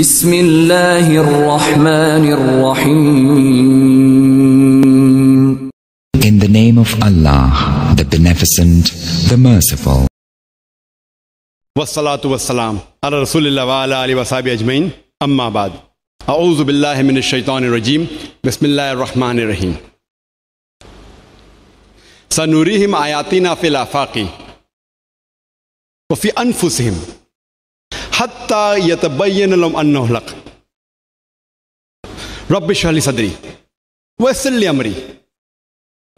بسم الله الرحمن الرحيم In the name of Allah, the Beneficent, the Merciful. والصلاة والسلام على رسول الله وعلى آله وصحبه أجمعين أما بعد أعوذ بالله من الشيطان الرجيم بسم الله الرحمن الرحيم سنريهم آياتنا في الآفاق وفي أنفسهم حتى يتبين لهم أنه الحق رب اشرح لي صدري ويسر لي أمري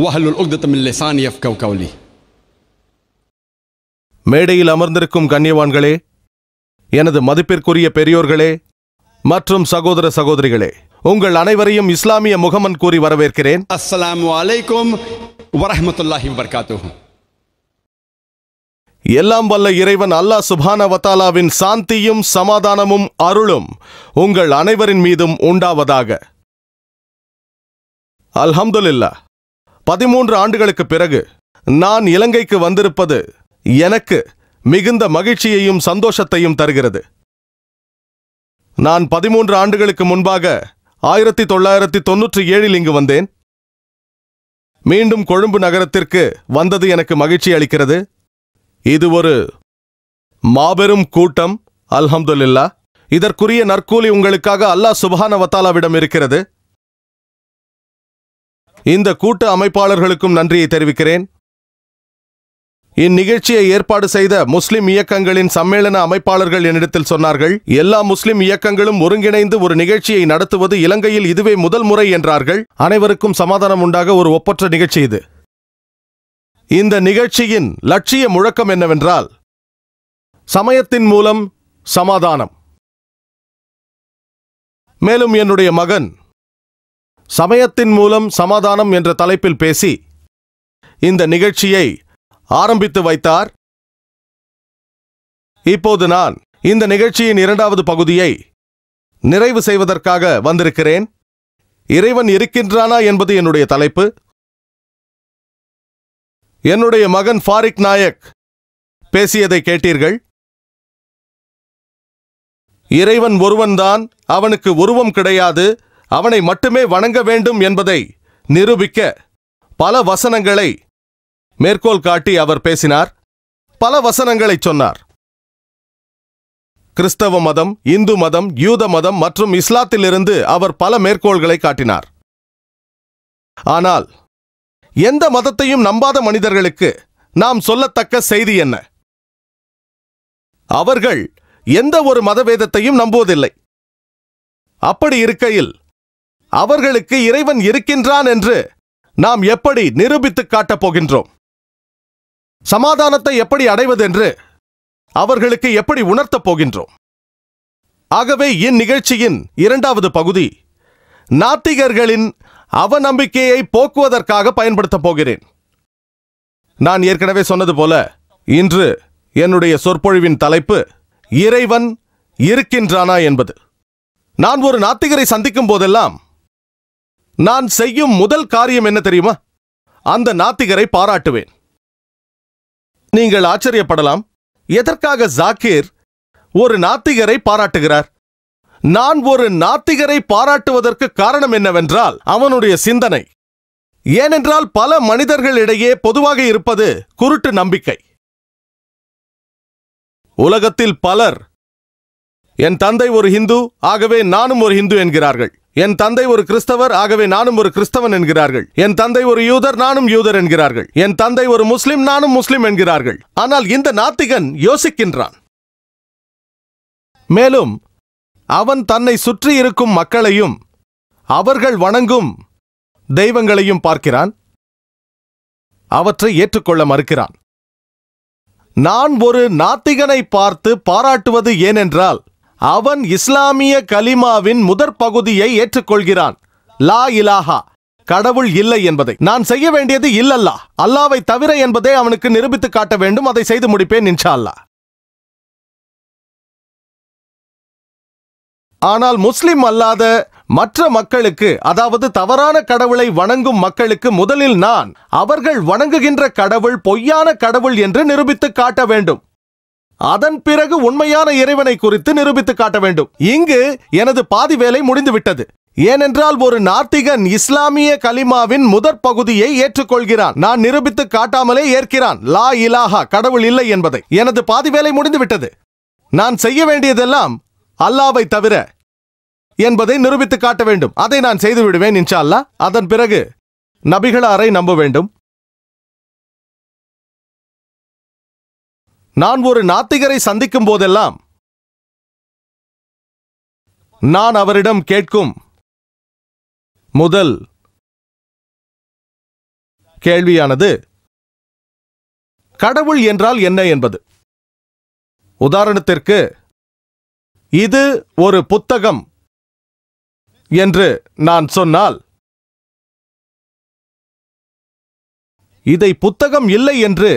واحلل عقدة மேடையில் அமர்ந்திருக்கும் கண்ணியவான்களே எனது மதிப்பிற்குரிய பெரியோர்களே மற்றும் சகோதர சகோதரிகளே உங்கள் அனைவரையும் இஸ்லாமிய முகமன் கூறி வரவேற்கிறேன் அஸ்லாம் வலைக்கும் வரமத்துல்லாஹி வர்காத்துகும் எல்லாம் வல்ல இறைவன் அல்லாஹ் சுபான வத்தாலாவின் சாந்தியும் சமாதானமும் அருளும் உங்கள் அனைவரின் மீதும் உண்டாவதாக அல்ஹம்துல்லா பதிமூன்று ஆண்டுகளுக்கு பிறகு நான் இலங்கைக்கு வந்திருப்பது எனக்கு மிகுந்த மகிழ்ச்சியையும் சந்தோஷத்தையும் தருகிறது நான் பதிமூன்று ஆண்டுகளுக்கு முன்பாக ஆயிரத்தி தொள்ளாயிரத்தி தொன்னூற்றி ஏழில் இங்கு வந்தேன் மீண்டும் கொழும்பு நகரத்திற்கு வந்தது எனக்கு மகிழ்ச்சி அளிக்கிறது இது ஒரு மாபெரும் கூட்டம் அல்ஹம்துல்லா இதற்குரிய நற்கூலி உங்களுக்காக அல்லாஹ் சுபஹான வத்தாலாவிடம் இருக்கிறது இந்த கூட்ட அமைப்பாளர்களுக்கும் நன்றியை தெரிவிக்கிறேன் இந்நிகழ்ச்சியை ஏற்பாடு செய்த முஸ்லிம் இயக்கங்களின் சம்மேளன அமைப்பாளர்கள் என்னிடத்தில் சொன்னார்கள் எல்லா முஸ்லிம் இயக்கங்களும் ஒருங்கிணைந்து ஒரு நிகழ்ச்சியை நடத்துவது இலங்கையில் இதுவே முதல் முறை என்றார்கள் அனைவருக்கும் சமாதானம் உண்டாக ஒரு ஒப்பற்ற நிகழ்ச்சி இது இந்த நிகழ்ச்சியின் லட்சிய முழக்கம் என்னவென்றால் சமயத்தின் மூலம் சமாதானம் மேலும் என்னுடைய மகன் சமயத்தின் மூலம் சமாதானம் என்ற தலைப்பில் பேசி இந்த நிகழ்ச்சியை ஆரம்பித்து வைத்தார் இப்போது நான் இந்த நிகழ்ச்சியின் இரண்டாவது பகுதியை நிறைவு செய்வதற்காக வந்திருக்கிறேன் இறைவன் இருக்கின்றானா என்பது என்னுடைய தலைப்பு என்னுடைய மகன் ஃபாரிக் நாயக் பேசியதை கேட்டீர்கள் இறைவன் ஒருவன்தான் அவனுக்கு உருவம் கிடையாது அவனை மட்டுமே வணங்க வேண்டும் என்பதை நிரூபிக்க பல வசனங்களை மேற்கோள் காட்டி அவர் பேசினார் பல வசனங்களை சொன்னார் கிறிஸ்தவ மதம் இந்து மதம் யூத மதம் மற்றும் இஸ்லாத்திலிருந்து அவர் பல மேற்கோள்களை காட்டினார் ஆனால் எந்த மதத்தையும் நம்பாத மனிதர்களுக்கு நாம் சொல்லத்தக்க செய்தி என்ன அவர்கள் எந்த ஒரு மதவேதத்தையும் நம்புவதில்லை அப்படி இருக்கையில் அவர்களுக்கு இறைவன் இருக்கின்றான் என்று நாம் எப்படி நிரூபித்து காட்டப் போகின்றோம் சமாதானத்தை எப்படி அடைவதென்று அவர்களுக்கு எப்படி உணர்த்தப் போகின்றோம் ஆகவே இந்நிகழ்ச்சியின் இரண்டாவது பகுதி நாத்திகர்களின் அவநம்பிக்கையை போக்குவதற்காக பயன்படுத்த போகிறேன் நான் ஏற்கனவே சொன்னது போல இன்று என்னுடைய சொற்பொழிவின் தலைப்பு இறைவன் இருக்கின்றானா என்பது நான் ஒரு நாத்திகரை சந்திக்கும் போதெல்லாம் நான் செய்யும் முதல் காரியம் என்ன தெரியுமா அந்த நாத்திகரை பாராட்டுவேன் நீங்கள் ஆச்சரியப்படலாம் எதற்காக ஜாக்கீர் ஒரு நாத்திகரை பாராட்டுகிறார் நான் ஒரு நாத்திகரை பாராட்டுவதற்கு காரணம் என்னவென்றால் அவனுடைய சிந்தனை ஏனென்றால் பல மனிதர்களிடையே பொதுவாக இருப்பது குருட்டு நம்பிக்கை உலகத்தில் பலர் என் தந்தை ஒரு ஹிந்து ஆகவே நானும் ஒரு ஹிந்து என்கிறார்கள் என் தந்தை ஒரு கிறிஸ்தவர் ஆகவே நானும் ஒரு கிறிஸ்தவன் என்கிறார்கள் என் தந்தை ஒரு யூதர் நானும் யூதர் என்கிறார்கள் என் தந்தை ஒரு முஸ்லிம் நானும் முஸ்லிம் என்கிறார்கள் ஆனால் இந்த நாத்திகன் யோசிக்கின்றான் மேலும் அவன் தன்னை சுற்றி இருக்கும் மக்களையும் அவர்கள் வணங்கும் தெய்வங்களையும் பார்க்கிறான் அவற்றை ஏற்றுக்கொள்ள மறுக்கிறான் நான் ஒரு நாத்திகனை பார்த்து பாராட்டுவது ஏனென்றால் அவன் இஸ்லாமிய கலிமாவின் முதற் பகுதியை ஏற்றுக்கொள்கிறான் லா இலாஹா கடவுள் இல்லை என்பதை நான் செய்ய வேண்டியது இல்லல்லா அல்லாவை தவிர என்பதை அவனுக்கு நிரூபித்து காட்ட வேண்டும் அதை செய்து முடிப்பேன் இன்ஷா ஆனால் முஸ்லிம் அல்லாத மற்ற மக்களுக்கு அதாவது தவறான கடவுளை வணங்கும் மக்களுக்கு முதலில் நான் அவர்கள் வணங்குகின்ற கடவுள் பொய்யான கடவுள் என்று நிரூபித்து காட்ட வேண்டும் அதன் பிறகு உண்மையான இறைவனை குறித்து நிரூபித்து காட்ட வேண்டும் இங்கு எனது பாதி வேலை முடிந்துவிட்டது ஏனென்றால் ஒரு நாத்திகன் இஸ்லாமிய கலிமாவின் முதற் பகுதியை ஏற்றுக்கொள்கிறான் நான் நிரூபித்து காட்டாமலே ஏற்கிறான் லா இலாஹா கடவுள் இல்லை என்பதை எனது பாதி வேலை முடிந்துவிட்டது நான் செய்ய வேண்டியதெல்லாம் அல்லாவை தவிர என்பதை நிரூபித்து காட்ட வேண்டும் அதை நான் செய்து விடுவேன் இன்ஷா அல்லா அதன் பிறகு நபிகளாரை நம்ப வேண்டும் நான் ஒரு நாத்திகரை சந்திக்கும் போதெல்லாம் நான் அவரிடம் கேட்கும் முதல் கேள்வியானது கடவுள் என்றால் என்ன என்பது உதாரணத்திற்கு இது ஒரு புத்தகம் என்று நான் சொன்னால் இதை புத்தகம் இல்லை என்று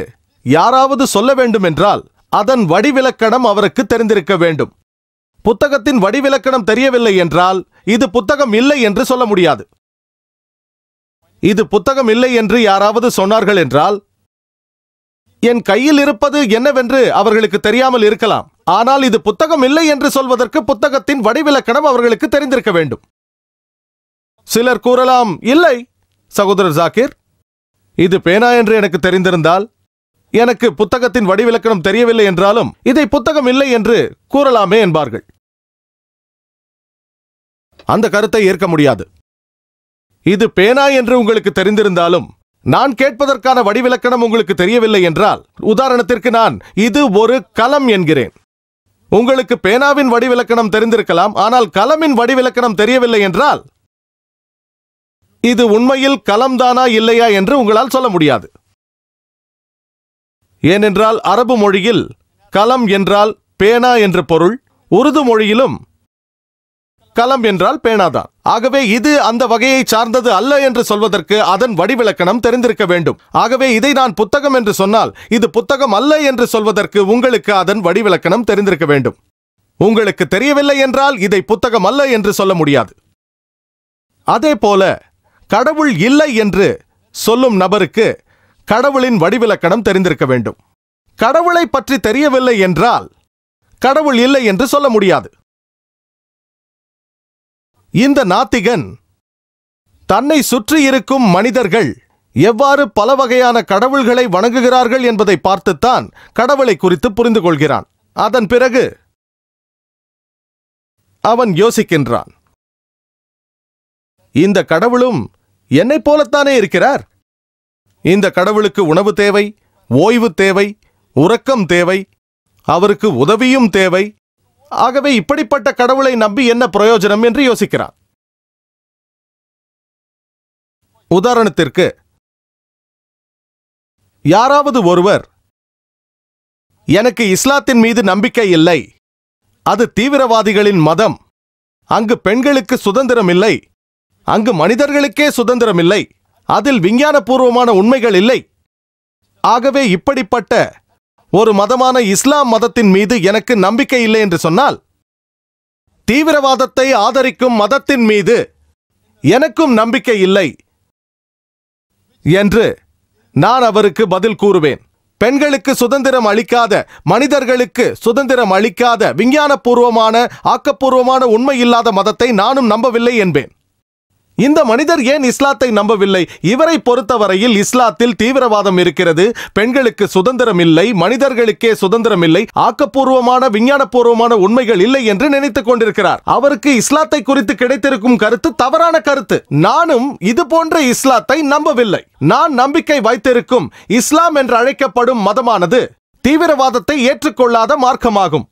யாராவது சொல்ல வேண்டுமென்றால் அதன் வடிவிலக்கணம் அவருக்கு தெரிந்திருக்க வேண்டும் புத்தகத்தின் வடிவிலக்கணம் தெரியவில்லை என்றால் இது புத்தகம் இல்லை என்று சொல்ல முடியாது இது புத்தகம் இல்லை என்று யாராவது சொன்னார்கள் என்றால் என் கையில் இருப்பது என்னவென்று அவர்களுக்கு தெரியாமல் இருக்கலாம் ஆனால் இது புத்தகம் இல்லை என்று சொல்வதற்கு புத்தகத்தின் வடிவிலக்கணம் அவர்களுக்கு தெரிந்திருக்க வேண்டும் சிலர் கூறலாம் இல்லை சகோதரர் ஜாக்கிர் இது பேனா என்று எனக்கு தெரிந்திருந்தால் எனக்கு புத்தகத்தின் வடிவிலக்கணம் தெரியவில்லை என்றாலும் இதை புத்தகம் இல்லை என்று கூறலாமே என்பார்கள் அந்த கருத்தை ஏற்க முடியாது இது பேனா என்று உங்களுக்கு தெரிந்திருந்தாலும் நான் கேட்பதற்கான வடிவிலக்கணம் உங்களுக்கு தெரியவில்லை என்றால் உதாரணத்திற்கு நான் இது ஒரு கலம் என்கிறேன் உங்களுக்கு பேனாவின் வடிவிலக்கணம் தெரிந்திருக்கலாம் ஆனால் கலமின் வடிவிலக்கணம் தெரியவில்லை என்றால் இது உண்மையில் கலம்தானா இல்லையா என்று உங்களால் சொல்ல முடியாது ஏனென்றால் அரபு மொழியில் கலம் என்றால் பேனா என்று பொருள் உருது மொழியிலும் கலம் என்றால் பேனாதான் ஆகவே இது அந்த வகையை சார்ந்தது அல்ல என்று சொல்வதற்கு அதன் வடிவிலக்கணம் தெரிந்திருக்க வேண்டும் ஆகவே இதை நான் புத்தகம் என்று சொன்னால் இது புத்தகம் அல்ல என்று சொல்வதற்கு உங்களுக்கு அதன் வடிவிலக்கணம் தெரிந்திருக்க வேண்டும் உங்களுக்கு தெரியவில்லை என்றால் இதை புத்தகம் அல்ல என்று சொல்ல முடியாது அதே போல கடவுள் இல்லை என்று சொல்லும் நபருக்கு கடவுளின் வடிவிலக்கணம் தெரிந்திருக்க வேண்டும் கடவுளை பற்றி தெரியவில்லை என்றால் கடவுள் இல்லை என்று சொல்ல முடியாது இந்த நாத்திகன் தன்னை சுற்றியிருக்கும் மனிதர்கள் எவ்வாறு பல வகையான கடவுள்களை வணங்குகிறார்கள் என்பதை பார்த்துத்தான் கடவுளை குறித்து புரிந்து கொள்கிறான் அதன் பிறகு அவன் யோசிக்கின்றான் இந்த கடவுளும் என்னைப் போலத்தானே இருக்கிறார் இந்த கடவுளுக்கு உணவு தேவை ஓய்வு தேவை உறக்கம் தேவை அவருக்கு உதவியும் தேவை ஆகவே இப்படிப்பட்ட கடவுளை நம்பி என்ன பிரயோஜனம் என்று யோசிக்கிறார் உதாரணத்திற்கு யாராவது ஒருவர் எனக்கு இஸ்லாத்தின் மீது நம்பிக்கை இல்லை அது தீவிரவாதிகளின் மதம் அங்கு பெண்களுக்கு சுதந்திரம் இல்லை அங்கு மனிதர்களுக்கே சுதந்திரம் இல்லை அதில் விஞ்ஞானபூர்வமான உண்மைகள் இல்லை ஆகவே இப்படிப்பட்ட ஒரு மதமான இஸ்லாம் மதத்தின் மீது எனக்கு நம்பிக்கை இல்லை என்று சொன்னால் தீவிரவாதத்தை ஆதரிக்கும் மதத்தின் மீது எனக்கும் நம்பிக்கை இல்லை என்று நான் அவருக்கு பதில் கூறுவேன் பெண்களுக்கு சுதந்திரம் அளிக்காத மனிதர்களுக்கு சுதந்திரம் அளிக்காத விஞ்ஞானபூர்வமான ஆக்கப்பூர்வமான உண்மை இல்லாத மதத்தை நானும் நம்பவில்லை என்பேன் இந்த மனிதர் ஏன் இஸ்லாத்தை நம்பவில்லை இவரை பொறுத்தவரையில் இஸ்லாத்தில் தீவிரவாதம் இருக்கிறது பெண்களுக்கு சுதந்திரம் இல்லை மனிதர்களுக்கே சுதந்திரம் இல்லை ஆக்கப்பூர்வமான விஞ்ஞானபூர்வமான உண்மைகள் இல்லை என்று நினைத்துக் கொண்டிருக்கிறார் அவருக்கு இஸ்லாத்தை குறித்து கிடைத்திருக்கும் கருத்து தவறான கருத்து நானும் இது போன்ற இஸ்லாத்தை நம்பவில்லை நான் நம்பிக்கை வைத்திருக்கும் இஸ்லாம் என்று அழைக்கப்படும் மதமானது தீவிரவாதத்தை ஏற்றுக்கொள்ளாத மார்க்கமாகும்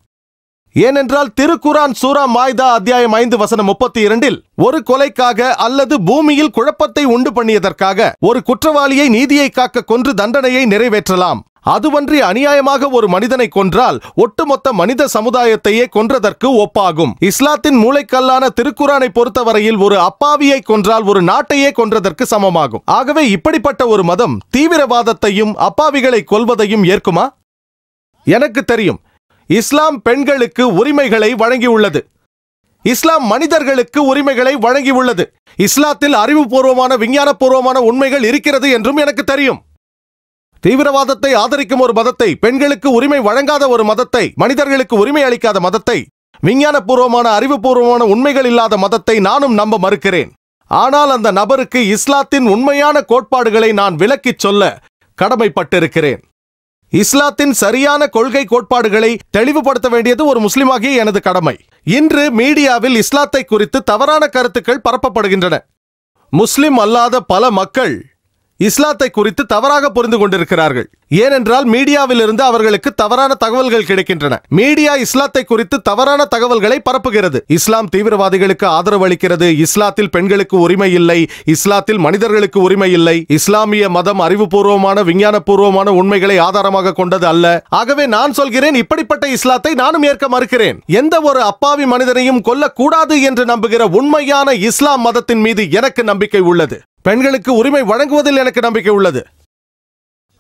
ஏனென்றால் திருக்குரான் சூரா மாய்தா அத்தியாயம் ஐந்து வசனம் முப்பத்தி இரண்டில் ஒரு கொலைக்காக அல்லது பூமியில் குழப்பத்தை உண்டு பண்ணியதற்காக ஒரு குற்றவாளியை நீதியை காக்க கொன்று தண்டனையை நிறைவேற்றலாம் அதுவன்றி அநியாயமாக ஒரு மனிதனை கொன்றால் ஒட்டுமொத்த மனித சமுதாயத்தையே கொன்றதற்கு ஒப்பாகும் இஸ்லாத்தின் மூளைக்கல்லான திருக்குறானை பொறுத்தவரையில் ஒரு அப்பாவியை கொன்றால் ஒரு நாட்டையே கொன்றதற்கு சமமாகும் ஆகவே இப்படிப்பட்ட ஒரு மதம் தீவிரவாதத்தையும் அப்பாவிகளை கொல்வதையும் ஏற்குமா எனக்கு தெரியும் இஸ்லாம் பெண்களுக்கு உரிமைகளை வழங்கியுள்ளது இஸ்லாம் மனிதர்களுக்கு உரிமைகளை வழங்கியுள்ளது இஸ்லாத்தில் அறிவுபூர்வமான விஞ்ஞானபூர்வமான உண்மைகள் இருக்கிறது என்றும் எனக்கு தெரியும் தீவிரவாதத்தை ஆதரிக்கும் ஒரு மதத்தை பெண்களுக்கு உரிமை வழங்காத ஒரு மதத்தை மனிதர்களுக்கு உரிமை அளிக்காத மதத்தை விஞ்ஞானபூர்வமான அறிவுபூர்வமான உண்மைகள் இல்லாத மதத்தை நானும் நம்ப மறுக்கிறேன் ஆனால் அந்த நபருக்கு இஸ்லாத்தின் உண்மையான கோட்பாடுகளை நான் விளக்கிச் சொல்ல கடமைப்பட்டிருக்கிறேன் இஸ்லாத்தின் சரியான கொள்கை கோட்பாடுகளை தெளிவுபடுத்த வேண்டியது ஒரு முஸ்லிமாகிய எனது கடமை இன்று மீடியாவில் இஸ்லாத்தை குறித்து தவறான கருத்துக்கள் பரப்பப்படுகின்றன முஸ்லிம் அல்லாத பல மக்கள் இஸ்லாத்தை குறித்து தவறாக புரிந்து கொண்டிருக்கிறார்கள் ஏனென்றால் மீடியாவிலிருந்து அவர்களுக்கு தவறான தகவல்கள் கிடைக்கின்றன மீடியா இஸ்லாத்தை குறித்து தவறான தகவல்களை பரப்புகிறது இஸ்லாம் தீவிரவாதிகளுக்கு ஆதரவு அளிக்கிறது இஸ்லாத்தில் பெண்களுக்கு உரிமை இல்லை இஸ்லாத்தில் மனிதர்களுக்கு உரிமை இல்லை இஸ்லாமிய மதம் அறிவுபூர்வமான விஞ்ஞானபூர்வமான உண்மைகளை ஆதாரமாக கொண்டது அல்ல ஆகவே நான் சொல்கிறேன் இப்படிப்பட்ட இஸ்லாத்தை நானும் ஏற்க மறுக்கிறேன் எந்த ஒரு அப்பாவி மனிதனையும் கொல்லக்கூடாது என்று நம்புகிற உண்மையான இஸ்லாம் மதத்தின் மீது எனக்கு நம்பிக்கை உள்ளது பெண்களுக்கு உரிமை வழங்குவதில் எனக்கு நம்பிக்கை உள்ளது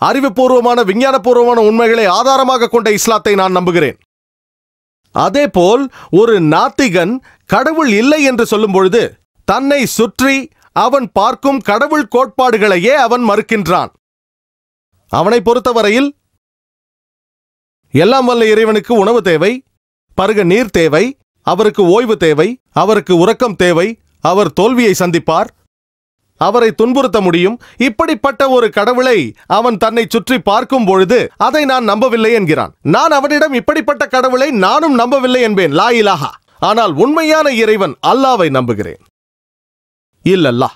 அறிவுபூர்வமான விஞ்ஞானபூர்வமான உண்மைகளை ஆதாரமாக கொண்ட இஸ்லாத்தை நான் நம்புகிறேன் அதேபோல் ஒரு நாத்திகன் கடவுள் இல்லை என்று சொல்லும் பொழுது தன்னை சுற்றி அவன் பார்க்கும் கடவுள் கோட்பாடுகளையே அவன் மறுக்கின்றான் அவனை பொறுத்தவரையில் எல்லாம் வல்ல இறைவனுக்கு உணவு தேவை பருக நீர் தேவை அவருக்கு ஓய்வு தேவை அவருக்கு உறக்கம் தேவை அவர் தோல்வியை சந்திப்பார் அவரை துன்புறுத்த முடியும் இப்படிப்பட்ட ஒரு கடவுளை அவன் தன்னை சுற்றி பார்க்கும் பொழுது அதை நான் நம்பவில்லை என்கிறான் நான் அவனிடம் இப்படிப்பட்ட கடவுளை நானும் நம்பவில்லை என்பேன் லா இலாஹா ஆனால் உண்மையான இறைவன் அல்லாவை நம்புகிறேன் இல்லல்லா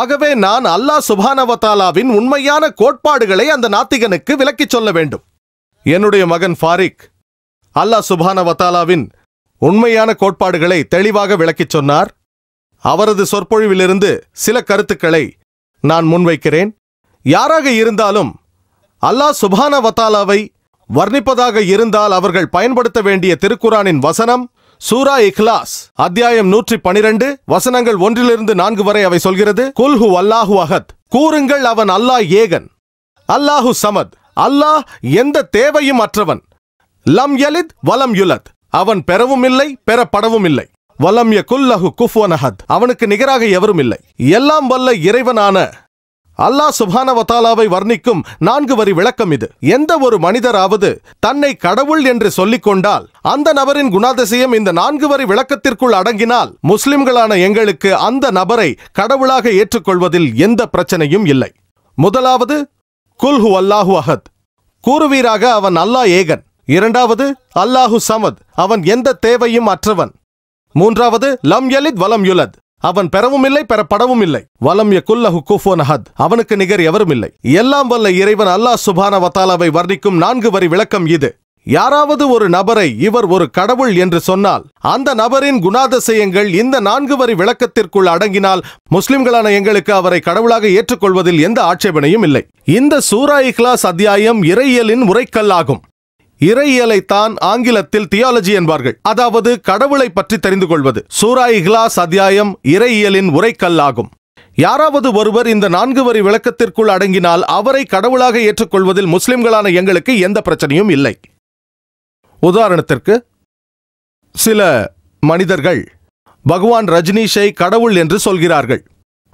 ஆகவே நான் அல்லாஹ் சுபானவத்தாலாவின் உண்மையான கோட்பாடுகளை அந்த நாத்திகனுக்கு விலக்கிச் சொல்ல வேண்டும் என்னுடைய மகன் ஃபாரிக் அல்லாஹ் சுபானவத்தாலாவின் உண்மையான கோட்பாடுகளை தெளிவாக விளக்கிச் சொன்னார் அவரது சொற்பொழிவிலிருந்து சில கருத்துக்களை நான் முன்வைக்கிறேன் யாராக இருந்தாலும் அல்லாஹ் சுபான வத்தாலாவை வர்ணிப்பதாக இருந்தால் அவர்கள் பயன்படுத்த வேண்டிய திருக்குரானின் வசனம் சூரா இஹ்லாஸ் அத்தியாயம் நூற்றி பனிரெண்டு வசனங்கள் ஒன்றிலிருந்து நான்கு வரை அவை சொல்கிறது குல்ஹு அல்லாஹு அகத் கூறுங்கள் அவன் அல்லாஹ் ஏகன் அல்லாஹு சமத் அல்லாஹ் எந்த தேவையும் அற்றவன் லம் யலித் வலம் யுலத் அவன் பெறவும் இல்லை பெறப்படவும் இல்லை வலம் யகுல்லஹு குஃபுவன் அஹத் அவனுக்கு நிகராக எவரும் இல்லை எல்லாம் வல்ல இறைவனான அல்லாஹ் சுபான வத்தாலாவை வர்ணிக்கும் நான்கு வரி விளக்கம் இது எந்த ஒரு மனிதராவது தன்னை கடவுள் என்று சொல்லிக் கொண்டால் அந்த நபரின் குணாதிசயம் இந்த நான்கு வரி விளக்கத்திற்குள் அடங்கினால் முஸ்லிம்களான எங்களுக்கு அந்த நபரை கடவுளாக ஏற்றுக்கொள்வதில் எந்த பிரச்சனையும் இல்லை முதலாவது குல்ஹு அல்லாஹு அஹத் கூறுவீராக அவன் அல்லாஹ் ஏகன் இரண்டாவது அல்லாஹு சமத் அவன் எந்த தேவையும் அற்றவன் மூன்றாவது லம் யலித் வலம் யுலத் அவன் பெறவும் இல்லை பெறப்படவும் இல்லை வலம் அஹத் அவனுக்கு நிகர் எவரும் இல்லை எல்லாம் வல்ல இறைவன் அல்லாஹ் சுபான வத்தாலாவை வர்ணிக்கும் நான்கு வரி விளக்கம் இது யாராவது ஒரு நபரை இவர் ஒரு கடவுள் என்று சொன்னால் அந்த நபரின் குணாதிசயங்கள் இந்த நான்கு வரி விளக்கத்திற்குள் அடங்கினால் முஸ்லிம்களான எங்களுக்கு அவரை கடவுளாக ஏற்றுக்கொள்வதில் எந்த ஆட்சேபனையும் இல்லை இந்த சூரா இஹ்லாஸ் அத்தியாயம் இறையியலின் உரைக்கல்லாகும் இறையியலைத்தான் ஆங்கிலத்தில் தியாலஜி என்பார்கள் அதாவது கடவுளை பற்றி தெரிந்து கொள்வது சூரா இஹ்லாஸ் அத்தியாயம் இறையியலின் உரைக்கல் ஆகும் யாராவது ஒருவர் இந்த நான்கு வரி விளக்கத்திற்குள் அடங்கினால் அவரை கடவுளாக ஏற்றுக்கொள்வதில் முஸ்லிம்களான எங்களுக்கு எந்த பிரச்சனையும் இல்லை உதாரணத்திற்கு சில மனிதர்கள் பகவான் ரஜினிஷை கடவுள் என்று சொல்கிறார்கள்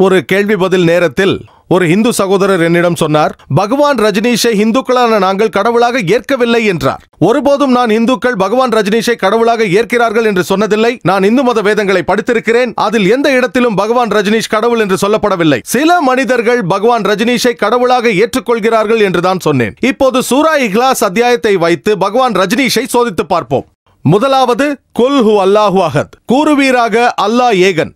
ஒரு கேள்வி பதில் நேரத்தில் ஒரு இந்து சகோதரர் என்னிடம் சொன்னார் பகவான் ரஜினீஷை இந்துக்களான நாங்கள் கடவுளாக ஏற்கவில்லை என்றார் ஒருபோதும் நான் இந்துக்கள் பகவான் ரஜினீஷை கடவுளாக ஏற்கிறார்கள் என்று சொன்னதில்லை நான் இந்து மத வேதங்களை படித்திருக்கிறேன் அதில் எந்த இடத்திலும் பகவான் ரஜினீஷ் கடவுள் என்று சொல்லப்படவில்லை சில மனிதர்கள் பகவான் ரஜினீஷை கடவுளாக ஏற்றுக்கொள்கிறார்கள் என்றுதான் சொன்னேன் இப்போது சூரா இஹ்லாஸ் அத்தியாயத்தை வைத்து பகவான் ரஜினீஷை சோதித்து பார்ப்போம் முதலாவது குல் ஹு அல்லாஹு அகத் கூறுவீராக அல்லாஹ் ஏகன்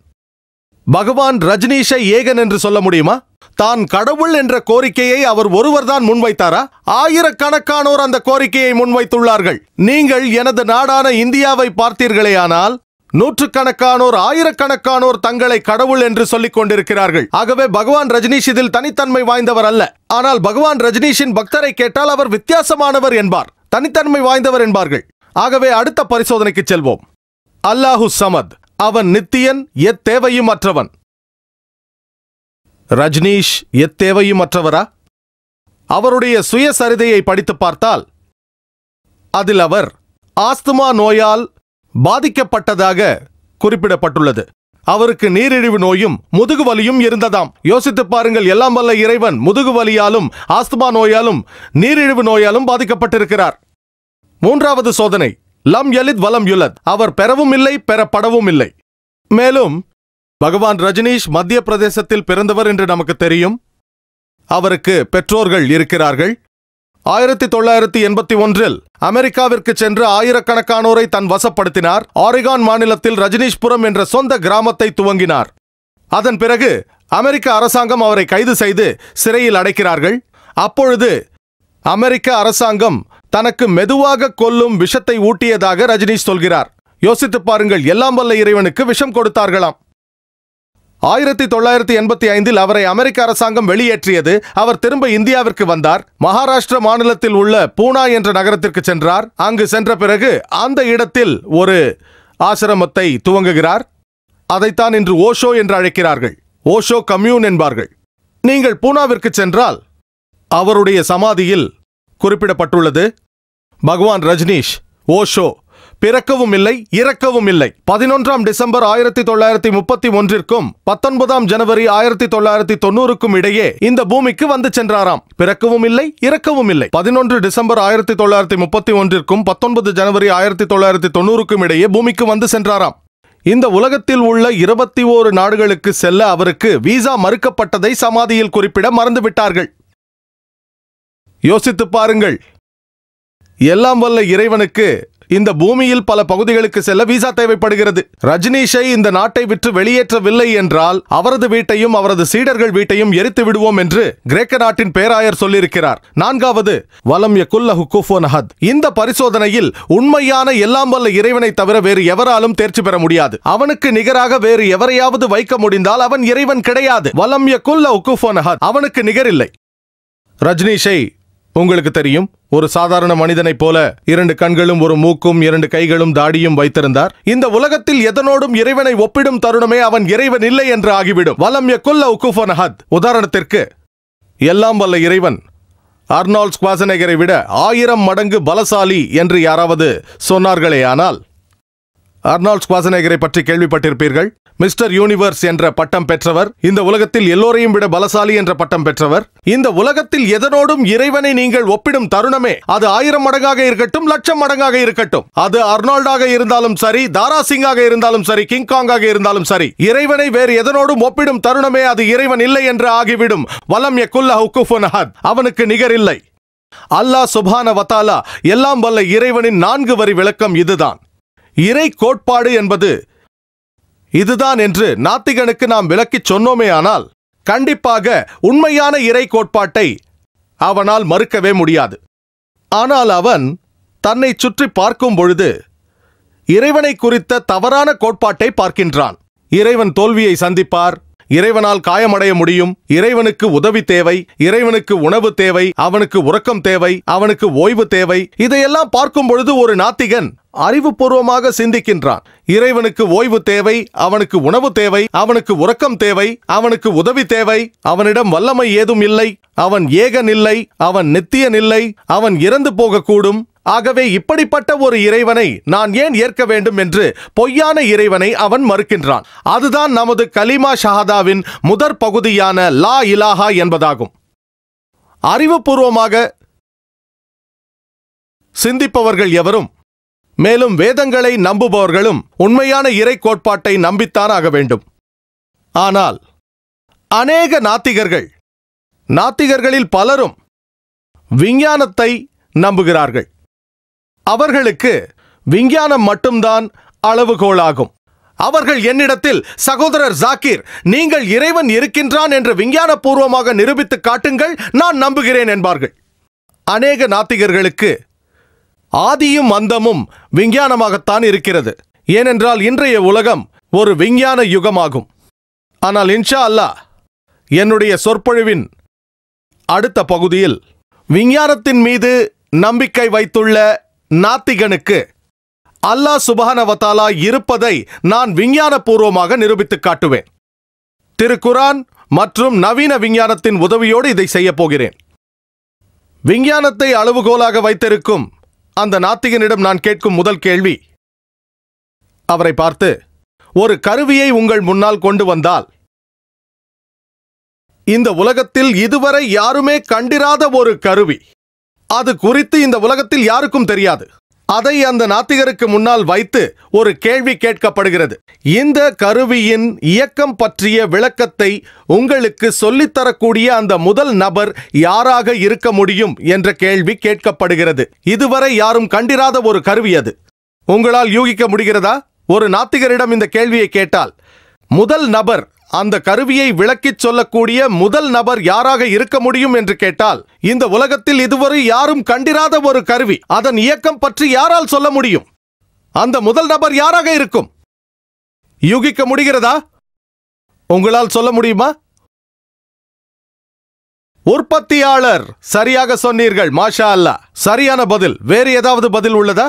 பகவான் ரஜினீஷை ஏகன் என்று சொல்ல முடியுமா தான் கடவுள் என்ற கோரிக்கையை அவர் ஒருவர்தான் முன்வைத்தாரா ஆயிரக்கணக்கானோர் அந்த கோரிக்கையை முன்வைத்துள்ளார்கள் நீங்கள் எனது நாடான இந்தியாவை பார்த்தீர்களேயானால் நூற்றுக்கணக்கானோர் ஆயிரக்கணக்கானோர் தங்களை கடவுள் என்று சொல்லிக் கொண்டிருக்கிறார்கள் ஆகவே பகவான் ரஜினீஷ் இதில் தனித்தன்மை வாய்ந்தவர் அல்ல ஆனால் பகவான் ரஜினீஷின் பக்தரை கேட்டால் அவர் வித்தியாசமானவர் என்பார் தனித்தன்மை வாய்ந்தவர் என்பார்கள் ஆகவே அடுத்த பரிசோதனைக்கு செல்வோம் அல்லாஹு சமத் அவன் நித்தியன் எத்தேவையும் அற்றவன் ரஜ்னீஷ் எத்தேவையும் அற்றவரா அவருடைய சுயசரிதையை படித்து பார்த்தால் அதில் அவர் ஆஸ்துமா நோயால் பாதிக்கப்பட்டதாக குறிப்பிடப்பட்டுள்ளது அவருக்கு நீரிழிவு நோயும் முதுகு வலியும் இருந்ததாம் யோசித்து பாருங்கள் எல்லாம் வல்ல இறைவன் முதுகு வலியாலும் ஆஸ்துமா நோயாலும் நீரிழிவு நோயாலும் பாதிக்கப்பட்டிருக்கிறார் மூன்றாவது சோதனை லம் எலித் வலம் யுலத் அவர் பெறவும் இல்லை பெறப்படவும் இல்லை மேலும் பகவான் ரஜினீஷ் மத்திய பிரதேசத்தில் பிறந்தவர் என்று நமக்கு தெரியும் அவருக்கு பெற்றோர்கள் இருக்கிறார்கள் ஆயிரத்தி தொள்ளாயிரத்தி எண்பத்தி ஒன்றில் அமெரிக்காவிற்கு சென்று ஆயிரக்கணக்கானோரை தன் வசப்படுத்தினார் ஆரிகான் மாநிலத்தில் ரஜினீஷ்புரம் என்ற சொந்த கிராமத்தை துவங்கினார் அதன் பிறகு அமெரிக்க அரசாங்கம் அவரை கைது செய்து சிறையில் அடைக்கிறார்கள் அப்பொழுது அமெரிக்க அரசாங்கம் தனக்கு மெதுவாக கொல்லும் விஷத்தை ஊட்டியதாக ரஜினிஷ் சொல்கிறார் யோசித்து பாருங்கள் எல்லாம் வல்ல இறைவனுக்கு விஷம் கொடுத்தார்களாம் ஆயிரத்தி தொள்ளாயிரத்தி எண்பத்தி ஐந்தில் அவரை அமெரிக்க அரசாங்கம் வெளியேற்றியது அவர் திரும்ப இந்தியாவிற்கு வந்தார் மகாராஷ்டிர மாநிலத்தில் உள்ள பூனா என்ற நகரத்திற்கு சென்றார் அங்கு சென்ற பிறகு அந்த இடத்தில் ஒரு ஆசிரமத்தை துவங்குகிறார் அதைத்தான் இன்று ஓஷோ என்று அழைக்கிறார்கள் ஓஷோ கம்யூன் என்பார்கள் நீங்கள் பூனாவிற்கு சென்றால் அவருடைய சமாதியில் குறிப்பிடப்பட்டுள்ளது பகவான் ரஜினீஷ் ஓஷோ பிறக்கவும் இல்லை இறக்கவும் இல்லை பதினொன்றாம் டிசம்பர் ஆயிரத்தி தொள்ளாயிரத்தி முப்பத்தி ஒன்றிற்கும் பத்தொன்பதாம் ஜனவரி ஆயிரத்தி தொள்ளாயிரத்தி தொண்ணூறுக்கும் இடையே இந்த பூமிக்கு வந்து சென்றாராம் பிறக்கவும் இல்லை இறக்கவும் இல்லை பதினொன்று டிசம்பர் ஆயிரத்தி தொள்ளாயிரத்தி முப்பத்தி ஒன்றிற்கும் பத்தொன்பது ஜனவரி ஆயிரத்தி தொள்ளாயிரத்தி தொண்ணூறுக்கும் இடையே பூமிக்கு வந்து சென்றாராம் இந்த உலகத்தில் உள்ள இருபத்தி ஓரு நாடுகளுக்கு செல்ல அவருக்கு விசா மறுக்கப்பட்டதை சமாதியில் குறிப்பிட மறந்துவிட்டார்கள் யோசித்து பாருங்கள் எல்லாம் வல்ல இறைவனுக்கு இந்த பூமியில் பல பகுதிகளுக்கு செல்ல விசா தேவைப்படுகிறது ரஜினீஷை இந்த நாட்டை விற்று வெளியேற்றவில்லை என்றால் அவரது வீட்டையும் அவரது சீடர்கள் வீட்டையும் எரித்து விடுவோம் என்று கிரேக்க நாட்டின் பேராயர் சொல்லியிருக்கிறார் நான்காவது வலம் யகுல்லஹு குஃபோன் அஹத் இந்த பரிசோதனையில் உண்மையான எல்லாம் வல்ல இறைவனை தவிர வேறு எவராலும் தேர்ச்சி பெற முடியாது அவனுக்கு நிகராக வேறு எவரையாவது வைக்க முடிந்தால் அவன் இறைவன் கிடையாது வலம் யகுல்லஹு குஃபோன் அஹத் அவனுக்கு நிகரில்லை ரஜினீஷை உங்களுக்கு தெரியும் ஒரு சாதாரண மனிதனைப் போல இரண்டு கண்களும் ஒரு மூக்கும் இரண்டு கைகளும் தாடியும் வைத்திருந்தார் இந்த உலகத்தில் எதனோடும் இறைவனை ஒப்பிடும் தருணமே அவன் இறைவன் இல்லை என்று ஆகிவிடும் வலம் எக்குல்ல ஹத் உதாரணத்திற்கு எல்லாம் வல்ல இறைவன் அர்னால் ஸ்குவாசனேகரை விட ஆயிரம் மடங்கு பலசாலி என்று யாராவது சொன்னார்களே ஆனால் அர்னால் ஸ்குவாசனேகரை பற்றி கேள்விப்பட்டிருப்பீர்கள் மிஸ்டர் யூனிவர்ஸ் என்ற பட்டம் பெற்றவர் இந்த உலகத்தில் எல்லோரையும் விட பலசாலி என்ற பட்டம் பெற்றவர் இந்த உலகத்தில் எதனோடும் இறைவனை நீங்கள் ஒப்பிடும் தருணமே அது ஆயிரம் மடங்காக இருக்கட்டும் லட்சம் மடங்காக இருக்கட்டும் அது அர்னால்டாக இருந்தாலும் சரி தாராசிங்காக இருந்தாலும் சரி கிங்காங்காக இருந்தாலும் சரி இறைவனை வேறு எதனோடும் ஒப்பிடும் தருணமே அது இறைவன் இல்லை என்று ஆகிவிடும் வலம் எக்குல்லா ஹுக்குஃபுன் அஹத் அவனுக்கு நிகர் இல்லை அல்லாஹ் சுபான வத்தாலா எல்லாம் வல்ல இறைவனின் நான்கு வரி விளக்கம் இதுதான் இறை கோட்பாடு என்பது இதுதான் என்று நாத்திகனுக்கு நாம் விளக்கிச் சொன்னோமே ஆனால் கண்டிப்பாக உண்மையான இறை கோட்பாட்டை அவனால் மறுக்கவே முடியாது ஆனால் அவன் தன்னை சுற்றி பார்க்கும் பொழுது இறைவனை குறித்த தவறான கோட்பாட்டை பார்க்கின்றான் இறைவன் தோல்வியை சந்திப்பார் இறைவனால் காயமடைய முடியும் இறைவனுக்கு உதவி தேவை இறைவனுக்கு உணவு தேவை அவனுக்கு உறக்கம் தேவை அவனுக்கு ஓய்வு தேவை இதையெல்லாம் பார்க்கும் பொழுது ஒரு நாத்திகன் அறிவுபூர்வமாக சிந்திக்கின்றான் இறைவனுக்கு ஓய்வு தேவை அவனுக்கு உணவு தேவை அவனுக்கு உறக்கம் தேவை அவனுக்கு உதவி தேவை அவனிடம் வல்லமை ஏதும் இல்லை அவன் ஏகன் இல்லை அவன் நித்தியன் இல்லை அவன் இறந்து போகக்கூடும் ஆகவே இப்படிப்பட்ட ஒரு இறைவனை நான் ஏன் ஏற்க வேண்டும் என்று பொய்யான இறைவனை அவன் மறுக்கின்றான் அதுதான் நமது கலிமா ஷஹாதாவின் முதற் பகுதியான லா இலாஹா என்பதாகும் அறிவுபூர்வமாக சிந்திப்பவர்கள் எவரும் மேலும் வேதங்களை நம்புபவர்களும் உண்மையான இறை கோட்பாட்டை நம்பித்தான் ஆக வேண்டும் ஆனால் அநேக நாத்திகர்கள் நாத்திகர்களில் பலரும் விஞ்ஞானத்தை நம்புகிறார்கள் அவர்களுக்கு விஞ்ஞானம் மட்டும்தான் அளவுகோளாகும் அவர்கள் என்னிடத்தில் சகோதரர் ஜாக்கீர் நீங்கள் இறைவன் இருக்கின்றான் என்று விஞ்ஞானபூர்வமாக நிரூபித்து காட்டுங்கள் நான் நம்புகிறேன் என்பார்கள் அநேக நாத்திகர்களுக்கு ஆதியும் அந்தமும் விஞ்ஞானமாகத்தான் இருக்கிறது ஏனென்றால் இன்றைய உலகம் ஒரு விஞ்ஞான யுகமாகும் ஆனால் இன்ஷா அல்லா என்னுடைய சொற்பொழிவின் அடுத்த பகுதியில் விஞ்ஞானத்தின் மீது நம்பிக்கை வைத்துள்ள நாத்திகனுக்கு அல்லாஹ் சுபஹானவத்தாலா இருப்பதை நான் விஞ்ஞானபூர்வமாக நிரூபித்துக் காட்டுவேன் திருக்குரான் மற்றும் நவீன விஞ்ஞானத்தின் உதவியோடு இதை செய்யப் போகிறேன் விஞ்ஞானத்தை அளவுகோலாக வைத்திருக்கும் அந்த நாத்திகனிடம் நான் கேட்கும் முதல் கேள்வி அவரை பார்த்து ஒரு கருவியை உங்கள் முன்னால் கொண்டு வந்தால் இந்த உலகத்தில் இதுவரை யாருமே கண்டிராத ஒரு கருவி அது குறித்து இந்த உலகத்தில் யாருக்கும் தெரியாது அதை அந்த நாத்திகருக்கு முன்னால் வைத்து ஒரு கேள்வி கேட்கப்படுகிறது இந்த கருவியின் இயக்கம் பற்றிய விளக்கத்தை உங்களுக்கு சொல்லித்தரக்கூடிய அந்த முதல் நபர் யாராக இருக்க முடியும் என்ற கேள்வி கேட்கப்படுகிறது இதுவரை யாரும் கண்டிராத ஒரு கருவி அது உங்களால் யூகிக்க முடிகிறதா ஒரு நாத்திகரிடம் இந்த கேள்வியை கேட்டால் முதல் நபர் அந்த கருவியை விளக்கிச் சொல்லக்கூடிய முதல் நபர் யாராக இருக்க முடியும் என்று கேட்டால் இந்த உலகத்தில் இதுவரை யாரும் கண்டிராத ஒரு கருவி அதன் இயக்கம் பற்றி யாரால் சொல்ல முடியும் அந்த முதல் நபர் யாராக இருக்கும் யூகிக்க முடிகிறதா உங்களால் சொல்ல முடியுமா உற்பத்தியாளர் சரியாக சொன்னீர்கள் மாஷா அல்லா சரியான பதில் வேறு ஏதாவது பதில் உள்ளதா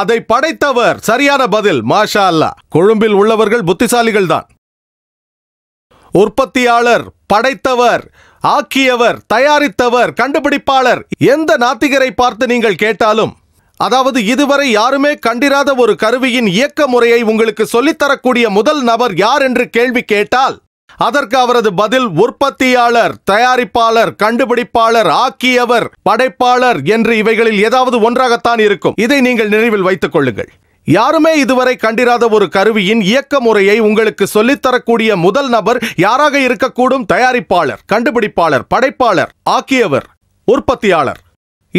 அதை படைத்தவர் சரியான பதில் மாஷா அல்லா கொழும்பில் உள்ளவர்கள் புத்திசாலிகள் தான் உற்பத்தியாளர் படைத்தவர் ஆக்கியவர் தயாரித்தவர் கண்டுபிடிப்பாளர் எந்த நாத்திகரை பார்த்து நீங்கள் கேட்டாலும் அதாவது இதுவரை யாருமே கண்டிராத ஒரு கருவியின் இயக்க முறையை உங்களுக்கு சொல்லித்தரக்கூடிய முதல் நபர் யார் என்று கேள்வி கேட்டால் அதற்கு அவரது பதில் உற்பத்தியாளர் தயாரிப்பாளர் கண்டுபிடிப்பாளர் ஆக்கியவர் படைப்பாளர் என்று இவைகளில் ஏதாவது ஒன்றாகத்தான் இருக்கும் இதை நீங்கள் நினைவில் வைத்துக் கொள்ளுங்கள் யாருமே இதுவரை கண்டிராத ஒரு கருவியின் இயக்க முறையை உங்களுக்கு சொல்லித்தரக்கூடிய முதல் நபர் யாராக இருக்கக்கூடும் தயாரிப்பாளர் கண்டுபிடிப்பாளர் படைப்பாளர் ஆக்கியவர் உற்பத்தியாளர்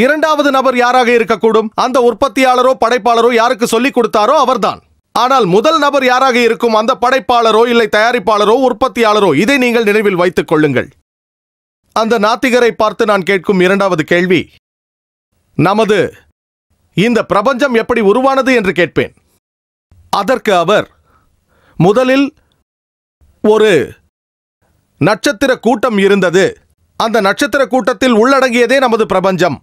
இரண்டாவது நபர் யாராக இருக்கக்கூடும் அந்த உற்பத்தியாளரோ படைப்பாளரோ யாருக்கு சொல்லிக் கொடுத்தாரோ அவர்தான் ஆனால் முதல் நபர் யாராக இருக்கும் அந்த படைப்பாளரோ இல்லை தயாரிப்பாளரோ உற்பத்தியாளரோ இதை நீங்கள் நினைவில் வைத்துக் கொள்ளுங்கள் அந்த நாத்திகரை பார்த்து நான் கேட்கும் இரண்டாவது கேள்வி நமது இந்த பிரபஞ்சம் எப்படி உருவானது என்று கேட்பேன் அதற்கு அவர் முதலில் ஒரு நட்சத்திர கூட்டம் இருந்தது அந்த நட்சத்திர கூட்டத்தில் உள்ளடங்கியதே நமது பிரபஞ்சம்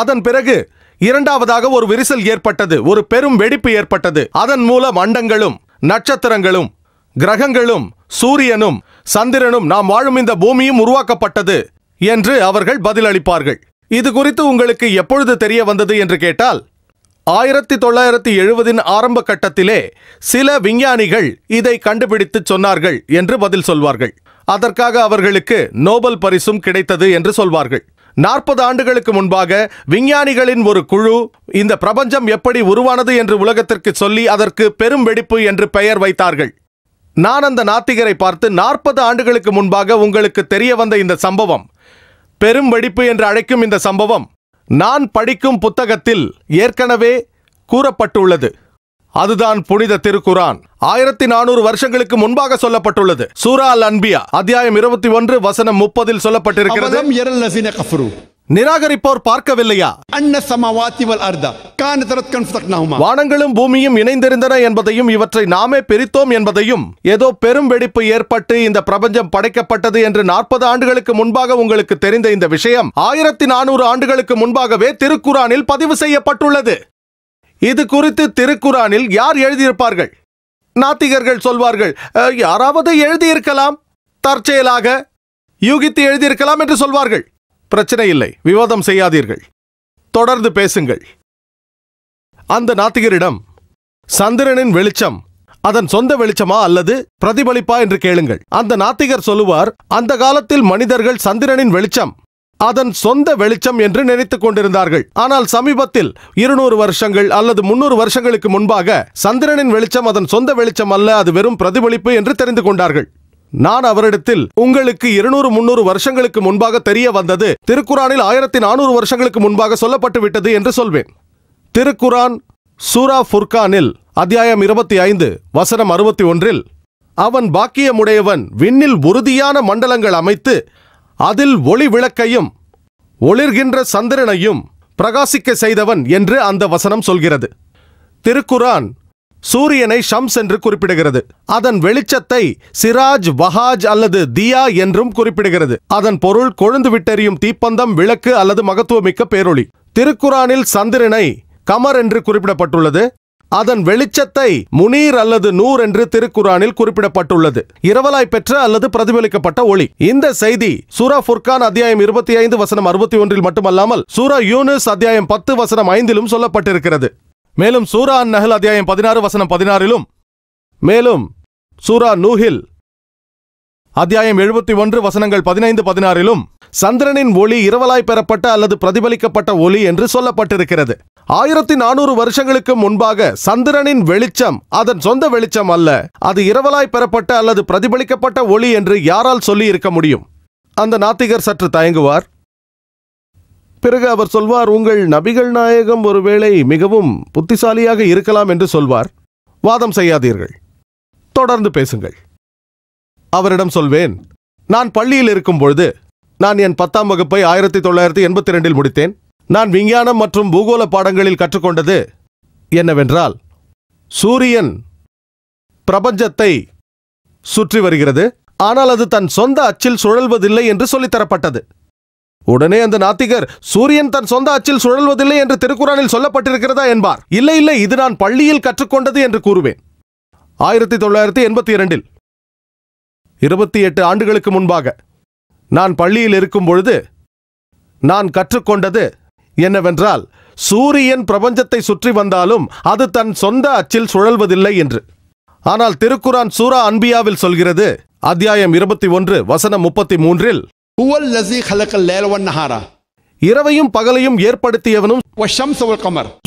அதன் பிறகு இரண்டாவதாக ஒரு விரிசல் ஏற்பட்டது ஒரு பெரும் வெடிப்பு ஏற்பட்டது அதன் மூலம் அண்டங்களும் நட்சத்திரங்களும் கிரகங்களும் சூரியனும் சந்திரனும் நாம் வாழும் இந்த பூமியும் உருவாக்கப்பட்டது என்று அவர்கள் பதிலளிப்பார்கள் இது குறித்து உங்களுக்கு எப்பொழுது தெரிய வந்தது என்று கேட்டால் ஆயிரத்தி தொள்ளாயிரத்தி எழுபதின் ஆரம்ப கட்டத்திலே சில விஞ்ஞானிகள் இதை கண்டுபிடித்து சொன்னார்கள் என்று பதில் சொல்வார்கள் அதற்காக அவர்களுக்கு நோபல் பரிசும் கிடைத்தது என்று சொல்வார்கள் நாற்பது ஆண்டுகளுக்கு முன்பாக விஞ்ஞானிகளின் ஒரு குழு இந்த பிரபஞ்சம் எப்படி உருவானது என்று உலகத்திற்கு சொல்லி அதற்கு பெரும் வெடிப்பு என்று பெயர் வைத்தார்கள் நான் அந்த நாத்திகரை பார்த்து நாற்பது ஆண்டுகளுக்கு முன்பாக உங்களுக்கு தெரிய வந்த இந்த சம்பவம் பெரும் வெடிப்பு என்று அழைக்கும் இந்த சம்பவம் நான் படிக்கும் புத்தகத்தில் ஏற்கனவே கூறப்பட்டுள்ளது அதுதான் புனித திருக்குரான் ஆயிரத்தி நானூறு வருஷங்களுக்கு முன்பாக சொல்லப்பட்டுள்ளது சூரா அல் அன்பியா அத்தியாயம் இருபத்தி ஒன்று வசனம் முப்பதில் சொல்லப்பட்டிருக்கிறது நிராகரிப்போர் பார்க்கவில்லையா வானங்களும் பூமியும் இணைந்திருந்தன என்பதையும் இவற்றை நாமே பிரித்தோம் என்பதையும் ஏதோ பெரும் வெடிப்பு ஏற்பட்டு இந்த பிரபஞ்சம் படைக்கப்பட்டது என்று நாற்பது ஆண்டுகளுக்கு முன்பாக உங்களுக்கு தெரிந்த இந்த விஷயம் ஆயிரத்தி நானூறு ஆண்டுகளுக்கு முன்பாகவே திருக்குறானில் பதிவு செய்யப்பட்டுள்ளது இது குறித்து திருக்குறானில் யார் எழுதியிருப்பார்கள் நாத்திகர்கள் சொல்வார்கள் யாராவது எழுதியிருக்கலாம் தற்செயலாக யூகித்து எழுதியிருக்கலாம் என்று சொல்வார்கள் பிரச்சனை இல்லை விவாதம் செய்யாதீர்கள் தொடர்ந்து பேசுங்கள் அந்த நாத்திகரிடம் சந்திரனின் வெளிச்சம் அதன் சொந்த வெளிச்சமா அல்லது பிரதிபலிப்பா என்று கேளுங்கள் அந்த நாத்திகர் சொல்லுவார் அந்த காலத்தில் மனிதர்கள் சந்திரனின் வெளிச்சம் அதன் சொந்த வெளிச்சம் என்று நினைத்துக் கொண்டிருந்தார்கள் ஆனால் சமீபத்தில் இருநூறு வருஷங்கள் அல்லது முன்னூறு வருஷங்களுக்கு முன்பாக சந்திரனின் வெளிச்சம் அதன் சொந்த வெளிச்சம் அல்ல அது வெறும் பிரதிபலிப்பு என்று தெரிந்து கொண்டார்கள் நான் அவரிடத்தில் உங்களுக்கு இருநூறு முன்னூறு வருஷங்களுக்கு முன்பாக தெரிய வந்தது திருக்குறானில் ஆயிரத்தி நானூறு வருஷங்களுக்கு முன்பாக சொல்லப்பட்டு விட்டது என்று சொல்வேன் திருக்குரான் சூரா ஃபுர்கானில் அத்தியாயம் இருபத்தி ஐந்து வசனம் அறுபத்தி ஒன்றில் அவன் பாக்கியமுடையவன் விண்ணில் உறுதியான மண்டலங்கள் அமைத்து அதில் ஒளி விளக்கையும் ஒளிர்கின்ற சந்திரனையும் பிரகாசிக்க செய்தவன் என்று அந்த வசனம் சொல்கிறது திருக்குரான் சூரியனை ஷம்ஸ் என்று குறிப்பிடுகிறது அதன் வெளிச்சத்தை சிராஜ் வஹாஜ் அல்லது தியா என்றும் குறிப்பிடுகிறது அதன் பொருள் கொழுந்து விட்டெறியும் தீப்பந்தம் விளக்கு அல்லது மகத்துவமிக்க பேரொளி திருக்குரானில் சந்திரனை கமர் என்று குறிப்பிடப்பட்டுள்ளது அதன் வெளிச்சத்தை முனீர் அல்லது நூர் என்று திருக்குறானில் குறிப்பிடப்பட்டுள்ளது இரவலாய் பெற்ற அல்லது பிரதிபலிக்கப்பட்ட ஒளி இந்த செய்தி சூரா ஃபுர்கான் அத்தியாயம் இருபத்தி ஐந்து வசனம் அறுபத்தி ஒன்றில் மட்டுமல்லாமல் சூரா யூனிஸ் அத்தியாயம் பத்து வசனம் ஐந்திலும் சொல்லப்பட்டிருக்கிறது மேலும் சூரா நகல் அத்தியாயம் பதினாறு வசனம் பதினாறிலும் மேலும் சூரா நூஹில் அத்தியாயம் எழுபத்தி ஒன்று வசனங்கள் பதினைந்து பதினாறிலும் சந்திரனின் ஒளி இரவலாய் பெறப்பட்ட அல்லது பிரதிபலிக்கப்பட்ட ஒளி என்று சொல்லப்பட்டிருக்கிறது ஆயிரத்தி நானூறு வருஷங்களுக்கு முன்பாக சந்திரனின் வெளிச்சம் அதன் சொந்த வெளிச்சம் அல்ல அது இரவலாய் பெறப்பட்ட அல்லது பிரதிபலிக்கப்பட்ட ஒளி என்று யாரால் சொல்லி இருக்க முடியும் அந்த நாத்திகர் சற்று தயங்குவார் பிறகு அவர் சொல்வார் உங்கள் நபிகள் நாயகம் ஒருவேளை மிகவும் புத்திசாலியாக இருக்கலாம் என்று சொல்வார் வாதம் செய்யாதீர்கள் தொடர்ந்து பேசுங்கள் அவரிடம் சொல்வேன் நான் பள்ளியில் இருக்கும் பொழுது நான் என் பத்தாம் வகுப்பை ஆயிரத்தி தொள்ளாயிரத்தி எண்பத்தி ரெண்டில் முடித்தேன் நான் விஞ்ஞானம் மற்றும் பூகோள பாடங்களில் கற்றுக்கொண்டது என்னவென்றால் சூரியன் பிரபஞ்சத்தை சுற்றி வருகிறது ஆனால் அது தன் சொந்த அச்சில் சுழல்வதில்லை என்று சொல்லித்தரப்பட்டது உடனே அந்த நாத்திகர் சூரியன் தன் சொந்த அச்சில் சுழல்வதில்லை என்று திருக்குறானில் சொல்லப்பட்டிருக்கிறதா என்பார் இல்லை இல்லை இது நான் பள்ளியில் கற்றுக்கொண்டது என்று கூறுவேன் ஆயிரத்தி தொள்ளாயிரத்தி எண்பத்தி இரண்டில் இருபத்தி எட்டு ஆண்டுகளுக்கு முன்பாக நான் பள்ளியில் இருக்கும் பொழுது நான் கற்றுக்கொண்டது என்னவென்றால் சூரியன் பிரபஞ்சத்தை சுற்றி வந்தாலும் அது தன் சொந்த அச்சில் சுழல்வதில்லை என்று ஆனால் திருக்குரான் சூரா அன்பியாவில் சொல்கிறது அத்தியாயம் இருபத்தி ஒன்று வசனம் முப்பத்தி மூன்றில் இரவையும் பகலையும் ஏற்படுத்தியவனும்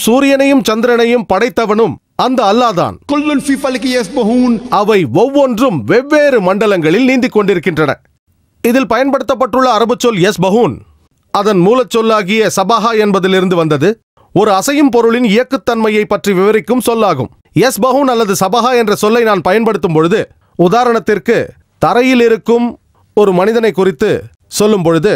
சூரியனையும் சந்திரனையும் படைத்தவனும் அந்த அல்லாதான் அவை ஒவ்வொன்றும் வெவ்வேறு மண்டலங்களில் நீந்திக் கொண்டிருக்கின்றன இதில் பயன்படுத்தப்பட்டுள்ள அரபு சொல் எஸ் பஹூன் அதன் மூலச்சொல்லாகிய சபாஹா என்பதிலிருந்து வந்தது ஒரு அசையும் பொருளின் இயக்குத்தன்மையை பற்றி விவரிக்கும் சொல்லாகும் எஸ் பஹூன் அல்லது சபஹா என்ற சொல்லை நான் பயன்படுத்தும் பொழுது உதாரணத்திற்கு தரையில் இருக்கும் ஒரு மனிதனை குறித்து சொல்லும் பொழுது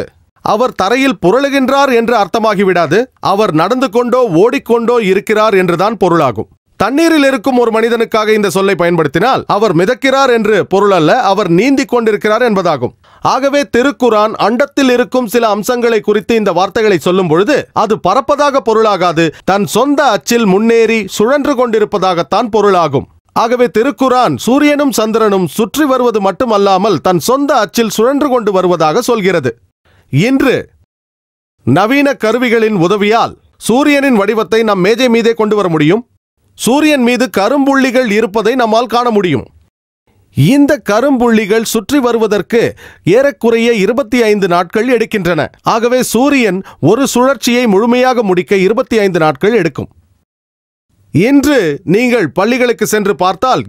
அவர் தரையில் புரளுகின்றார் என்று அர்த்தமாகிவிடாது அவர் நடந்து கொண்டோ ஓடிக்கொண்டோ இருக்கிறார் என்றுதான் பொருளாகும் தண்ணீரில் இருக்கும் ஒரு மனிதனுக்காக இந்த சொல்லை பயன்படுத்தினால் அவர் மிதக்கிறார் என்று பொருள் அல்ல அவர் நீந்தி கொண்டிருக்கிறார் என்பதாகும் ஆகவே திருக்குரான் அண்டத்தில் இருக்கும் சில அம்சங்களை குறித்து இந்த வார்த்தைகளை சொல்லும் பொழுது அது பறப்பதாக பொருளாகாது தன் சொந்த அச்சில் முன்னேறி சுழன்று கொண்டிருப்பதாகத்தான் பொருளாகும் ஆகவே திருக்குரான் சூரியனும் சந்திரனும் சுற்றி வருவது மட்டுமல்லாமல் தன் சொந்த அச்சில் சுழன்று கொண்டு வருவதாக சொல்கிறது இன்று நவீன கருவிகளின் உதவியால் சூரியனின் வடிவத்தை நம் மேஜை மீதே கொண்டு வர முடியும் சூரியன் மீது கரும்புள்ளிகள் இருப்பதை நம்மால் காண முடியும் இந்த கரும்புள்ளிகள் சுற்றி வருவதற்கு ஏறக்குறைய இருபத்தி ஐந்து நாட்கள் எடுக்கின்றன ஆகவே சூரியன் ஒரு சுழற்சியை முழுமையாக முடிக்க இருபத்தி ஐந்து நாட்கள் எடுக்கும் இன்று நீங்கள் பள்ளிகளுக்கு சென்று பார்த்தால்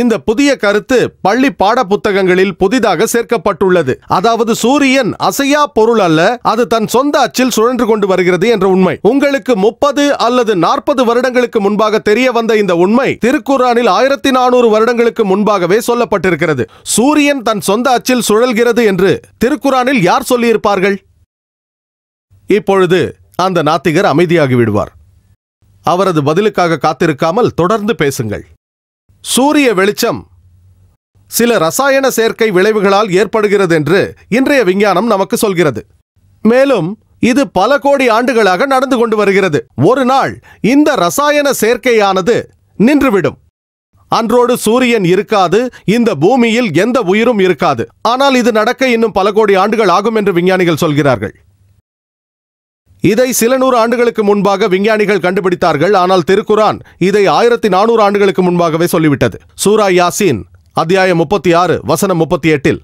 இந்த புதிய கருத்து பள்ளி பாட புத்தகங்களில் புதிதாக சேர்க்கப்பட்டுள்ளது அதாவது சூரியன் அசையா பொருள் அல்ல அது தன் சொந்த அச்சில் சுழன்று கொண்டு வருகிறது என்ற உண்மை உங்களுக்கு முப்பது அல்லது நாற்பது வருடங்களுக்கு முன்பாக தெரிய வந்த இந்த உண்மை திருக்குறானில் ஆயிரத்தி நானூறு வருடங்களுக்கு முன்பாகவே சொல்லப்பட்டிருக்கிறது சூரியன் தன் சொந்த அச்சில் சுழல்கிறது என்று திருக்குறானில் யார் சொல்லியிருப்பார்கள் இப்பொழுது அந்த நாத்திகர் அமைதியாகிவிடுவார் அவரது பதிலுக்காக காத்திருக்காமல் தொடர்ந்து பேசுங்கள் சூரிய வெளிச்சம் சில ரசாயன சேர்க்கை விளைவுகளால் ஏற்படுகிறது என்று இன்றைய விஞ்ஞானம் நமக்கு சொல்கிறது மேலும் இது பல கோடி ஆண்டுகளாக நடந்து கொண்டு வருகிறது ஒரு நாள் இந்த ரசாயன சேர்க்கையானது நின்றுவிடும் அன்றோடு சூரியன் இருக்காது இந்த பூமியில் எந்த உயிரும் இருக்காது ஆனால் இது நடக்க இன்னும் பல கோடி ஆண்டுகள் ஆகும் என்று விஞ்ஞானிகள் சொல்கிறார்கள் இதை சில நூறு ஆண்டுகளுக்கு முன்பாக விஞ்ஞானிகள் கண்டுபிடித்தார்கள் ஆனால் திருக்குரான் இதை ஆயிரத்தி நானூறு ஆண்டுகளுக்கு முன்பாகவே சொல்லிவிட்டது சூரா யாசின் அத்தியாயம் முப்பத்தி ஆறு வசனம் முப்பத்தி எட்டில்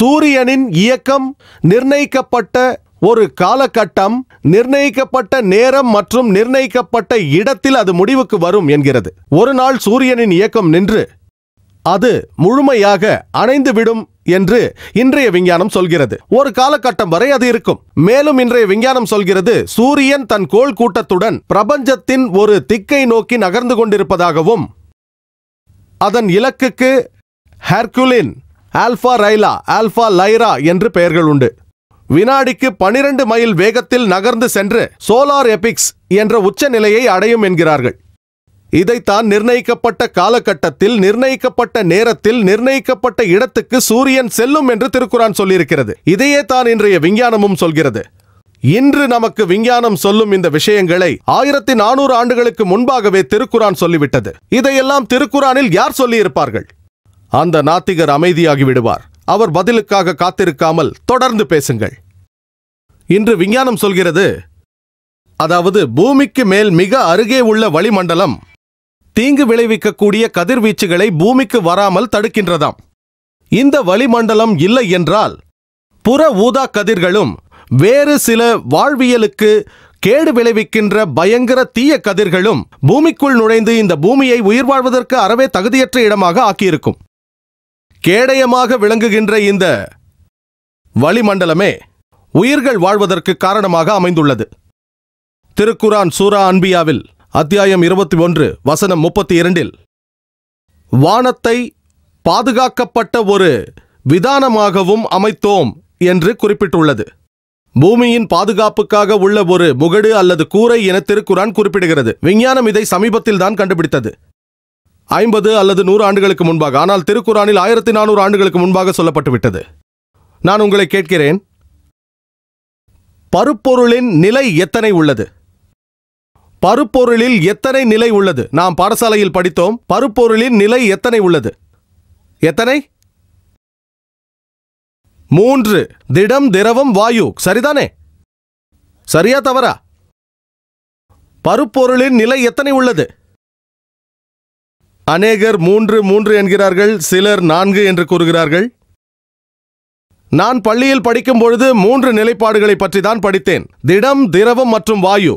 சூரியனின் இயக்கம் நிர்ணயிக்கப்பட்ட ஒரு காலகட்டம் நிர்ணயிக்கப்பட்ட நேரம் மற்றும் நிர்ணயிக்கப்பட்ட இடத்தில் அது முடிவுக்கு வரும் என்கிறது ஒரு நாள் சூரியனின் இயக்கம் நின்று அது முழுமையாக அணைந்துவிடும் என்று இன்றைய விஞ்ஞானம் சொல்கிறது ஒரு காலகட்டம் வரை அது இருக்கும் மேலும் இன்றைய விஞ்ஞானம் சொல்கிறது சூரியன் தன் கோள் கூட்டத்துடன் பிரபஞ்சத்தின் ஒரு திக்கை நோக்கி நகர்ந்து கொண்டிருப்பதாகவும் அதன் இலக்குக்கு ஹெர்குலின் ஆல்பா ரைலா ஆல்பா லைரா என்று பெயர்கள் உண்டு வினாடிக்கு பனிரண்டு மைல் வேகத்தில் நகர்ந்து சென்று சோலார் எபிக்ஸ் என்ற உச்சநிலையை அடையும் என்கிறார்கள் இதைத்தான் நிர்ணயிக்கப்பட்ட காலகட்டத்தில் நிர்ணயிக்கப்பட்ட நேரத்தில் நிர்ணயிக்கப்பட்ட இடத்துக்கு சூரியன் செல்லும் என்று திருக்குறான் சொல்லியிருக்கிறது இதையே தான் இன்றைய விஞ்ஞானமும் சொல்கிறது இன்று நமக்கு விஞ்ஞானம் சொல்லும் இந்த விஷயங்களை ஆயிரத்தி நானூறு ஆண்டுகளுக்கு முன்பாகவே திருக்குறான் சொல்லிவிட்டது இதையெல்லாம் திருக்குறானில் யார் சொல்லியிருப்பார்கள் அந்த நாத்திகர் அமைதியாகி விடுவார் அவர் பதிலுக்காக காத்திருக்காமல் தொடர்ந்து பேசுங்கள் இன்று விஞ்ஞானம் சொல்கிறது அதாவது பூமிக்கு மேல் மிக அருகே உள்ள வளிமண்டலம் தீங்கு விளைவிக்கக்கூடிய கதிர்வீச்சுகளை பூமிக்கு வராமல் தடுக்கின்றதாம் இந்த வளிமண்டலம் இல்லை என்றால் புற ஊதா கதிர்களும் வேறு சில வாழ்வியலுக்கு கேடு விளைவிக்கின்ற பயங்கர தீய கதிர்களும் பூமிக்குள் நுழைந்து இந்த பூமியை உயிர் வாழ்வதற்கு அறவே தகுதியற்ற இடமாக ஆக்கியிருக்கும் கேடயமாக விளங்குகின்ற இந்த வளிமண்டலமே உயிர்கள் வாழ்வதற்கு காரணமாக அமைந்துள்ளது திருக்குரான் சூரா அன்பியாவில் அத்தியாயம் இருபத்தி ஒன்று வசனம் முப்பத்தி இரண்டில் வானத்தை பாதுகாக்கப்பட்ட ஒரு விதானமாகவும் அமைத்தோம் என்று குறிப்பிட்டுள்ளது பூமியின் பாதுகாப்புக்காக உள்ள ஒரு முகடு அல்லது கூரை என திருக்குரான் குறிப்பிடுகிறது விஞ்ஞானம் இதை சமீபத்தில் தான் கண்டுபிடித்தது ஐம்பது அல்லது நூறு ஆண்டுகளுக்கு முன்பாக ஆனால் திருக்குறானில் ஆயிரத்தி நானூறு ஆண்டுகளுக்கு முன்பாக சொல்லப்பட்டுவிட்டது நான் உங்களை கேட்கிறேன் பருப்பொருளின் நிலை எத்தனை உள்ளது பருப்பொருளில் எத்தனை நிலை உள்ளது நாம் பாடசாலையில் படித்தோம் பருப்பொருளின் நிலை எத்தனை உள்ளது எத்தனை மூன்று திடம் திரவம் வாயு சரிதானே சரியா தவறா பருப்பொருளின் நிலை எத்தனை உள்ளது அநேகர் மூன்று மூன்று என்கிறார்கள் சிலர் நான்கு என்று கூறுகிறார்கள் நான் பள்ளியில் படிக்கும் பொழுது மூன்று நிலைப்பாடுகளை பற்றி தான் படித்தேன் திடம் திரவம் மற்றும் வாயு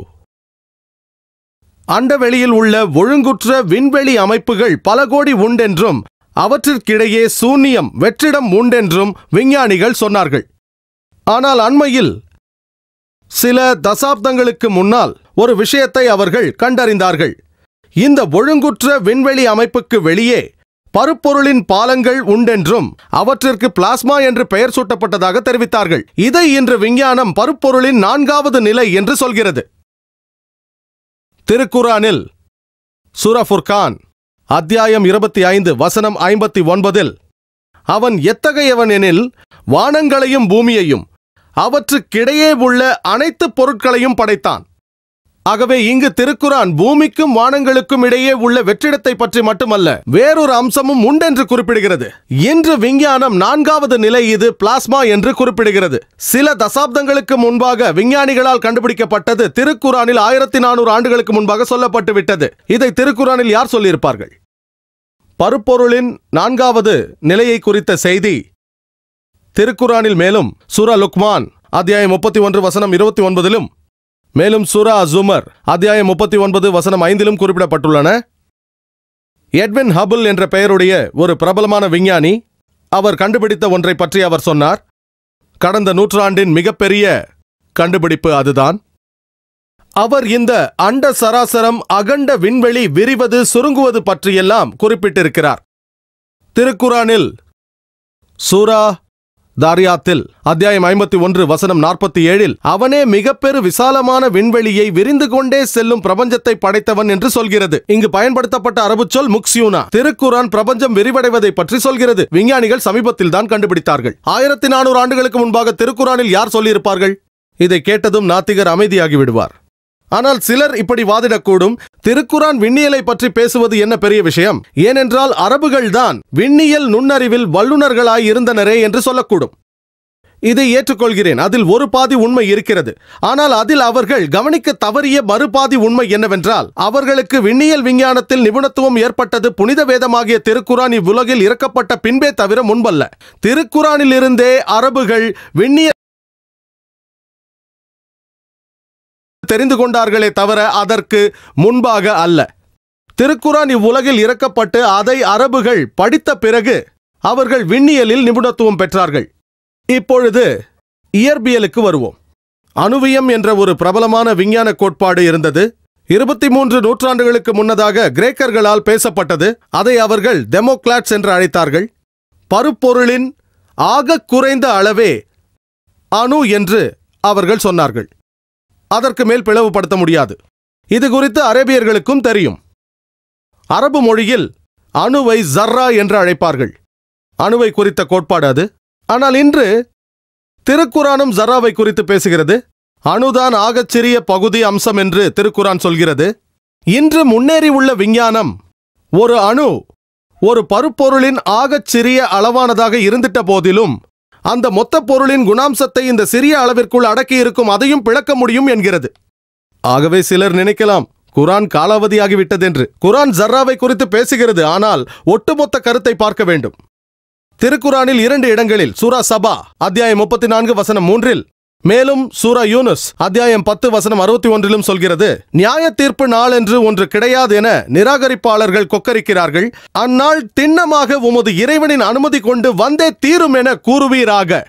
அண்டவெளியில் உள்ள ஒழுங்குற்ற விண்வெளி அமைப்புகள் பல கோடி உண்டென்றும் அவற்றிற்கிடையே சூன்யம் வெற்றிடம் உண்டென்றும் விஞ்ஞானிகள் சொன்னார்கள் ஆனால் அண்மையில் சில தசாப்தங்களுக்கு முன்னால் ஒரு விஷயத்தை அவர்கள் கண்டறிந்தார்கள் இந்த ஒழுங்குற்ற விண்வெளி அமைப்புக்கு வெளியே பருப்பொருளின் பாலங்கள் உண்டென்றும் அவற்றிற்கு பிளாஸ்மா என்று பெயர் சூட்டப்பட்டதாக தெரிவித்தார்கள் இதை இன்று விஞ்ஞானம் பருப்பொருளின் நான்காவது நிலை என்று சொல்கிறது திருக்குரானில் சுரஃபுர்கான் அத்தியாயம் இருபத்தி ஐந்து வசனம் ஐம்பத்தி ஒன்பதில் அவன் எத்தகையவன் எனில் வானங்களையும் பூமியையும் அவற்றுக்கிடையே உள்ள அனைத்து பொருட்களையும் படைத்தான் ஆகவே இங்கு திருக்குரான் பூமிக்கும் வானங்களுக்கும் இடையே உள்ள வெற்றிடத்தை பற்றி மட்டுமல்ல வேறொரு அம்சமும் உண்டென்று குறிப்பிடுகிறது இன்று விஞ்ஞானம் நான்காவது நிலை இது பிளாஸ்மா என்று குறிப்பிடுகிறது சில தசாப்தங்களுக்கு முன்பாக விஞ்ஞானிகளால் கண்டுபிடிக்கப்பட்டது திருக்குறானில் ஆயிரத்தி நானூறு ஆண்டுகளுக்கு முன்பாக சொல்லப்பட்டு விட்டது இதை திருக்குறானில் யார் சொல்லியிருப்பார்கள் பருப்பொருளின் நான்காவது நிலையை குறித்த செய்தி திருக்குறானில் மேலும் சூரா லுக்மான் அத்தியாயம் முப்பத்தி ஒன்று வசனம் இருபத்தி ஒன்பதிலும் மேலும் சுரா ஜுமர் அத்தியாயம் முப்பத்தி ஒன்பது வசனம் ஐந்திலும் குறிப்பிடப்பட்டுள்ளன எட்வின் ஹபுல் என்ற பெயருடைய ஒரு பிரபலமான விஞ்ஞானி அவர் கண்டுபிடித்த ஒன்றை பற்றி அவர் சொன்னார் கடந்த நூற்றாண்டின் மிகப்பெரிய கண்டுபிடிப்பு அதுதான் அவர் இந்த அண்ட சராசரம் அகண்ட விண்வெளி விரிவது சுருங்குவது பற்றியெல்லாம் குறிப்பிட்டிருக்கிறார் திருக்குறானில் சூரா தாரியாத்தில் அத்தியாயம் ஐம்பத்தி ஒன்று வசனம் நாற்பத்தி ஏழில் அவனே மிகப்பெரு விசாலமான விண்வெளியை விரிந்து கொண்டே செல்லும் பிரபஞ்சத்தை படைத்தவன் என்று சொல்கிறது இங்கு பயன்படுத்தப்பட்ட அரபு சொல் முக்சியூனா திருக்குரான் பிரபஞ்சம் விரிவடைவதை பற்றி சொல்கிறது விஞ்ஞானிகள் சமீபத்தில் தான் கண்டுபிடித்தார்கள் ஆயிரத்தி நானூறு ஆண்டுகளுக்கு முன்பாக திருக்குறானில் யார் சொல்லியிருப்பார்கள் இதை கேட்டதும் நாத்திகர் அமைதியாகிவிடுவார் ஆனால் சிலர் இப்படி வாதிடக்கூடும் திருக்குரான் விண்ணியலை பற்றி பேசுவது என்ன பெரிய விஷயம் ஏனென்றால் அரபுகள் தான் விண்ணியல் நுண்ணறிவில் வல்லுநர்களாய் இருந்தனரே என்று சொல்லக்கூடும் இதை ஏற்றுக்கொள்கிறேன் அதில் ஒரு பாதி உண்மை இருக்கிறது ஆனால் அதில் அவர்கள் கவனிக்க தவறிய மறுபாதி உண்மை என்னவென்றால் அவர்களுக்கு விண்ணியல் விஞ்ஞானத்தில் நிபுணத்துவம் ஏற்பட்டது புனித வேதமாகிய திருக்குரான் இவ்வுலகில் இறக்கப்பட்ட பின்பே தவிர முன்பல்ல திருக்குறானில் இருந்தே அரபுகள் விண்ணிய தெரிந்து கொண்டார்களே தவிர அதற்கு முன்பாக அல்ல திருக்குரான் இவ்வுலகில் இறக்கப்பட்டு அதை அரபுகள் படித்த பிறகு அவர்கள் விண்ணியலில் நிபுணத்துவம் பெற்றார்கள் இப்பொழுது இயற்பியலுக்கு வருவோம் அணுவியம் என்ற ஒரு பிரபலமான விஞ்ஞான கோட்பாடு இருந்தது இருபத்தி மூன்று நூற்றாண்டுகளுக்கு முன்னதாக கிரேக்கர்களால் பேசப்பட்டது அதை அவர்கள் டெமோக்ளாட்ஸ் என்று அழைத்தார்கள் பருப்பொருளின் ஆக குறைந்த அளவே அணு என்று அவர்கள் சொன்னார்கள் அதற்கு மேல் பிளவுபடுத்த முடியாது இது குறித்து அரேபியர்களுக்கும் தெரியும் அரபு மொழியில் அணுவை ஜர்ரா என்று அழைப்பார்கள் அணுவை குறித்த கோட்பாடு அது ஆனால் இன்று திருக்குறானும் ஜராவை குறித்து பேசுகிறது அணுதான் ஆகச்சிறிய பகுதி அம்சம் என்று திருக்குறான் சொல்கிறது இன்று முன்னேறி உள்ள விஞ்ஞானம் ஒரு அணு ஒரு பருப்பொருளின் ஆகச்சிறிய அளவானதாக இருந்துட்ட போதிலும் அந்த மொத்த பொருளின் குணாம்சத்தை இந்த சிறிய அளவிற்குள் அடக்கி இருக்கும் அதையும் பிளக்க முடியும் என்கிறது ஆகவே சிலர் நினைக்கலாம் குரான் காலாவதியாகிவிட்டதென்று குரான் ஜர்ராவை குறித்து பேசுகிறது ஆனால் ஒட்டுமொத்த கருத்தை பார்க்க வேண்டும் திருக்குரானில் இரண்டு இடங்களில் சூரா சபா அத்தியாயம் முப்பத்தி நான்கு வசனம் மூன்றில் மேலும் சூரா யூனுஸ் அத்தியாயம் பத்து வசனம் அறுபத்தி ஒன்றிலும் சொல்கிறது நியாய தீர்ப்பு நாள் என்று ஒன்று கிடையாது என நிராகரிப்பாளர்கள் கொக்கரிக்கிறார்கள் அந்நாள் திண்ணமாக உமது இறைவனின் அனுமதி கொண்டு வந்தே தீரும் என கூறுவீராக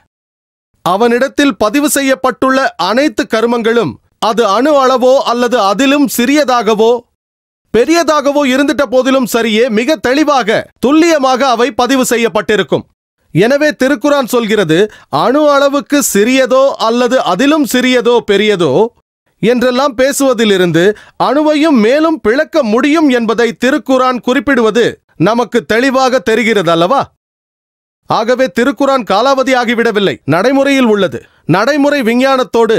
அவனிடத்தில் பதிவு செய்யப்பட்டுள்ள அனைத்து கருமங்களும் அது அணு அளவோ அல்லது அதிலும் சிறியதாகவோ பெரியதாகவோ இருந்துட்ட போதிலும் சரியே மிக தெளிவாக துல்லியமாக அவை பதிவு செய்யப்பட்டிருக்கும் எனவே திருக்குறான் சொல்கிறது அணு அளவுக்கு சிறியதோ அல்லது அதிலும் சிறியதோ பெரியதோ என்றெல்லாம் பேசுவதிலிருந்து அணுவையும் மேலும் பிளக்க முடியும் என்பதை திருக்குறான் குறிப்பிடுவது நமக்கு தெளிவாக தெரிகிறது அல்லவா ஆகவே திருக்குறான் காலாவதியாகிவிடவில்லை நடைமுறையில் உள்ளது நடைமுறை விஞ்ஞானத்தோடு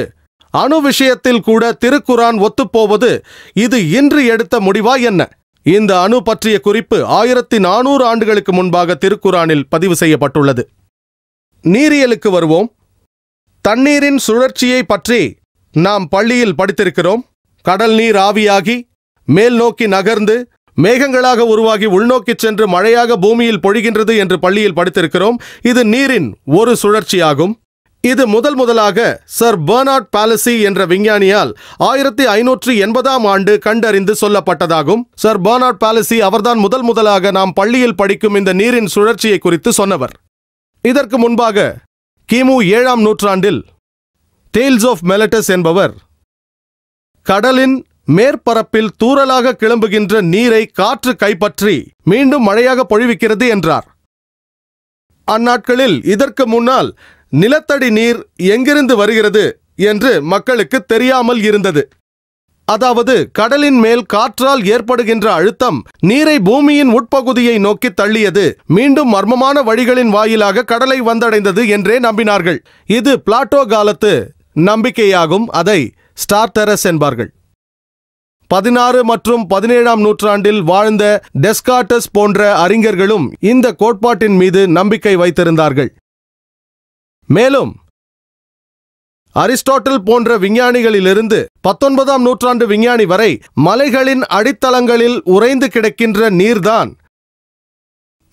அணு விஷயத்தில் கூட திருக்குறான் ஒத்துப்போவது இது இன்று எடுத்த முடிவா என்ன இந்த அணு பற்றிய குறிப்பு ஆயிரத்தி நானூறு ஆண்டுகளுக்கு முன்பாக திருக்குறானில் பதிவு செய்யப்பட்டுள்ளது நீரியலுக்கு வருவோம் தண்ணீரின் சுழற்சியை பற்றி நாம் பள்ளியில் படித்திருக்கிறோம் கடல் நீர் ஆவியாகி மேல் நோக்கி நகர்ந்து மேகங்களாக உருவாகி உள்நோக்கி சென்று மழையாக பூமியில் பொழிகின்றது என்று பள்ளியில் படித்திருக்கிறோம் இது நீரின் ஒரு சுழற்சியாகும் இது முதல் முதலாக சர் பெர்னார்ட் பாலசி என்ற விஞ்ஞானியால் ஆயிரத்தி ஐநூற்றி எண்பதாம் ஆண்டு கண்டறிந்து சொல்லப்பட்டதாகும் சர் பெர்னார்ட் பாலசி அவர்தான் முதல் முதலாக நாம் பள்ளியில் படிக்கும் இந்த நீரின் சுழற்சியை குறித்து சொன்னவர் இதற்கு முன்பாக கிமு ஏழாம் நூற்றாண்டில் டெய்ல்ஸ் ஆஃப் மெலட்டஸ் என்பவர் கடலின் மேற்பரப்பில் தூரலாக கிளம்புகின்ற நீரை காற்று கைப்பற்றி மீண்டும் மழையாக பொழிவிக்கிறது என்றார் அந்நாட்களில் இதற்கு முன்னால் நிலத்தடி நீர் எங்கிருந்து வருகிறது என்று மக்களுக்கு தெரியாமல் இருந்தது அதாவது கடலின் மேல் காற்றால் ஏற்படுகின்ற அழுத்தம் நீரை பூமியின் உட்பகுதியை நோக்கி தள்ளியது மீண்டும் மர்மமான வழிகளின் வாயிலாக கடலை வந்தடைந்தது என்றே நம்பினார்கள் இது பிளாட்டோ காலத்து நம்பிக்கையாகும் அதை ஸ்டார் என்பார்கள் பதினாறு மற்றும் பதினேழாம் நூற்றாண்டில் வாழ்ந்த டெஸ்காட்டஸ் போன்ற அறிஞர்களும் இந்த கோட்பாட்டின் மீது நம்பிக்கை வைத்திருந்தார்கள் மேலும் அரிஸ்டாட்டில் போன்ற விஞ்ஞானிகளிலிருந்து பத்தொன்பதாம் நூற்றாண்டு விஞ்ஞானி வரை மலைகளின் அடித்தளங்களில் உறைந்து கிடக்கின்ற நீர்தான்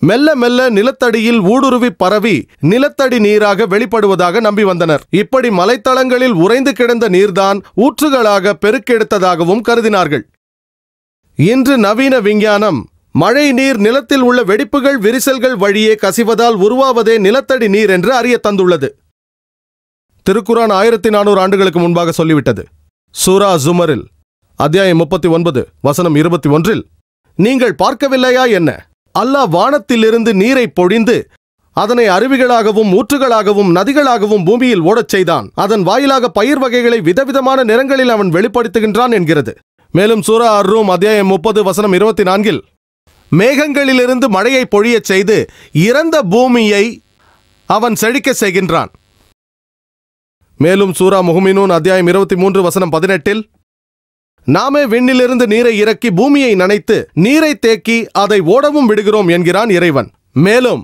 மெல்ல மெல்ல நிலத்தடியில் ஊடுருவி பரவி நிலத்தடி நீராக வெளிப்படுவதாக நம்பி வந்தனர் இப்படி மலைத்தளங்களில் உறைந்து கிடந்த நீர்தான் ஊற்றுகளாக பெருக்கெடுத்ததாகவும் கருதினார்கள் இன்று நவீன விஞ்ஞானம் மழை நீர் நிலத்தில் உள்ள வெடிப்புகள் விரிசல்கள் வழியே கசிவதால் உருவாவதே நிலத்தடி நீர் என்று அறிய தந்துள்ளது திருக்குரான் ஆயிரத்தி நானூறு ஆண்டுகளுக்கு முன்பாக சொல்லிவிட்டது சூரா ஜுமரில் அத்தியாயம் முப்பத்தி ஒன்பது வசனம் இருபத்தி ஒன்றில் நீங்கள் பார்க்கவில்லையா என்ன அல்லாஹ் வானத்திலிருந்து நீரை பொழிந்து அதனை அருவிகளாகவும் ஊற்றுகளாகவும் நதிகளாகவும் பூமியில் ஓடச் செய்தான் அதன் வாயிலாக பயிர் வகைகளை விதவிதமான நிறங்களில் அவன் வெளிப்படுத்துகின்றான் என்கிறது மேலும் சூரா அர்ரூம் அத்தியாயம் முப்பது வசனம் இருபத்தி நான்கில் மேகங்களிலிருந்து மழையை பொழியச் செய்து இறந்த பூமியை அவன் செழிக்க செய்கின்றான் மேலும் சூரா முகமினூன் அத்தியாயம் இருபத்தி மூன்று வசனம் பதினெட்டில் நாமே விண்ணிலிருந்து நீரை இறக்கி பூமியை நனைத்து நீரை தேக்கி அதை ஓடவும் விடுகிறோம் என்கிறான் இறைவன் மேலும்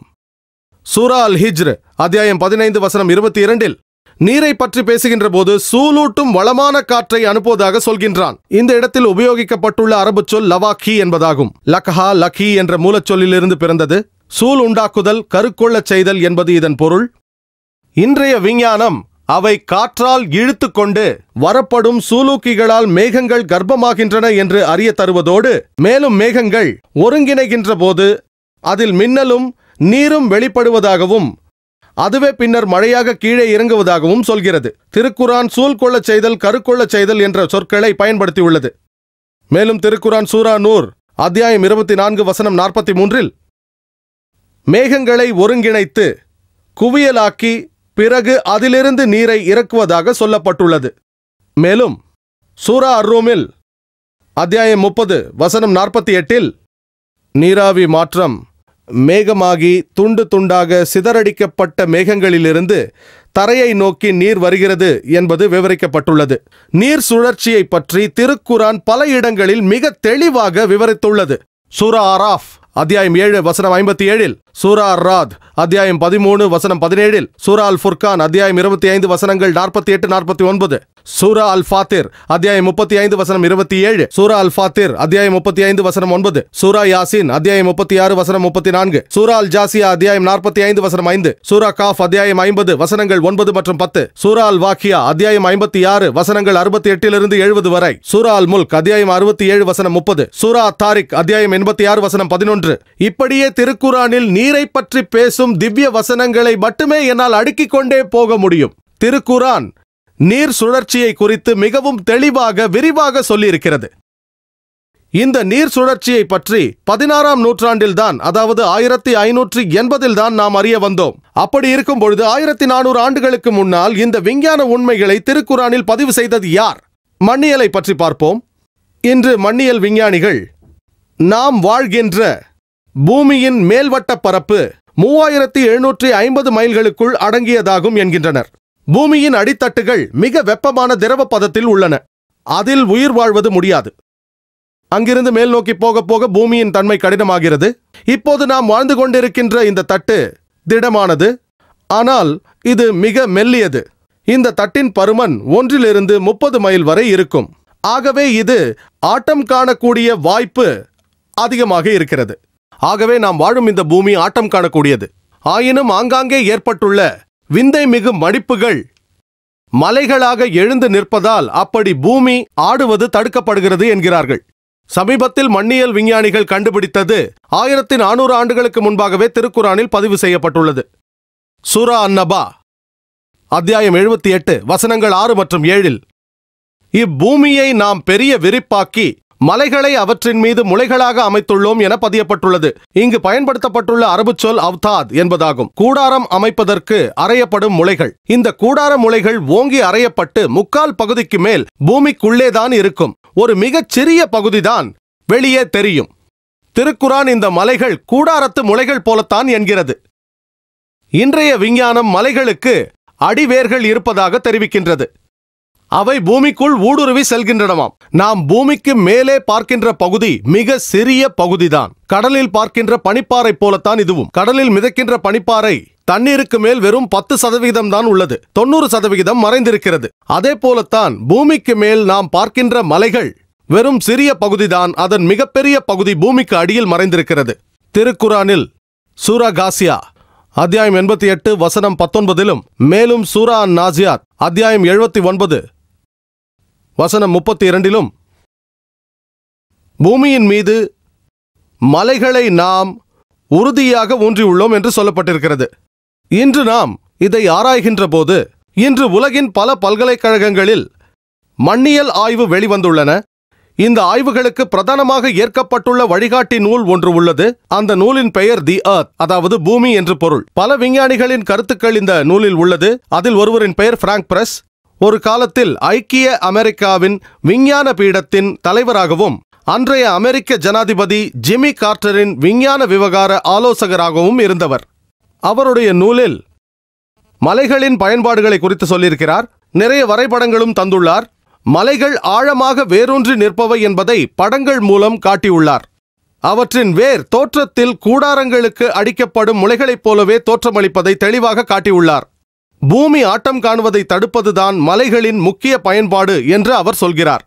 சூரா அல் ஹிஜ்ரு அத்தியாயம் பதினைந்து வசனம் இருபத்தி இரண்டில் நீரை பற்றி பேசுகின்ற போது சூலூட்டும் வளமான காற்றை அனுப்புவதாக சொல்கின்றான் இந்த இடத்தில் உபயோகிக்கப்பட்டுள்ள அரபு சொல் லவாக்கி என்பதாகும் லக்ஹா லக்கி என்ற மூலச்சொல்லிலிருந்து பிறந்தது சூல் உண்டாக்குதல் கருக்கொள்ளச் செய்தல் என்பது இதன் பொருள் இன்றைய விஞ்ஞானம் அவை காற்றால் இழுத்து கொண்டு வரப்படும் சூலூக்கிகளால் மேகங்கள் கர்ப்பமாகின்றன என்று அறிய தருவதோடு மேலும் மேகங்கள் ஒருங்கிணைகின்ற போது அதில் மின்னலும் நீரும் வெளிப்படுவதாகவும் அதுவே பின்னர் மழையாக கீழே இறங்குவதாகவும் சொல்கிறது திருக்குரான் சூழ்கொள்ள செய்தல் கருக்கொள்ளச் செய்தல் என்ற சொற்களை பயன்படுத்தியுள்ளது மேலும் திருக்குரான் சூரா நூர் அத்தியாயம் இருபத்தி நான்கு வசனம் நாற்பத்தி மூன்றில் மேகங்களை ஒருங்கிணைத்து குவியலாக்கி பிறகு அதிலிருந்து நீரை இறக்குவதாக சொல்லப்பட்டுள்ளது மேலும் சூரா அர்ரூமில் அத்தியாயம் முப்பது வசனம் நாற்பத்தி எட்டில் நீராவி மாற்றம் மேகமாகி துண்டு துண்டாக சிதறடிக்கப்பட்ட மேகங்களிலிருந்து தரையை நோக்கி நீர் வருகிறது என்பது விவரிக்கப்பட்டுள்ளது நீர் சுழற்சியை பற்றி திருக்குரான் பல இடங்களில் மிக தெளிவாக விவரித்துள்ளது சூரா ஆராஃப் அத்தியாயம் ஏழு வசனம் ஐம்பத்தி ஏழில் சூரா ராத் அத்தியாயம் பதிமூணு வசனம் பதினேழில் சூரா அல் ஃபுர்கான் அத்தியாயம் இருபத்தி ஐந்து வசனங்கள் நாற்பத்தி எட்டு நாற்பத்தி ஒன்பது சூரா அல் ஃபாத்திர் அத்தியாயம் முப்பத்தி ஐந்து வசனம் இருபத்தி ஏழு சூரா அல் ஃபாத்திர் அத்தியாயம் முப்பத்தி ஐந்து வசனம் ஒன்பது சூரா யாசின் அத்தியாயம் முப்பத்தி ஆறு வசனம் முப்பத்தி நான்கு சூரா அல் ஜாசியா அத்தியாயம் நாற்பத்தி ஐந்து வசனம் ஐந்து சூரா காஃப் அத்தியாயம் ஐம்பது வசனங்கள் ஒன்பது மற்றும் பத்து சூரா அல் வாக்கியா அத்தியாயம் ஐம்பத்தி ஆறு வசனங்கள் அறுபத்தி எட்டிலிருந்து எழுபது வரை சூரா அல் முல்க் அத்தியாயம் அறுபத்தி ஏழு வசனம் முப்பது சூரா தாரிக் அத்தியாயம் எண்பத்தி ஆறு வசனம் பதினொன்று இப்படியே திருக்குறானில் நீரை பற்றி பேசும் திவ்ய வசனங்களை மட்டுமே என்னால் அடுக்கிக் கொண்டே போக முடியும் திருக்குரான் நீர் சுழற்சியை குறித்து மிகவும் தெளிவாக விரிவாக சொல்லியிருக்கிறது இந்த நீர் சுழற்சியை பற்றி பதினாறாம் நூற்றாண்டில்தான் அதாவது ஆயிரத்தி ஐநூற்றி எண்பதில் தான் நாம் அறிய வந்தோம் அப்படி இருக்கும் பொழுது ஆயிரத்தி நானூறு ஆண்டுகளுக்கு முன்னால் இந்த விஞ்ஞான உண்மைகளை திருக்குறானில் பதிவு செய்தது யார் மண்ணியலை பற்றி பார்ப்போம் இன்று மண்ணியல் விஞ்ஞானிகள் நாம் வாழ்கின்ற பூமியின் மேல்வட்ட பரப்பு மூவாயிரத்தி எழுநூற்றி ஐம்பது மைல்களுக்குள் அடங்கியதாகும் என்கின்றனர் பூமியின் அடித்தட்டுகள் மிக வெப்பமான திரவ பதத்தில் உள்ளன அதில் உயிர் வாழ்வது முடியாது அங்கிருந்து மேல் நோக்கி போக போக பூமியின் தன்மை கடினமாகிறது இப்போது நாம் வாழ்ந்து கொண்டிருக்கின்ற இந்த தட்டு திடமானது ஆனால் இது மிக மெல்லியது இந்த தட்டின் பருமன் ஒன்றிலிருந்து முப்பது மைல் வரை இருக்கும் ஆகவே இது ஆட்டம் காணக்கூடிய வாய்ப்பு அதிகமாக இருக்கிறது ஆகவே நாம் வாழும் இந்த பூமி ஆட்டம் காணக்கூடியது ஆயினும் ஆங்காங்கே ஏற்பட்டுள்ள விந்தை மிகு மடிப்புகள் மலைகளாக எழுந்து நிற்பதால் அப்படி பூமி ஆடுவது தடுக்கப்படுகிறது என்கிறார்கள் சமீபத்தில் மண்ணியல் விஞ்ஞானிகள் கண்டுபிடித்தது ஆயிரத்தி நானூறு ஆண்டுகளுக்கு முன்பாகவே திருக்குறானில் பதிவு செய்யப்பட்டுள்ளது சுரா அன்னபா அத்தியாயம் எழுபத்தி எட்டு வசனங்கள் ஆறு மற்றும் ஏழில் இப்பூமியை நாம் பெரிய விரிப்பாக்கி மலைகளை அவற்றின் மீது முளைகளாக அமைத்துள்ளோம் என பதியப்பட்டுள்ளது இங்கு பயன்படுத்தப்பட்டுள்ள அரபுச்சொல் அவ்தாத் என்பதாகும் கூடாரம் அமைப்பதற்கு அறையப்படும் முளைகள் இந்த கூடார முளைகள் ஓங்கி அறையப்பட்டு முக்கால் பகுதிக்கு மேல் பூமிக்குள்ளேதான் இருக்கும் ஒரு மிகச் சிறிய பகுதிதான் வெளியே தெரியும் திருக்குரான் இந்த மலைகள் கூடாரத்து முளைகள் போலத்தான் என்கிறது இன்றைய விஞ்ஞானம் மலைகளுக்கு அடிவேர்கள் இருப்பதாக தெரிவிக்கின்றது அவை பூமிக்குள் ஊடுருவி செல்கின்றனவாம் நாம் பூமிக்கு மேலே பார்க்கின்ற பகுதி மிக சிறிய பகுதிதான் கடலில் பார்க்கின்ற பனிப்பாறை போலத்தான் இதுவும் கடலில் மிதக்கின்ற பனிப்பாறை தண்ணீருக்கு மேல் வெறும் பத்து சதவிகிதம் தான் உள்ளது தொண்ணூறு சதவிகிதம் மறைந்திருக்கிறது அதே போலத்தான் பூமிக்கு மேல் நாம் பார்க்கின்ற மலைகள் வெறும் சிறிய பகுதிதான் அதன் மிகப்பெரிய பகுதி பூமிக்கு அடியில் மறைந்திருக்கிறது திருக்குரானில் சூரா காசியா அத்தியாயம் எண்பத்தி எட்டு வசனம் பத்தொன்பதிலும் மேலும் சூரா நாசியாத் அத்தியாயம் எழுபத்தி ஒன்பது வசனம் முப்பத்தி இரண்டிலும் பூமியின் மீது மலைகளை நாம் உறுதியாக ஊன்றியுள்ளோம் என்று சொல்லப்பட்டிருக்கிறது இன்று நாம் இதை ஆராய்கின்ற போது இன்று உலகின் பல பல்கலைக்கழகங்களில் மண்ணியல் ஆய்வு வெளிவந்துள்ளன இந்த ஆய்வுகளுக்கு பிரதானமாக ஏற்கப்பட்டுள்ள வழிகாட்டி நூல் ஒன்று உள்ளது அந்த நூலின் பெயர் தி அர்த் அதாவது பூமி என்று பொருள் பல விஞ்ஞானிகளின் கருத்துக்கள் இந்த நூலில் உள்ளது அதில் ஒருவரின் பெயர் பிராங்க் பிரஸ் ஒரு காலத்தில் ஐக்கிய அமெரிக்காவின் விஞ்ஞான பீடத்தின் தலைவராகவும் அன்றைய அமெரிக்க ஜனாதிபதி ஜிமி கார்டரின் விஞ்ஞான விவகார ஆலோசகராகவும் இருந்தவர் அவருடைய நூலில் மலைகளின் பயன்பாடுகளை குறித்து சொல்லியிருக்கிறார் நிறைய வரைபடங்களும் தந்துள்ளார் மலைகள் ஆழமாக வேரூன்றி நிற்பவை என்பதை படங்கள் மூலம் காட்டியுள்ளார் அவற்றின் வேர் தோற்றத்தில் கூடாரங்களுக்கு அடிக்கப்படும் முளைகளைப் போலவே தோற்றமளிப்பதை தெளிவாக காட்டியுள்ளார் பூமி ஆட்டம் காணுவதை தடுப்பதுதான் மலைகளின் முக்கிய பயன்பாடு என்று அவர் சொல்கிறார்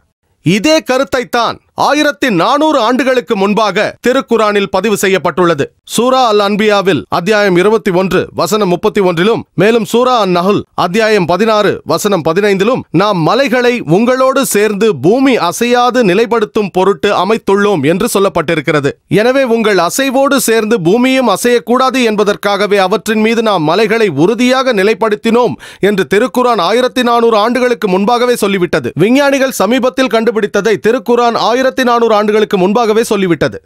இதே கருத்தைத்தான் ஆயிரத்தி நானூறு ஆண்டுகளுக்கு முன்பாக திருக்குரானில் பதிவு செய்யப்பட்டுள்ளது சூரா அல் அன்பியாவில் அத்தியாயம் இருபத்தி ஒன்று வசனம் முப்பத்தி ஒன்றிலும் மேலும் சூரா அன் நகுல் அத்தியாயம் பதினாறு வசனம் பதினைந்திலும் நாம் மலைகளை உங்களோடு சேர்ந்து பூமி அசையாது நிலைப்படுத்தும் பொருட்டு அமைத்துள்ளோம் என்று சொல்லப்பட்டிருக்கிறது எனவே உங்கள் அசைவோடு சேர்ந்து பூமியும் அசையக்கூடாது என்பதற்காகவே அவற்றின் மீது நாம் மலைகளை உறுதியாக நிலைப்படுத்தினோம் என்று திருக்குரான் ஆயிரத்தி நானூறு ஆண்டுகளுக்கு முன்பாகவே சொல்லிவிட்டது விஞ்ஞானிகள் சமீபத்தில் கண்டுபிடித்ததை திருக்குரான் ஆயிரத்தி ஆயிரத்தி நானூறு ஆண்டுகளுக்கு முன்பாகவே சொல்லிவிட்டது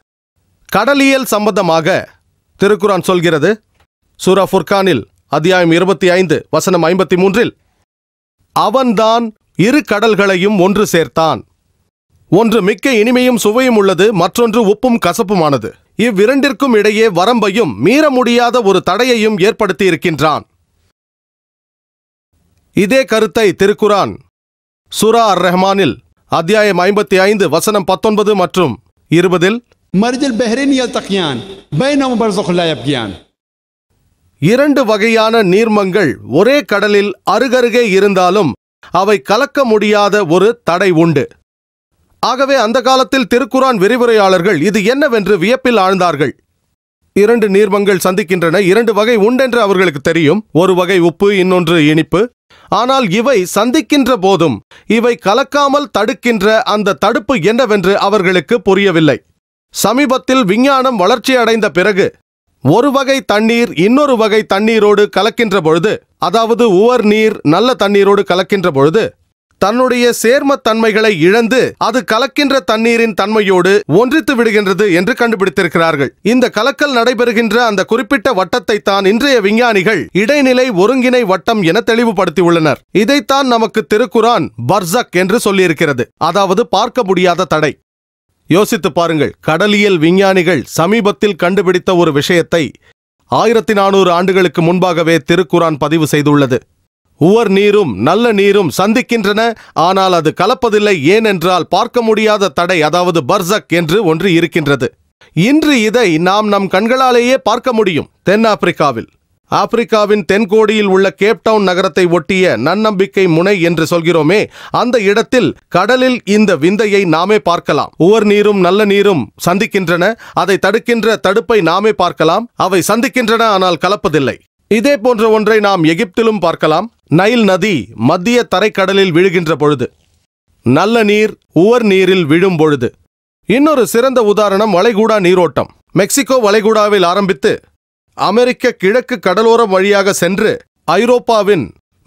கடலியல் சம்பந்தமாக திருக்குரான் சொல்கிறது சூரா ஃபுர்கானில் அத்தியாயம் இருபத்தி ஐந்து வசனம் ஐம்பத்தி மூன்றில் அவன்தான் இரு கடல்களையும் ஒன்று சேர்த்தான் ஒன்று மிக்க இனிமையும் சுவையும் உள்ளது மற்றொன்று உப்பும் கசப்புமானது இவ்விரண்டிற்கும் இடையே வரம்பையும் மீற முடியாத ஒரு தடையையும் ஏற்படுத்தியிருக்கின்றான் இதே கருத்தை திருக்குரான் சுரா அர் ரஹ்மானில் அத்தியாயம் ஐம்பத்தி ஐந்து வசனம் பத்தொன்பது மற்றும் இருபதில் மரிஜில் பெஹரின் தக்கியான் இரண்டு வகையான நீர்மங்கள் ஒரே கடலில் அருகருகே இருந்தாலும் அவை கலக்க முடியாத ஒரு தடை உண்டு ஆகவே அந்த காலத்தில் திருக்குரான் விரிவுரையாளர்கள் இது என்னவென்று வியப்பில் ஆழ்ந்தார்கள் இரண்டு நீர்மங்கள் சந்திக்கின்றன இரண்டு வகை உண்டென்று அவர்களுக்கு தெரியும் ஒரு வகை உப்பு இன்னொன்று இனிப்பு ஆனால் இவை சந்திக்கின்ற போதும் இவை கலக்காமல் தடுக்கின்ற அந்த தடுப்பு என்னவென்று அவர்களுக்கு புரியவில்லை சமீபத்தில் விஞ்ஞானம் வளர்ச்சியடைந்த பிறகு ஒரு வகை தண்ணீர் இன்னொரு வகை தண்ணீரோடு கலக்கின்ற பொழுது அதாவது உவர் நீர் நல்ல தண்ணீரோடு கலக்கின்ற பொழுது தன்னுடைய சேர்ம தன்மைகளை இழந்து அது கலக்கின்ற தண்ணீரின் தன்மையோடு ஒன்றித்து விடுகின்றது என்று கண்டுபிடித்திருக்கிறார்கள் இந்த கலக்கல் நடைபெறுகின்ற அந்த குறிப்பிட்ட வட்டத்தை தான் இன்றைய விஞ்ஞானிகள் இடைநிலை ஒருங்கிணை வட்டம் என தெளிவுபடுத்தியுள்ளனர் இதைத்தான் நமக்கு திருக்குரான் பர்சக் என்று சொல்லியிருக்கிறது அதாவது பார்க்க முடியாத தடை யோசித்து பாருங்கள் கடலியல் விஞ்ஞானிகள் சமீபத்தில் கண்டுபிடித்த ஒரு விஷயத்தை ஆயிரத்தி நானூறு ஆண்டுகளுக்கு முன்பாகவே திருக்குரான் பதிவு செய்துள்ளது உவர் நீரும் நல்ல நீரும் சந்திக்கின்றன ஆனால் அது கலப்பதில்லை ஏனென்றால் பார்க்க முடியாத தடை அதாவது பர்சக் என்று ஒன்று இருக்கின்றது இன்று இதை நாம் நம் கண்களாலேயே பார்க்க முடியும் தென்னாப்பிரிக்காவில் ஆப்பிரிக்காவின் தென்கோடியில் உள்ள கேப்டவுன் நகரத்தை ஒட்டிய நன்னம்பிக்கை முனை என்று சொல்கிறோமே அந்த இடத்தில் கடலில் இந்த விந்தையை நாமே பார்க்கலாம் உவர் நீரும் நல்ல நீரும் சந்திக்கின்றன அதை தடுக்கின்ற தடுப்பை நாமே பார்க்கலாம் அவை சந்திக்கின்றன ஆனால் கலப்பதில்லை இதே போன்ற ஒன்றை நாம் எகிப்திலும் பார்க்கலாம் நைல் நதி மத்திய தரைக்கடலில் விழுகின்ற பொழுது நல்ல நீர் உவர் நீரில் விழும் பொழுது இன்னொரு சிறந்த உதாரணம் வளைகுடா நீரோட்டம் மெக்சிகோ வளைகுடாவில் ஆரம்பித்து அமெரிக்க கிழக்கு கடலோரம் வழியாக சென்று ஐரோப்பாவின்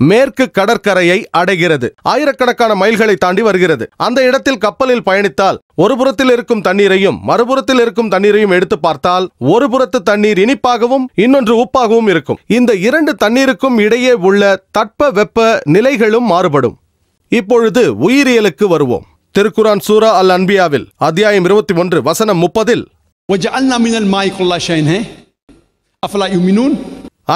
மேற்கு கடற்கரையை அடைகிறது ஆயிரக்கணக்கான மைல்களை தாண்டி வருகிறது அந்த இடத்தில் கப்பலில் பயணித்தால் ஒரு புறத்தில் இருக்கும் தண்ணீரையும் மறுபுறத்தில் இருக்கும் தண்ணீரையும் எடுத்து பார்த்தால் ஒரு புறத்து தண்ணீர் இனிப்பாகவும் இன்னொன்று உப்பாகவும் இருக்கும் இந்த இரண்டு தண்ணீருக்கும் இடையே உள்ள தட்ப வெப்ப நிலைகளும் மாறுபடும் இப்பொழுது உயிரியலுக்கு வருவோம் திருக்குரான் சூரா அல் அன்பியாவில் அத்தியாயம் இருபத்தி ஒன்று வசனம் முப்பதில்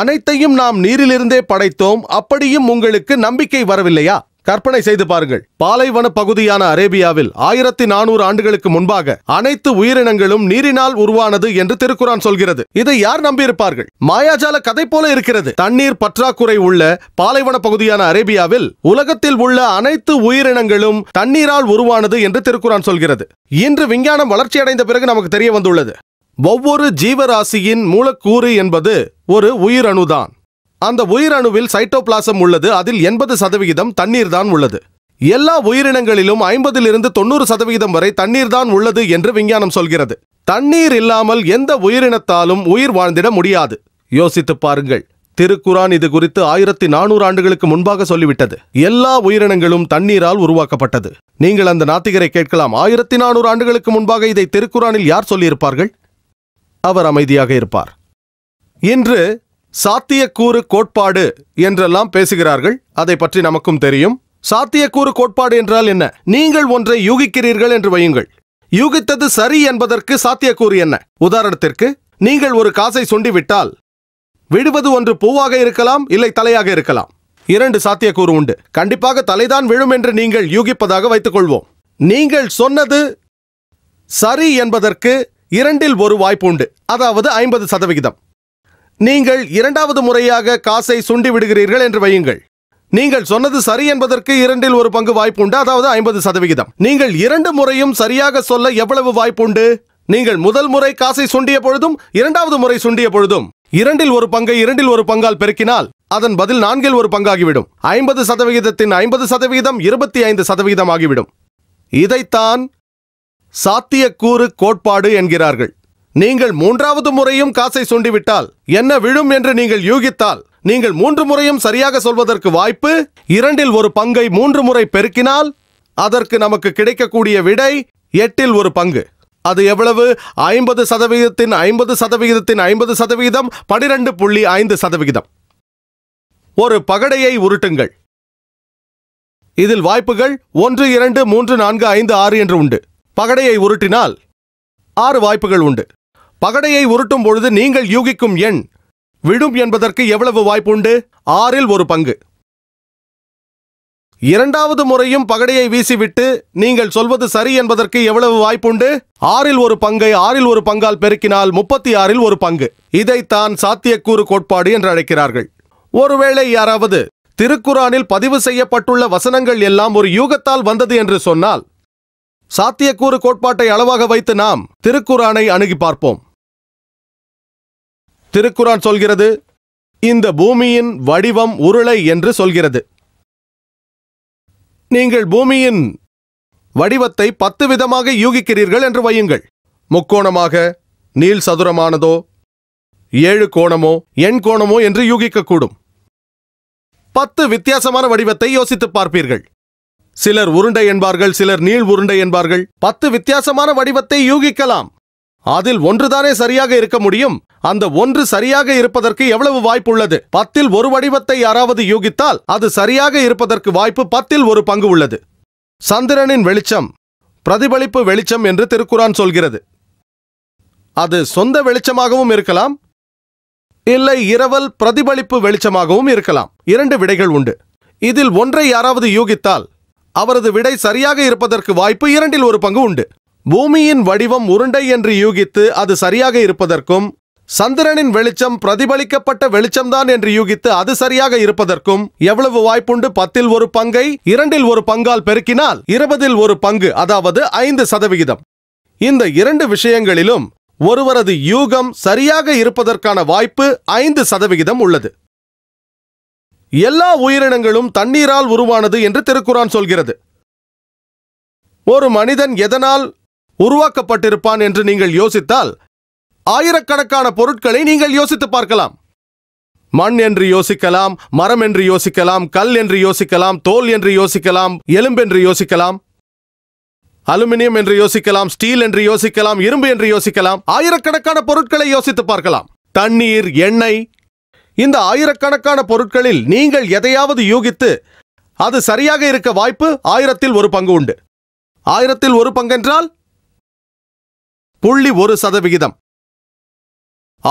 அனைத்தையும் நாம் நீரிலிருந்தே படைத்தோம் அப்படியும் உங்களுக்கு நம்பிக்கை வரவில்லையா கற்பனை செய்து பாருங்கள் பாலைவன பகுதியான அரேபியாவில் ஆயிரத்தி நானூறு ஆண்டுகளுக்கு முன்பாக அனைத்து உயிரினங்களும் நீரினால் உருவானது என்று திருக்குறான் சொல்கிறது இதை யார் நம்பியிருப்பார்கள் மாயாஜால கதை போல இருக்கிறது தண்ணீர் பற்றாக்குறை உள்ள பாலைவன பகுதியான அரேபியாவில் உலகத்தில் உள்ள அனைத்து உயிரினங்களும் தண்ணீரால் உருவானது என்று திருக்குறான் சொல்கிறது இன்று விஞ்ஞானம் வளர்ச்சியடைந்த பிறகு நமக்கு தெரிய வந்துள்ளது ஒவ்வொரு ஜீவராசியின் மூலக்கூறு என்பது ஒரு உயிரணுதான் அந்த உயிரணுவில் சைட்டோபிளாசம் உள்ளது அதில் எண்பது சதவிகிதம் தண்ணீர் தான் உள்ளது எல்லா உயிரினங்களிலும் ஐம்பதிலிருந்து தொண்ணூறு சதவிகிதம் வரை தண்ணீர் தான் உள்ளது என்று விஞ்ஞானம் சொல்கிறது தண்ணீர் இல்லாமல் எந்த உயிரினத்தாலும் உயிர் வாழ்ந்திட முடியாது யோசித்து பாருங்கள் திருக்குரான் இது குறித்து ஆயிரத்தி நானூறு ஆண்டுகளுக்கு முன்பாக சொல்லிவிட்டது எல்லா உயிரினங்களும் தண்ணீரால் உருவாக்கப்பட்டது நீங்கள் அந்த நாத்திகரை கேட்கலாம் ஆயிரத்தி நானூறு ஆண்டுகளுக்கு முன்பாக இதை திருக்குறானில் யார் சொல்லியிருப்பார்கள் அவர் அமைதியாக இருப்பார் இன்று சாத்தியக்கூறு கோட்பாடு என்றெல்லாம் பேசுகிறார்கள் அதை பற்றி நமக்கும் தெரியும் சாத்தியக்கூறு கோட்பாடு என்றால் என்ன நீங்கள் ஒன்றை யூகிக்கிறீர்கள் என்று வையுங்கள் யூகித்தது சரி என்பதற்கு சாத்தியக்கூறு என்ன உதாரணத்திற்கு நீங்கள் ஒரு காசை சுண்டிவிட்டால் விடுவது ஒன்று பூவாக இருக்கலாம் இல்லை தலையாக இருக்கலாம் இரண்டு சாத்தியக்கூறு உண்டு கண்டிப்பாக தலைதான் விழும் என்று நீங்கள் யூகிப்பதாக வைத்துக் கொள்வோம் நீங்கள் சொன்னது சரி என்பதற்கு இரண்டில் ஒரு வாய்ப்புண்டு அதாவது ஐம்பது சதவிகிதம் நீங்கள் இரண்டாவது முறையாக காசை சுண்டி விடுகிறீர்கள் என்று வையுங்கள் நீங்கள் சொன்னது சரி என்பதற்கு இரண்டில் ஒரு பங்கு வாய்ப்பு உண்டு அதாவது ஐம்பது சதவிகிதம் நீங்கள் இரண்டு முறையும் சரியாக சொல்ல எவ்வளவு வாய்ப்புண்டு நீங்கள் முதல் முறை காசை சுண்டிய பொழுதும் இரண்டாவது முறை சுண்டிய பொழுதும் இரண்டில் ஒரு பங்கை இரண்டில் ஒரு பங்கால் பெருக்கினால் அதன் பதில் நான்கில் ஒரு பங்காகிவிடும் ஐம்பது சதவிகிதத்தின் ஐம்பது சதவிகிதம் இருபத்தி ஐந்து சதவிகிதம் ஆகிவிடும் இதைத்தான் சாத்தியக்கூறு கோட்பாடு என்கிறார்கள் நீங்கள் மூன்றாவது முறையும் காசை சுண்டிவிட்டால் என்ன விழும் என்று நீங்கள் யூகித்தால் நீங்கள் மூன்று முறையும் சரியாக சொல்வதற்கு வாய்ப்பு இரண்டில் ஒரு பங்கை மூன்று முறை பெருக்கினால் அதற்கு நமக்கு கிடைக்கக்கூடிய விடை எட்டில் ஒரு பங்கு அது எவ்வளவு ஐம்பது சதவீதத்தின் ஐம்பது சதவீதத்தின் ஐம்பது சதவிகிதம் பனிரெண்டு புள்ளி ஐந்து சதவிகிதம் ஒரு பகடையை உருட்டுங்கள் இதில் வாய்ப்புகள் ஒன்று இரண்டு மூன்று நான்கு ஐந்து ஆறு என்று உண்டு பகடையை உருட்டினால் ஆறு வாய்ப்புகள் உண்டு பகடையை உருட்டும் பொழுது நீங்கள் யூகிக்கும் எண் விடும் என்பதற்கு எவ்வளவு வாய்ப்பு உண்டு ஆறில் ஒரு பங்கு இரண்டாவது முறையும் பகடையை வீசிவிட்டு நீங்கள் சொல்வது சரி என்பதற்கு எவ்வளவு வாய்ப்புண்டு ஆறில் ஒரு பங்கை ஆறில் ஒரு பங்கால் பெருக்கினால் முப்பத்தி ஆறில் ஒரு பங்கு இதைத்தான் சாத்தியக்கூறு கோட்பாடு என்று அழைக்கிறார்கள் ஒருவேளை யாராவது திருக்குறானில் பதிவு செய்யப்பட்டுள்ள வசனங்கள் எல்லாம் ஒரு யூகத்தால் வந்தது என்று சொன்னால் சாத்தியக்கூறு கோட்பாட்டை அளவாக வைத்து நாம் திருக்குறானை அணுகி பார்ப்போம் திருக்குறான் சொல்கிறது இந்த பூமியின் வடிவம் உருளை என்று சொல்கிறது நீங்கள் பூமியின் வடிவத்தை பத்து விதமாக யூகிக்கிறீர்கள் என்று வையுங்கள் முக்கோணமாக நீள் சதுரமானதோ ஏழு கோணமோ எண் கோணமோ என்று யூகிக்கக்கூடும் பத்து வித்தியாசமான வடிவத்தை யோசித்துப் பார்ப்பீர்கள் சிலர் உருண்டை என்பார்கள் சிலர் நீள் உருண்டை என்பார்கள் பத்து வித்தியாசமான வடிவத்தை யூகிக்கலாம் அதில் ஒன்றுதானே சரியாக இருக்க முடியும் அந்த ஒன்று சரியாக இருப்பதற்கு எவ்வளவு வாய்ப்பு உள்ளது பத்தில் ஒரு வடிவத்தை யாராவது யூகித்தால் அது சரியாக இருப்பதற்கு வாய்ப்பு பத்தில் ஒரு பங்கு உள்ளது சந்திரனின் வெளிச்சம் பிரதிபலிப்பு வெளிச்சம் என்று திருக்குறான் சொல்கிறது அது சொந்த வெளிச்சமாகவும் இருக்கலாம் இல்லை இரவல் பிரதிபலிப்பு வெளிச்சமாகவும் இருக்கலாம் இரண்டு விடைகள் உண்டு இதில் ஒன்றை யாராவது யூகித்தால் அவரது விடை சரியாக இருப்பதற்கு வாய்ப்பு இரண்டில் ஒரு பங்கு உண்டு பூமியின் வடிவம் உருண்டை என்று யூகித்து அது சரியாக இருப்பதற்கும் சந்திரனின் வெளிச்சம் பிரதிபலிக்கப்பட்ட வெளிச்சம்தான் என்று யூகித்து அது சரியாக இருப்பதற்கும் எவ்வளவு வாய்ப்புண்டு பத்தில் ஒரு பங்கை இரண்டில் ஒரு பங்கால் பெருக்கினால் இருபதில் ஒரு பங்கு அதாவது ஐந்து சதவிகிதம் இந்த இரண்டு விஷயங்களிலும் ஒருவரது யூகம் சரியாக இருப்பதற்கான வாய்ப்பு ஐந்து சதவிகிதம் உள்ளது எல்லா உயிரினங்களும் தண்ணீரால் உருவானது என்று திருக்குறான் சொல்கிறது ஒரு மனிதன் எதனால் உருவாக்கப்பட்டிருப்பான் என்று நீங்கள் யோசித்தால் ஆயிரக்கணக்கான பொருட்களை நீங்கள் யோசித்து பார்க்கலாம் மண் என்று யோசிக்கலாம் மரம் என்று யோசிக்கலாம் கல் என்று யோசிக்கலாம் தோல் என்று யோசிக்கலாம் எலும்பென்று யோசிக்கலாம் அலுமினியம் என்று யோசிக்கலாம் ஸ்டீல் என்று யோசிக்கலாம் இரும்பு என்று யோசிக்கலாம் ஆயிரக்கணக்கான பொருட்களை யோசித்து பார்க்கலாம் தண்ணீர் எண்ணெய் இந்த ஆயிரக்கணக்கான பொருட்களில் நீங்கள் எதையாவது யூகித்து அது சரியாக இருக்க வாய்ப்பு ஆயிரத்தில் ஒரு பங்கு உண்டு ஆயிரத்தில் ஒரு பங்கென்றால் புள்ளி ஒரு சதவிகிதம்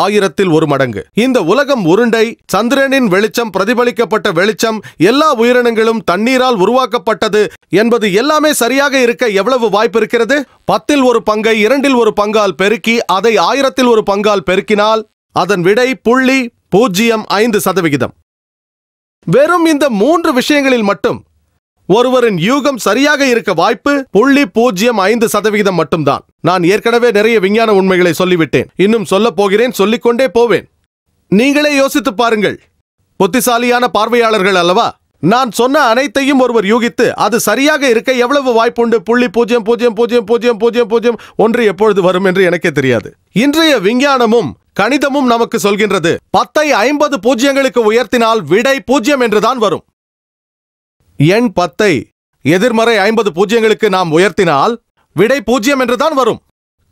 ஆயிரத்தில் ஒரு மடங்கு இந்த உலகம் உருண்டை சந்திரனின் வெளிச்சம் பிரதிபலிக்கப்பட்ட வெளிச்சம் எல்லா உயிரினங்களும் தண்ணீரால் உருவாக்கப்பட்டது என்பது எல்லாமே சரியாக இருக்க எவ்வளவு வாய்ப்பு இருக்கிறது பத்தில் ஒரு பங்கை இரண்டில் ஒரு பங்கால் பெருக்கி அதை ஆயிரத்தில் ஒரு பங்கால் பெருக்கினால் அதன் விடை புள்ளி பூஜ்ஜியம் ஐந்து சதவிகிதம் வெறும் இந்த மூன்று விஷயங்களில் மட்டும் ஒருவரின் யூகம் சரியாக இருக்க வாய்ப்பு புள்ளி பூஜ்ஜியம் ஐந்து சதவிகிதம் மட்டும்தான் நான் ஏற்கனவே நிறைய விஞ்ஞான உண்மைகளை சொல்லிவிட்டேன் இன்னும் சொல்ல போகிறேன் சொல்லிக்கொண்டே போவேன் நீங்களே யோசித்து பாருங்கள் புத்திசாலியான பார்வையாளர்கள் அல்லவா நான் சொன்ன அனைத்தையும் ஒருவர் யூகித்து அது சரியாக இருக்க எவ்வளவு வாய்ப்புண்டு புள்ளி பூஜ்ஜியம் பூஜ்ஜியம் பூஜ்ஜியம் பூஜ்ஜியம் பூஜ்ஜியம் பூஜ்ஜியம் ஒன்று எப்பொழுது வரும் என்று எனக்கே தெரியாது இன்றைய விஞ்ஞானமும் கணிதமும் நமக்கு சொல்கின்றது பத்தை ஐம்பது பூஜ்ஜியங்களுக்கு உயர்த்தினால் விடை பூஜ்ஜியம் என்றுதான் வரும் எண் பத்தை எதிர்மறை ஐம்பது பூஜ்ஜியங்களுக்கு நாம் உயர்த்தினால் விடை பூஜ்ஜியம் என்றுதான் வரும்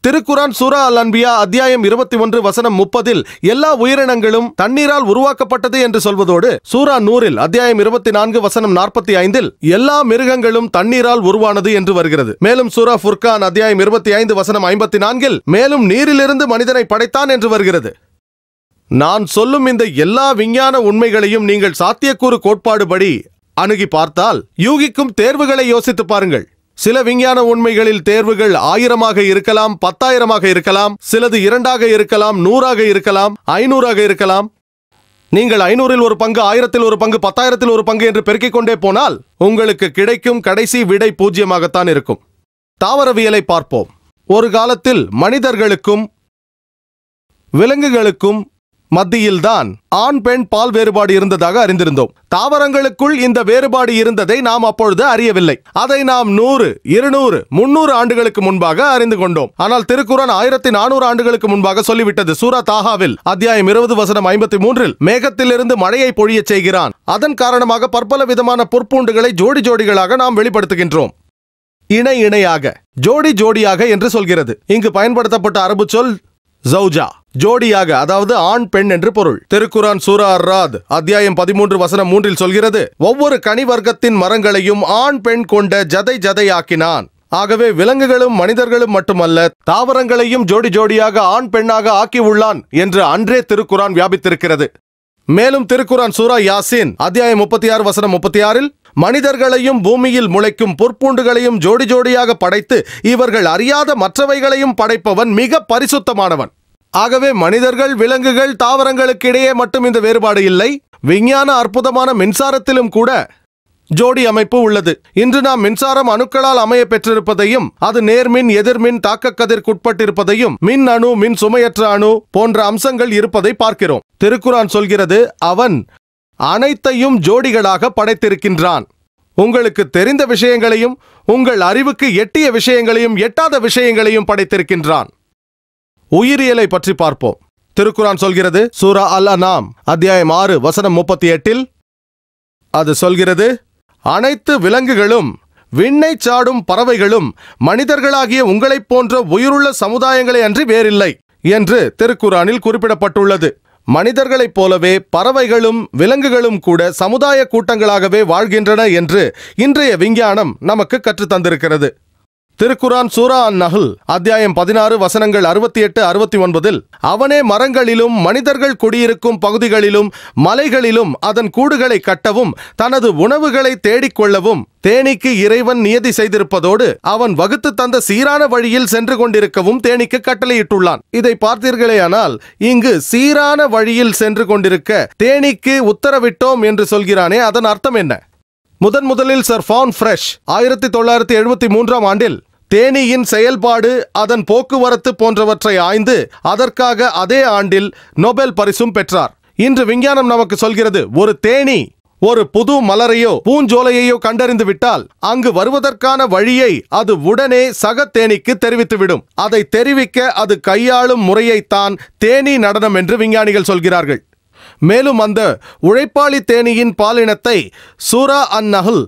திருக்குரான் சூரா அல் அன்பியா அத்தியாயம் இருபத்தி ஒன்று வசனம் முப்பதில் எல்லா உயிரினங்களும் தண்ணீரால் உருவாக்கப்பட்டது என்று சொல்வதோடு சூரா நூறில் அத்தியாயம் இருபத்தி நான்கு வசனம் நாற்பத்தி ஐந்தில் எல்லா மிருகங்களும் தண்ணீரால் உருவானது என்று வருகிறது மேலும் சூரா ஃபுர்கான் அத்தியாயம் இருபத்தி ஐந்து வசனம் ஐம்பத்தி நான்கில் மேலும் நீரிலிருந்து மனிதனை படைத்தான் என்று வருகிறது நான் சொல்லும் இந்த எல்லா விஞ்ஞான உண்மைகளையும் நீங்கள் சாத்தியக்கூறு கோட்பாடுபடி அணுகி பார்த்தால் யூகிக்கும் தேர்வுகளை யோசித்து பாருங்கள் சில விஞ்ஞான உண்மைகளில் தேர்வுகள் ஆயிரமாக இருக்கலாம் பத்தாயிரமாக இருக்கலாம் சிலது இரண்டாக இருக்கலாம் நூறாக இருக்கலாம் ஐநூறாக இருக்கலாம் நீங்கள் ஐநூறில் ஒரு பங்கு ஆயிரத்தில் ஒரு பங்கு பத்தாயிரத்தில் ஒரு பங்கு என்று பெருக்கிக் கொண்டே போனால் உங்களுக்கு கிடைக்கும் கடைசி விடை பூஜ்யமாகத்தான் இருக்கும் தாவரவியலை பார்ப்போம் ஒரு காலத்தில் மனிதர்களுக்கும் விலங்குகளுக்கும் மத்தியில்தான் ஆண் பெண் பால் வேறுபாடு இருந்ததாக அறிந்திருந்தோம் தாவரங்களுக்குள் இந்த வேறுபாடு இருந்ததை நாம் அப்பொழுது அறியவில்லை அதை நாம் நூறு இருநூறு முன்னூறு ஆண்டுகளுக்கு முன்பாக அறிந்து கொண்டோம் ஆனால் திருக்குறான் ஆயிரத்தி நானூறு ஆண்டுகளுக்கு முன்பாக சொல்லிவிட்டது சூரா தாகாவில் அத்தியாயம் இருபது வசனம் ஐம்பத்தி மூன்றில் மேகத்திலிருந்து மழையை பொழிய செய்கிறான் அதன் காரணமாக பற்பல விதமான பொற்பூண்டுகளை ஜோடி ஜோடிகளாக நாம் வெளிப்படுத்துகின்றோம் இணை இணையாக ஜோடி ஜோடியாக என்று சொல்கிறது இங்கு பயன்படுத்தப்பட்ட அரபு சொல் ஜௌஜா ஜோடியாக அதாவது ஆண் பெண் என்று பொருள் திருக்குரான் சூரா ராத் அத்தியாயம் பதிமூன்று வசனம் மூன்றில் சொல்கிறது ஒவ்வொரு கனி வர்க்கத்தின் மரங்களையும் ஆண் பெண் கொண்ட ஜதை ஜதையாக்கினான் ஆகவே விலங்குகளும் மனிதர்களும் மட்டுமல்ல தாவரங்களையும் ஜோடி ஜோடியாக ஆண் பெண்ணாக ஆக்கி உள்ளான் என்று அன்றே திருக்குரான் வியாபித்திருக்கிறது மேலும் திருக்குரான் சூரா யாசின் அத்தியாயம் முப்பத்தி ஆறு வசனம் முப்பத்தி ஆறில் மனிதர்களையும் பூமியில் முளைக்கும் பொற்பூண்டுகளையும் ஜோடி ஜோடியாக படைத்து இவர்கள் அறியாத மற்றவைகளையும் படைப்பவன் மிக பரிசுத்தமானவன் ஆகவே மனிதர்கள் விலங்குகள் தாவரங்களுக்கு இடையே மட்டும் இந்த வேறுபாடு இல்லை விஞ்ஞான அற்புதமான மின்சாரத்திலும் கூட ஜோடி அமைப்பு உள்ளது இன்று நாம் மின்சாரம் அணுக்களால் அமைய பெற்றிருப்பதையும் அது நேர்மின் எதிர்மின் தாக்கக்கதிர்க்குட்பட்டிருப்பதையும் மின் அணு மின் சுமையற்ற அணு போன்ற அம்சங்கள் இருப்பதை பார்க்கிறோம் திருக்குரான் சொல்கிறது அவன் அனைத்தையும் ஜோடிகளாக படைத்திருக்கின்றான் உங்களுக்கு தெரிந்த விஷயங்களையும் உங்கள் அறிவுக்கு எட்டிய விஷயங்களையும் எட்டாத விஷயங்களையும் படைத்திருக்கின்றான் உயிரியலை பற்றி பார்ப்போம் திருக்குரான் சொல்கிறது சூரா அல் நாம் அத்தியாயம் ஆறு வசனம் முப்பத்தி எட்டில் அது சொல்கிறது அனைத்து விலங்குகளும் விண்ணை சாடும் பறவைகளும் மனிதர்களாகிய உங்களைப் போன்ற உயிருள்ள சமுதாயங்களை அன்றி வேறில்லை என்று திருக்குறானில் குறிப்பிடப்பட்டுள்ளது மனிதர்களைப் போலவே பறவைகளும் விலங்குகளும் கூட சமுதாய கூட்டங்களாகவே வாழ்கின்றன என்று இன்றைய விஞ்ஞானம் நமக்கு கற்றுத்தந்திருக்கிறது திருக்குரான் சூரா அன் நகுல் அத்தியாயம் பதினாறு வசனங்கள் அறுபத்தி எட்டு அறுபத்தி ஒன்பதில் அவனே மரங்களிலும் மனிதர்கள் குடியிருக்கும் பகுதிகளிலும் மலைகளிலும் அதன் கூடுகளை கட்டவும் தனது உணவுகளை தேடிக்கொள்ளவும் தேனீக்கு இறைவன் நியதி செய்திருப்பதோடு அவன் வகுத்து தந்த சீரான வழியில் சென்று கொண்டிருக்கவும் தேனீக்கு கட்டளையிட்டுள்ளான் இதை பார்த்தீர்களேயானால் இங்கு சீரான வழியில் சென்று கொண்டிருக்க தேனீக்கு உத்தரவிட்டோம் என்று சொல்கிறானே அதன் அர்த்தம் என்ன முதன் முதலில் சர் ஃபான் ஃப்ரெஷ் ஆயிரத்தி தொள்ளாயிரத்தி எழுபத்தி மூன்றாம் ஆண்டில் தேனீயின் செயல்பாடு அதன் போக்குவரத்து போன்றவற்றை ஆய்ந்து அதற்காக அதே ஆண்டில் நோபல் பரிசும் பெற்றார் இன்று விஞ்ஞானம் நமக்கு சொல்கிறது ஒரு தேனி ஒரு புது மலரையோ பூஞ்சோலையையோ கண்டறிந்து விட்டால் அங்கு வருவதற்கான வழியை அது உடனே சக தேனிக்கு தெரிவித்துவிடும் அதை தெரிவிக்க அது கையாளும் முறையைத்தான் தேனி நடனம் என்று விஞ்ஞானிகள் சொல்கிறார்கள் மேலும் அந்த உழைப்பாளி தேனியின் பாலினத்தை சூரா அன் நகுல்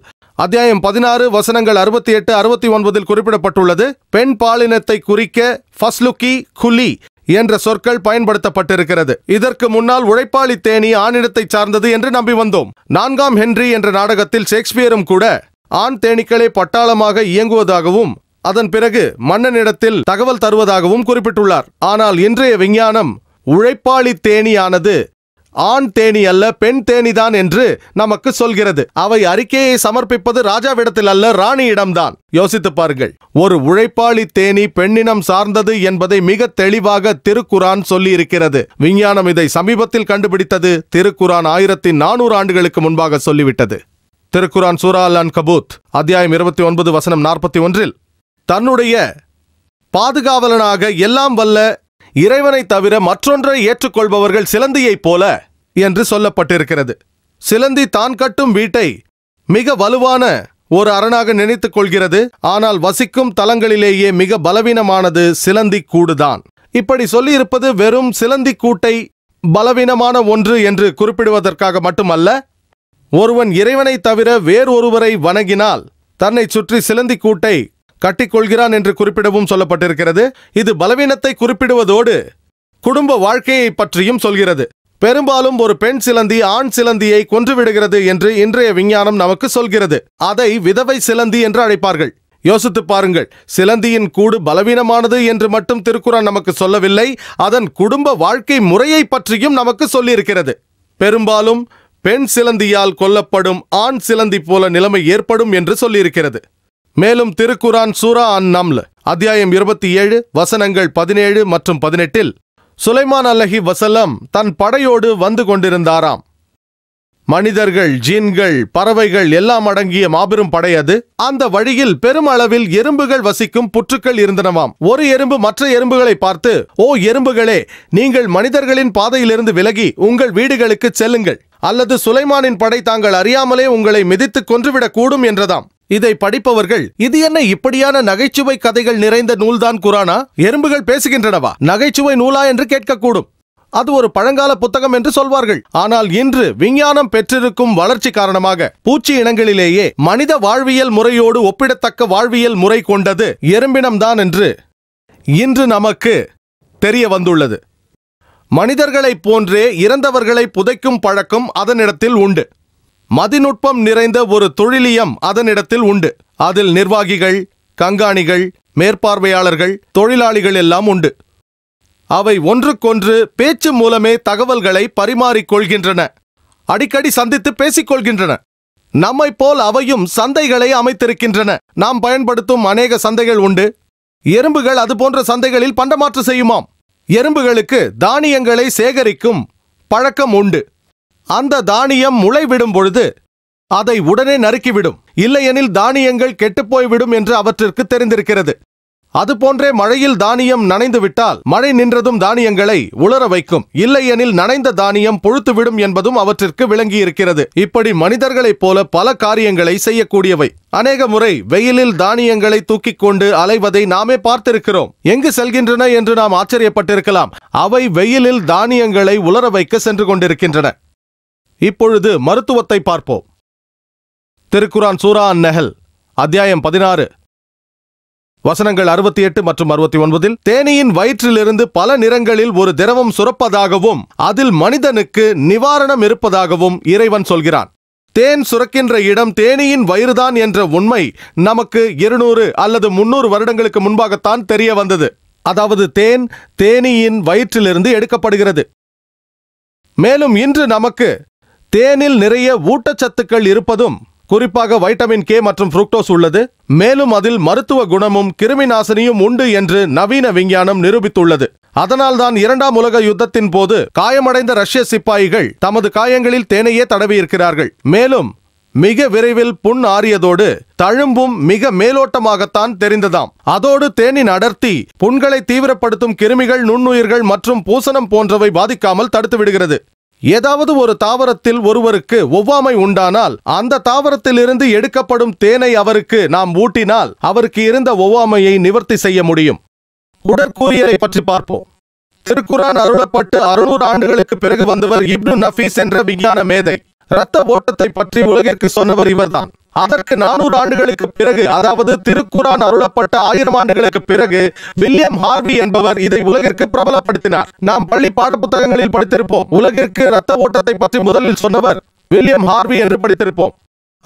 அத்தியாயம் பதினாறு வசனங்கள் அறுபத்தி எட்டு அறுபத்தி ஒன்பதில் குறிப்பிடப்பட்டுள்ளது பெண் பாலினத்தை குறிக்க ஃபஸ்லுக்கி குலி என்ற சொற்கள் பயன்படுத்தப்பட்டிருக்கிறது இதற்கு முன்னால் உழைப்பாளி தேனி ஆணிடத்தை சார்ந்தது என்று நம்பி வந்தோம் நான்காம் ஹென்றி என்ற நாடகத்தில் ஷேக்ஸ்பியரும் கூட ஆண் தேனீக்களை பட்டாளமாக இயங்குவதாகவும் அதன் பிறகு மன்னனிடத்தில் தகவல் தருவதாகவும் குறிப்பிட்டுள்ளார் ஆனால் இன்றைய விஞ்ஞானம் உழைப்பாளி தேனியானது ஆண் தேனி அல்ல பெண் தேனிதான் என்று நமக்கு சொல்கிறது அவை அறிக்கையை சமர்ப்பிப்பது ராஜாவிடத்தில் அல்ல ராணியிடம்தான் யோசித்து பாருங்கள் ஒரு உழைப்பாளி தேனி பெண்ணினம் சார்ந்தது என்பதை மிக தெளிவாக திருக்குரான் சொல்லி இருக்கிறது விஞ்ஞானம் இதை சமீபத்தில் கண்டுபிடித்தது திருக்குரான் ஆயிரத்தி நானூறு ஆண்டுகளுக்கு முன்பாக சொல்லிவிட்டது திருக்குரான் சூரா அன் கபூத் அத்தியாயம் இருபத்தி ஒன்பது வசனம் நாற்பத்தி ஒன்றில் தன்னுடைய பாதுகாவலனாக எல்லாம் வல்ல இறைவனை தவிர மற்றொன்றை ஏற்றுக்கொள்பவர்கள் சிலந்தியைப் போல என்று சொல்லப்பட்டிருக்கிறது சிலந்தி தான் கட்டும் வீட்டை மிக வலுவான ஒரு அரணாக நினைத்துக் கொள்கிறது ஆனால் வசிக்கும் தலங்களிலேயே மிக பலவீனமானது சிலந்தி கூடுதான் இப்படி சொல்லியிருப்பது வெறும் சிலந்தி கூட்டை பலவீனமான ஒன்று என்று குறிப்பிடுவதற்காக மட்டுமல்ல ஒருவன் இறைவனை தவிர வேறொருவரை வணங்கினால் தன்னை சுற்றி சிலந்தி கூட்டை கட்டிக்கொள்கிறான் என்று குறிப்பிடவும் சொல்லப்பட்டிருக்கிறது இது பலவீனத்தை குறிப்பிடுவதோடு குடும்ப வாழ்க்கையை பற்றியும் சொல்கிறது பெரும்பாலும் ஒரு பெண் சிலந்தி ஆண் சிலந்தியை கொன்றுவிடுகிறது என்று இன்றைய விஞ்ஞானம் நமக்கு சொல்கிறது அதை விதவை சிலந்தி என்று அழைப்பார்கள் யோசித்து பாருங்கள் சிலந்தியின் கூடு பலவீனமானது என்று மட்டும் திருக்குறள் நமக்கு சொல்லவில்லை அதன் குடும்ப வாழ்க்கை முறையை பற்றியும் நமக்கு சொல்லியிருக்கிறது பெரும்பாலும் பெண் சிலந்தியால் கொல்லப்படும் ஆண் சிலந்தி போல நிலைமை ஏற்படும் என்று சொல்லியிருக்கிறது மேலும் திருக்குரான் சூரா அன் நம்ல அத்தியாயம் இருபத்தி ஏழு வசனங்கள் பதினேழு மற்றும் பதினெட்டில் சுலைமான் அல்லஹி வசல்லம் தன் படையோடு வந்து கொண்டிருந்தாராம் மனிதர்கள் ஜீன்கள் பறவைகள் எல்லாம் அடங்கிய மாபெரும் படை அது அந்த வழியில் பெருமளவில் எறும்புகள் வசிக்கும் புற்றுக்கள் இருந்தனவாம் ஒரு எறும்பு மற்ற எறும்புகளை பார்த்து ஓ எறும்புகளே நீங்கள் மனிதர்களின் பாதையிலிருந்து விலகி உங்கள் வீடுகளுக்கு செல்லுங்கள் அல்லது சுலைமானின் படை தாங்கள் அறியாமலே உங்களை மிதித்து கூடும் என்றதாம் இதை படிப்பவர்கள் இது என்ன இப்படியான நகைச்சுவை கதைகள் நிறைந்த நூல்தான் குரானா எறும்புகள் பேசுகின்றனவா நகைச்சுவை நூலா என்று கேட்கக்கூடும் அது ஒரு பழங்கால புத்தகம் என்று சொல்வார்கள் ஆனால் இன்று விஞ்ஞானம் பெற்றிருக்கும் வளர்ச்சி காரணமாக பூச்சி இனங்களிலேயே மனித வாழ்வியல் முறையோடு ஒப்பிடத்தக்க வாழ்வியல் முறை கொண்டது எறும்பினம்தான் என்று இன்று நமக்கு தெரிய வந்துள்ளது மனிதர்களைப் போன்றே இறந்தவர்களை புதைக்கும் பழக்கம் அதனிடத்தில் உண்டு மதிநுட்பம் நிறைந்த ஒரு தொழிலியம் அதனிடத்தில் உண்டு அதில் நிர்வாகிகள் கண்காணிகள் மேற்பார்வையாளர்கள் தொழிலாளிகள் எல்லாம் உண்டு அவை ஒன்றுக்கொன்று பேச்சு மூலமே தகவல்களை பரிமாறிக்கொள்கின்றன அடிக்கடி சந்தித்து பேசிக்கொள்கின்றன நம்மை போல் அவையும் சந்தைகளை அமைத்திருக்கின்றன நாம் பயன்படுத்தும் அநேக சந்தைகள் உண்டு எறும்புகள் அதுபோன்ற சந்தைகளில் பண்டமாற்று செய்யுமாம் எறும்புகளுக்கு தானியங்களை சேகரிக்கும் பழக்கம் உண்டு அந்த தானியம் முளைவிடும் பொழுது அதை உடனே நறுக்கிவிடும் இல்லையெனில் தானியங்கள் கெட்டுப்போய்விடும் என்று அவற்றிற்கு தெரிந்திருக்கிறது அதுபோன்றே மழையில் தானியம் நனைந்துவிட்டால் மழை நின்றதும் தானியங்களை உளர வைக்கும் இல்லையெனில் நனைந்த தானியம் பொழுத்துவிடும் என்பதும் அவற்றிற்கு விளங்கியிருக்கிறது இப்படி மனிதர்களைப் போல பல காரியங்களை செய்யக்கூடியவை அநேக முறை வெயிலில் தானியங்களை தூக்கிக் கொண்டு அலைவதை நாமே பார்த்திருக்கிறோம் எங்கு செல்கின்றன என்று நாம் ஆச்சரியப்பட்டிருக்கலாம் அவை வெயிலில் தானியங்களை உளர வைக்க சென்று கொண்டிருக்கின்றன இப்பொழுது மருத்துவத்தை பார்ப்போம் திருக்குரான் சூரா நெஹல் அத்தியாயம் பதினாறு வசனங்கள் அறுபத்தி எட்டு மற்றும் அறுபத்தி ஒன்பதில் தேனியின் வயிற்றிலிருந்து பல நிறங்களில் ஒரு திரவம் சுரப்பதாகவும் அதில் மனிதனுக்கு நிவாரணம் இருப்பதாகவும் இறைவன் சொல்கிறான் தேன் சுரக்கின்ற இடம் தேனியின் வயிறுதான் என்ற உண்மை நமக்கு இருநூறு அல்லது முன்னூறு வருடங்களுக்கு முன்பாகத்தான் தெரிய வந்தது அதாவது தேன் தேனியின் வயிற்றிலிருந்து எடுக்கப்படுகிறது மேலும் இன்று நமக்கு தேனில் நிறைய ஊட்டச்சத்துக்கள் இருப்பதும் குறிப்பாக வைட்டமின் கே மற்றும் புரூக்டோஸ் உள்ளது மேலும் அதில் மருத்துவ குணமும் கிருமி நாசினியும் உண்டு என்று நவீன விஞ்ஞானம் நிரூபித்துள்ளது அதனால்தான் இரண்டாம் உலக யுத்தத்தின் போது காயமடைந்த ரஷ்ய சிப்பாய்கள் தமது காயங்களில் தேனையே தடவியிருக்கிறார்கள் மேலும் மிக விரைவில் புண் ஆறியதோடு தழும்பும் மிக மேலோட்டமாகத்தான் தெரிந்ததாம் அதோடு தேனின் அடர்த்தி புண்களை தீவிரப்படுத்தும் கிருமிகள் நுண்ணுயிர்கள் மற்றும் பூசணம் போன்றவை பாதிக்காமல் தடுத்துவிடுகிறது ஏதாவது ஒரு தாவரத்தில் ஒருவருக்கு ஒவ்வாமை உண்டானால் அந்த தாவரத்திலிருந்து எடுக்கப்படும் தேனை அவருக்கு நாம் ஊட்டினால் அவருக்கு இருந்த ஒவ்வாமையை நிவர்த்தி செய்ய முடியும் உடற்கூறியலை பற்றி பார்ப்போம் திருக்குரான் அருளப்பட்டு அறுநூறு ஆண்டுகளுக்கு பிறகு வந்தவர் இப்னு நஃபீஸ் என்ற விஞ்ஞான மேதை இரத்த ஓட்டத்தை பற்றி உலகிற்கு சொன்னவர் இவர்தான் அதற்கு நானூறு ஆண்டுகளுக்கு பிறகு அதாவது திருக்குறான் அருளப்பட்ட ஆயிரம் ஆண்டுகளுக்கு பிறகு வில்லியம் ஹார்வி என்பவர் இதை உலகிற்கு பிரபலப்படுத்தினார் நாம் பள்ளி பாட புத்தகங்களில் படித்திருப்போம் உலகிற்கு ரத்த ஓட்டத்தை பற்றி முதலில் சொன்னவர் வில்லியம் ஹார்வி என்று படித்திருப்போம்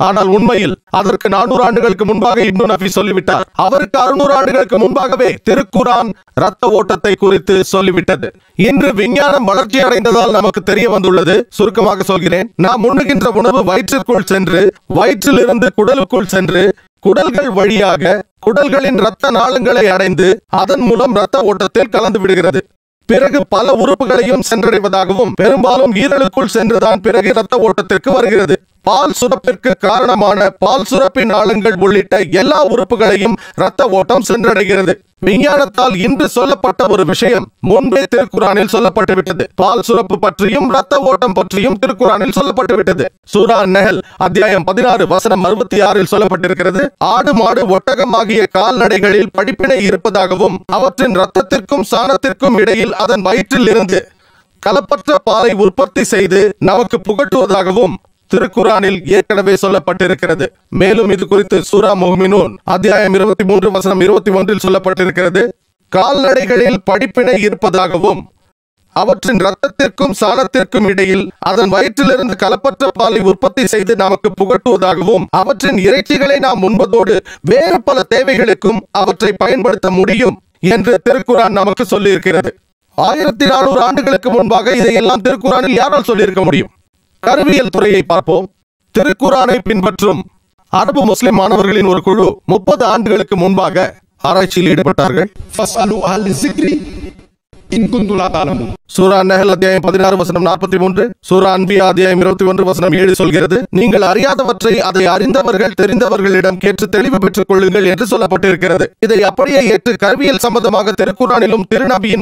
ஆனால் உண்மையில் அதற்கு நானூறு ஆண்டுகளுக்கு முன்பாக இப்னு நபி சொல்லிவிட்டார் அவருக்கு அறுநூறு ஆண்டுகளுக்கு முன்பாகவே திருக்குரான் ரத்த ஓட்டத்தை குறித்து சொல்லிவிட்டது இன்று விஞ்ஞானம் வளர்ச்சி அடைந்ததால் நமக்கு தெரிய வந்துள்ளது சுருக்கமாக சொல்கிறேன் நாம் உண்ணுகின்ற உணவு வயிற்றிற்குள் சென்று வயிற்றிலிருந்து குடலுக்குள் சென்று குடல்கள் வழியாக குடல்களின் இரத்த நாளங்களை அடைந்து அதன் மூலம் இரத்த ஓட்டத்தில் கலந்து விடுகிறது பிறகு பல உறுப்புகளையும் சென்றடைவதாகவும் பெரும்பாலும் ஈரலுக்குள் சென்றுதான் பிறகு இரத்த ஓட்டத்திற்கு வருகிறது பால் சுரப்பிற்கு காரணமான பால் சுரப்பின் ஆளுங்கள் உள்ளிட்ட எல்லா உறுப்புகளையும் இரத்த ஓட்டம் சென்றடைகிறது விஞ்ஞானத்தால் இன்று சொல்லப்பட்ட ஒரு விஷயம் முன்பே திருக்குறானில் சொல்லப்பட்டுவிட்டது பால் சுரப்பு பற்றியும் இரத்த ஓட்டம் பற்றியும் திருக்குறானில் சொல்லப்பட்டுவிட்டது சூரா நெஹல் அத்தியாயம் பதினாறு வசனம் அறுபத்தி ஆறில் சொல்லப்பட்டிருக்கிறது ஆடு மாடு ஒட்டகம் ஆகிய கால்நடைகளில் படிப்பினை இருப்பதாகவும் அவற்றின் இரத்தத்திற்கும் சாணத்திற்கும் இடையில் அதன் வயிற்றில் இருந்து கலப்பற்ற பாலை உற்பத்தி செய்து நமக்கு புகட்டுவதாகவும் திருக்குரானில் ஏற்கனவே சொல்லப்பட்டிருக்கிறது மேலும் இது குறித்து சூரா முஹ்மினூன் அத்தியாயம் இருபத்தி மூன்று வசனம் இருபத்தி ஒன்றில் சொல்லப்பட்டிருக்கிறது கால்நடைகளில் படிப்பினை இருப்பதாகவும் அவற்றின் ரத்தத்திற்கும் சாணத்திற்கும் இடையில் அதன் வயிற்றிலிருந்து கலப்பற்ற பாலை உற்பத்தி செய்து நமக்கு புகட்டுவதாகவும் அவற்றின் இறைச்சிகளை நாம் உண்பதோடு வேறு பல தேவைகளுக்கும் அவற்றை பயன்படுத்த முடியும் என்று திருக்குரான் நமக்கு சொல்லியிருக்கிறது ஆயிரத்தி நானூறு ஆண்டுகளுக்கு முன்பாக இதையெல்லாம் திருக்குறானில் யாரால் சொல்லியிருக்க முடியும் கருவியல் துறையை பார்ப்போம் திருக்குறானை பின்பற்றும் அரபு முஸ்லிம் மாணவர்களின் ஒரு குழு முப்பது ஆண்டுகளுக்கு முன்பாக ஆராய்ச்சியில் ஈடுபட்டார்கள் சொல்கிறது தெரிந்தவர்களிடம் கேட்டு தெளிவு இதை அப்படியே ஏற்று கருவியல் சம்பந்தமாக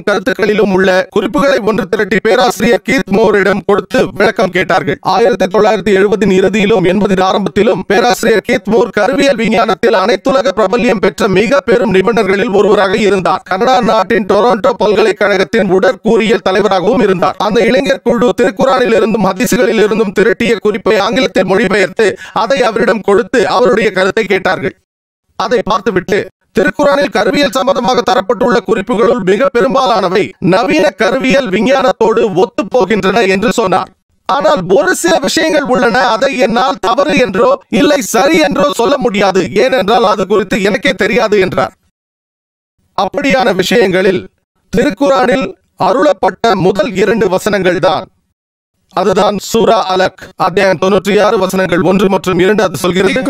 கருத்துக்களிலும் உள்ள குறிப்புகளை ஒன்று திரட்டி பேராசிரியர் கொடுத்து விளக்கம் கேட்டார்கள் ஆயிரத்தி தொள்ளாயிரத்தி இறுதியிலும் ஆரம்பத்திலும் பேராசிரியர் கீத் கருவியல் விஞ்ஞானத்தில் அனைத்துலக பிரபல்யம் பெற்ற மிக பெரும் நிபுணர்களில் ஒருவராக இருந்தார் கனடா நாட்டின் பல்கலைக்கழக கழகத்தின் உடற்கூறியல் தலைவராகவும் இருந்தார் அந்த இளைஞர் குழு திருக்குறானில் இருந்தும் ஹதிசுகளில் இருந்தும் திரட்டிய குறிப்பை ஆங்கிலத்தில் மொழிபெயர்த்து அதை அவரிடம் கொடுத்து அவருடைய கருத்தை கேட்டார்கள் அதை பார்த்துவிட்டு திருக்குறானில் கருவியல் சம்பந்தமாக தரப்பட்டுள்ள குறிப்புகளுள் மிக பெரும்பாலானவை நவீன கருவியல் விஞ்ஞானத்தோடு ஒத்து போகின்றன என்று சொன்னார் ஆனால் ஒரு சில விஷயங்கள் உள்ளன அதை என்னால் தவறு என்றோ இல்லை சரி என்றோ சொல்ல முடியாது ஏனென்றால் அது குறித்து எனக்கே தெரியாது என்றார் அப்படியான விஷயங்களில் திருக்குறானில் அருளப்பட்ட முதல் இரண்டு வசனங்கள் தான் அதுதான் சூரா அலக் அத்தியாயம் தொண்ணூற்றி ஆறு வசனங்கள் ஒன்று மற்றும் இரண்டு அது சொல்கிறது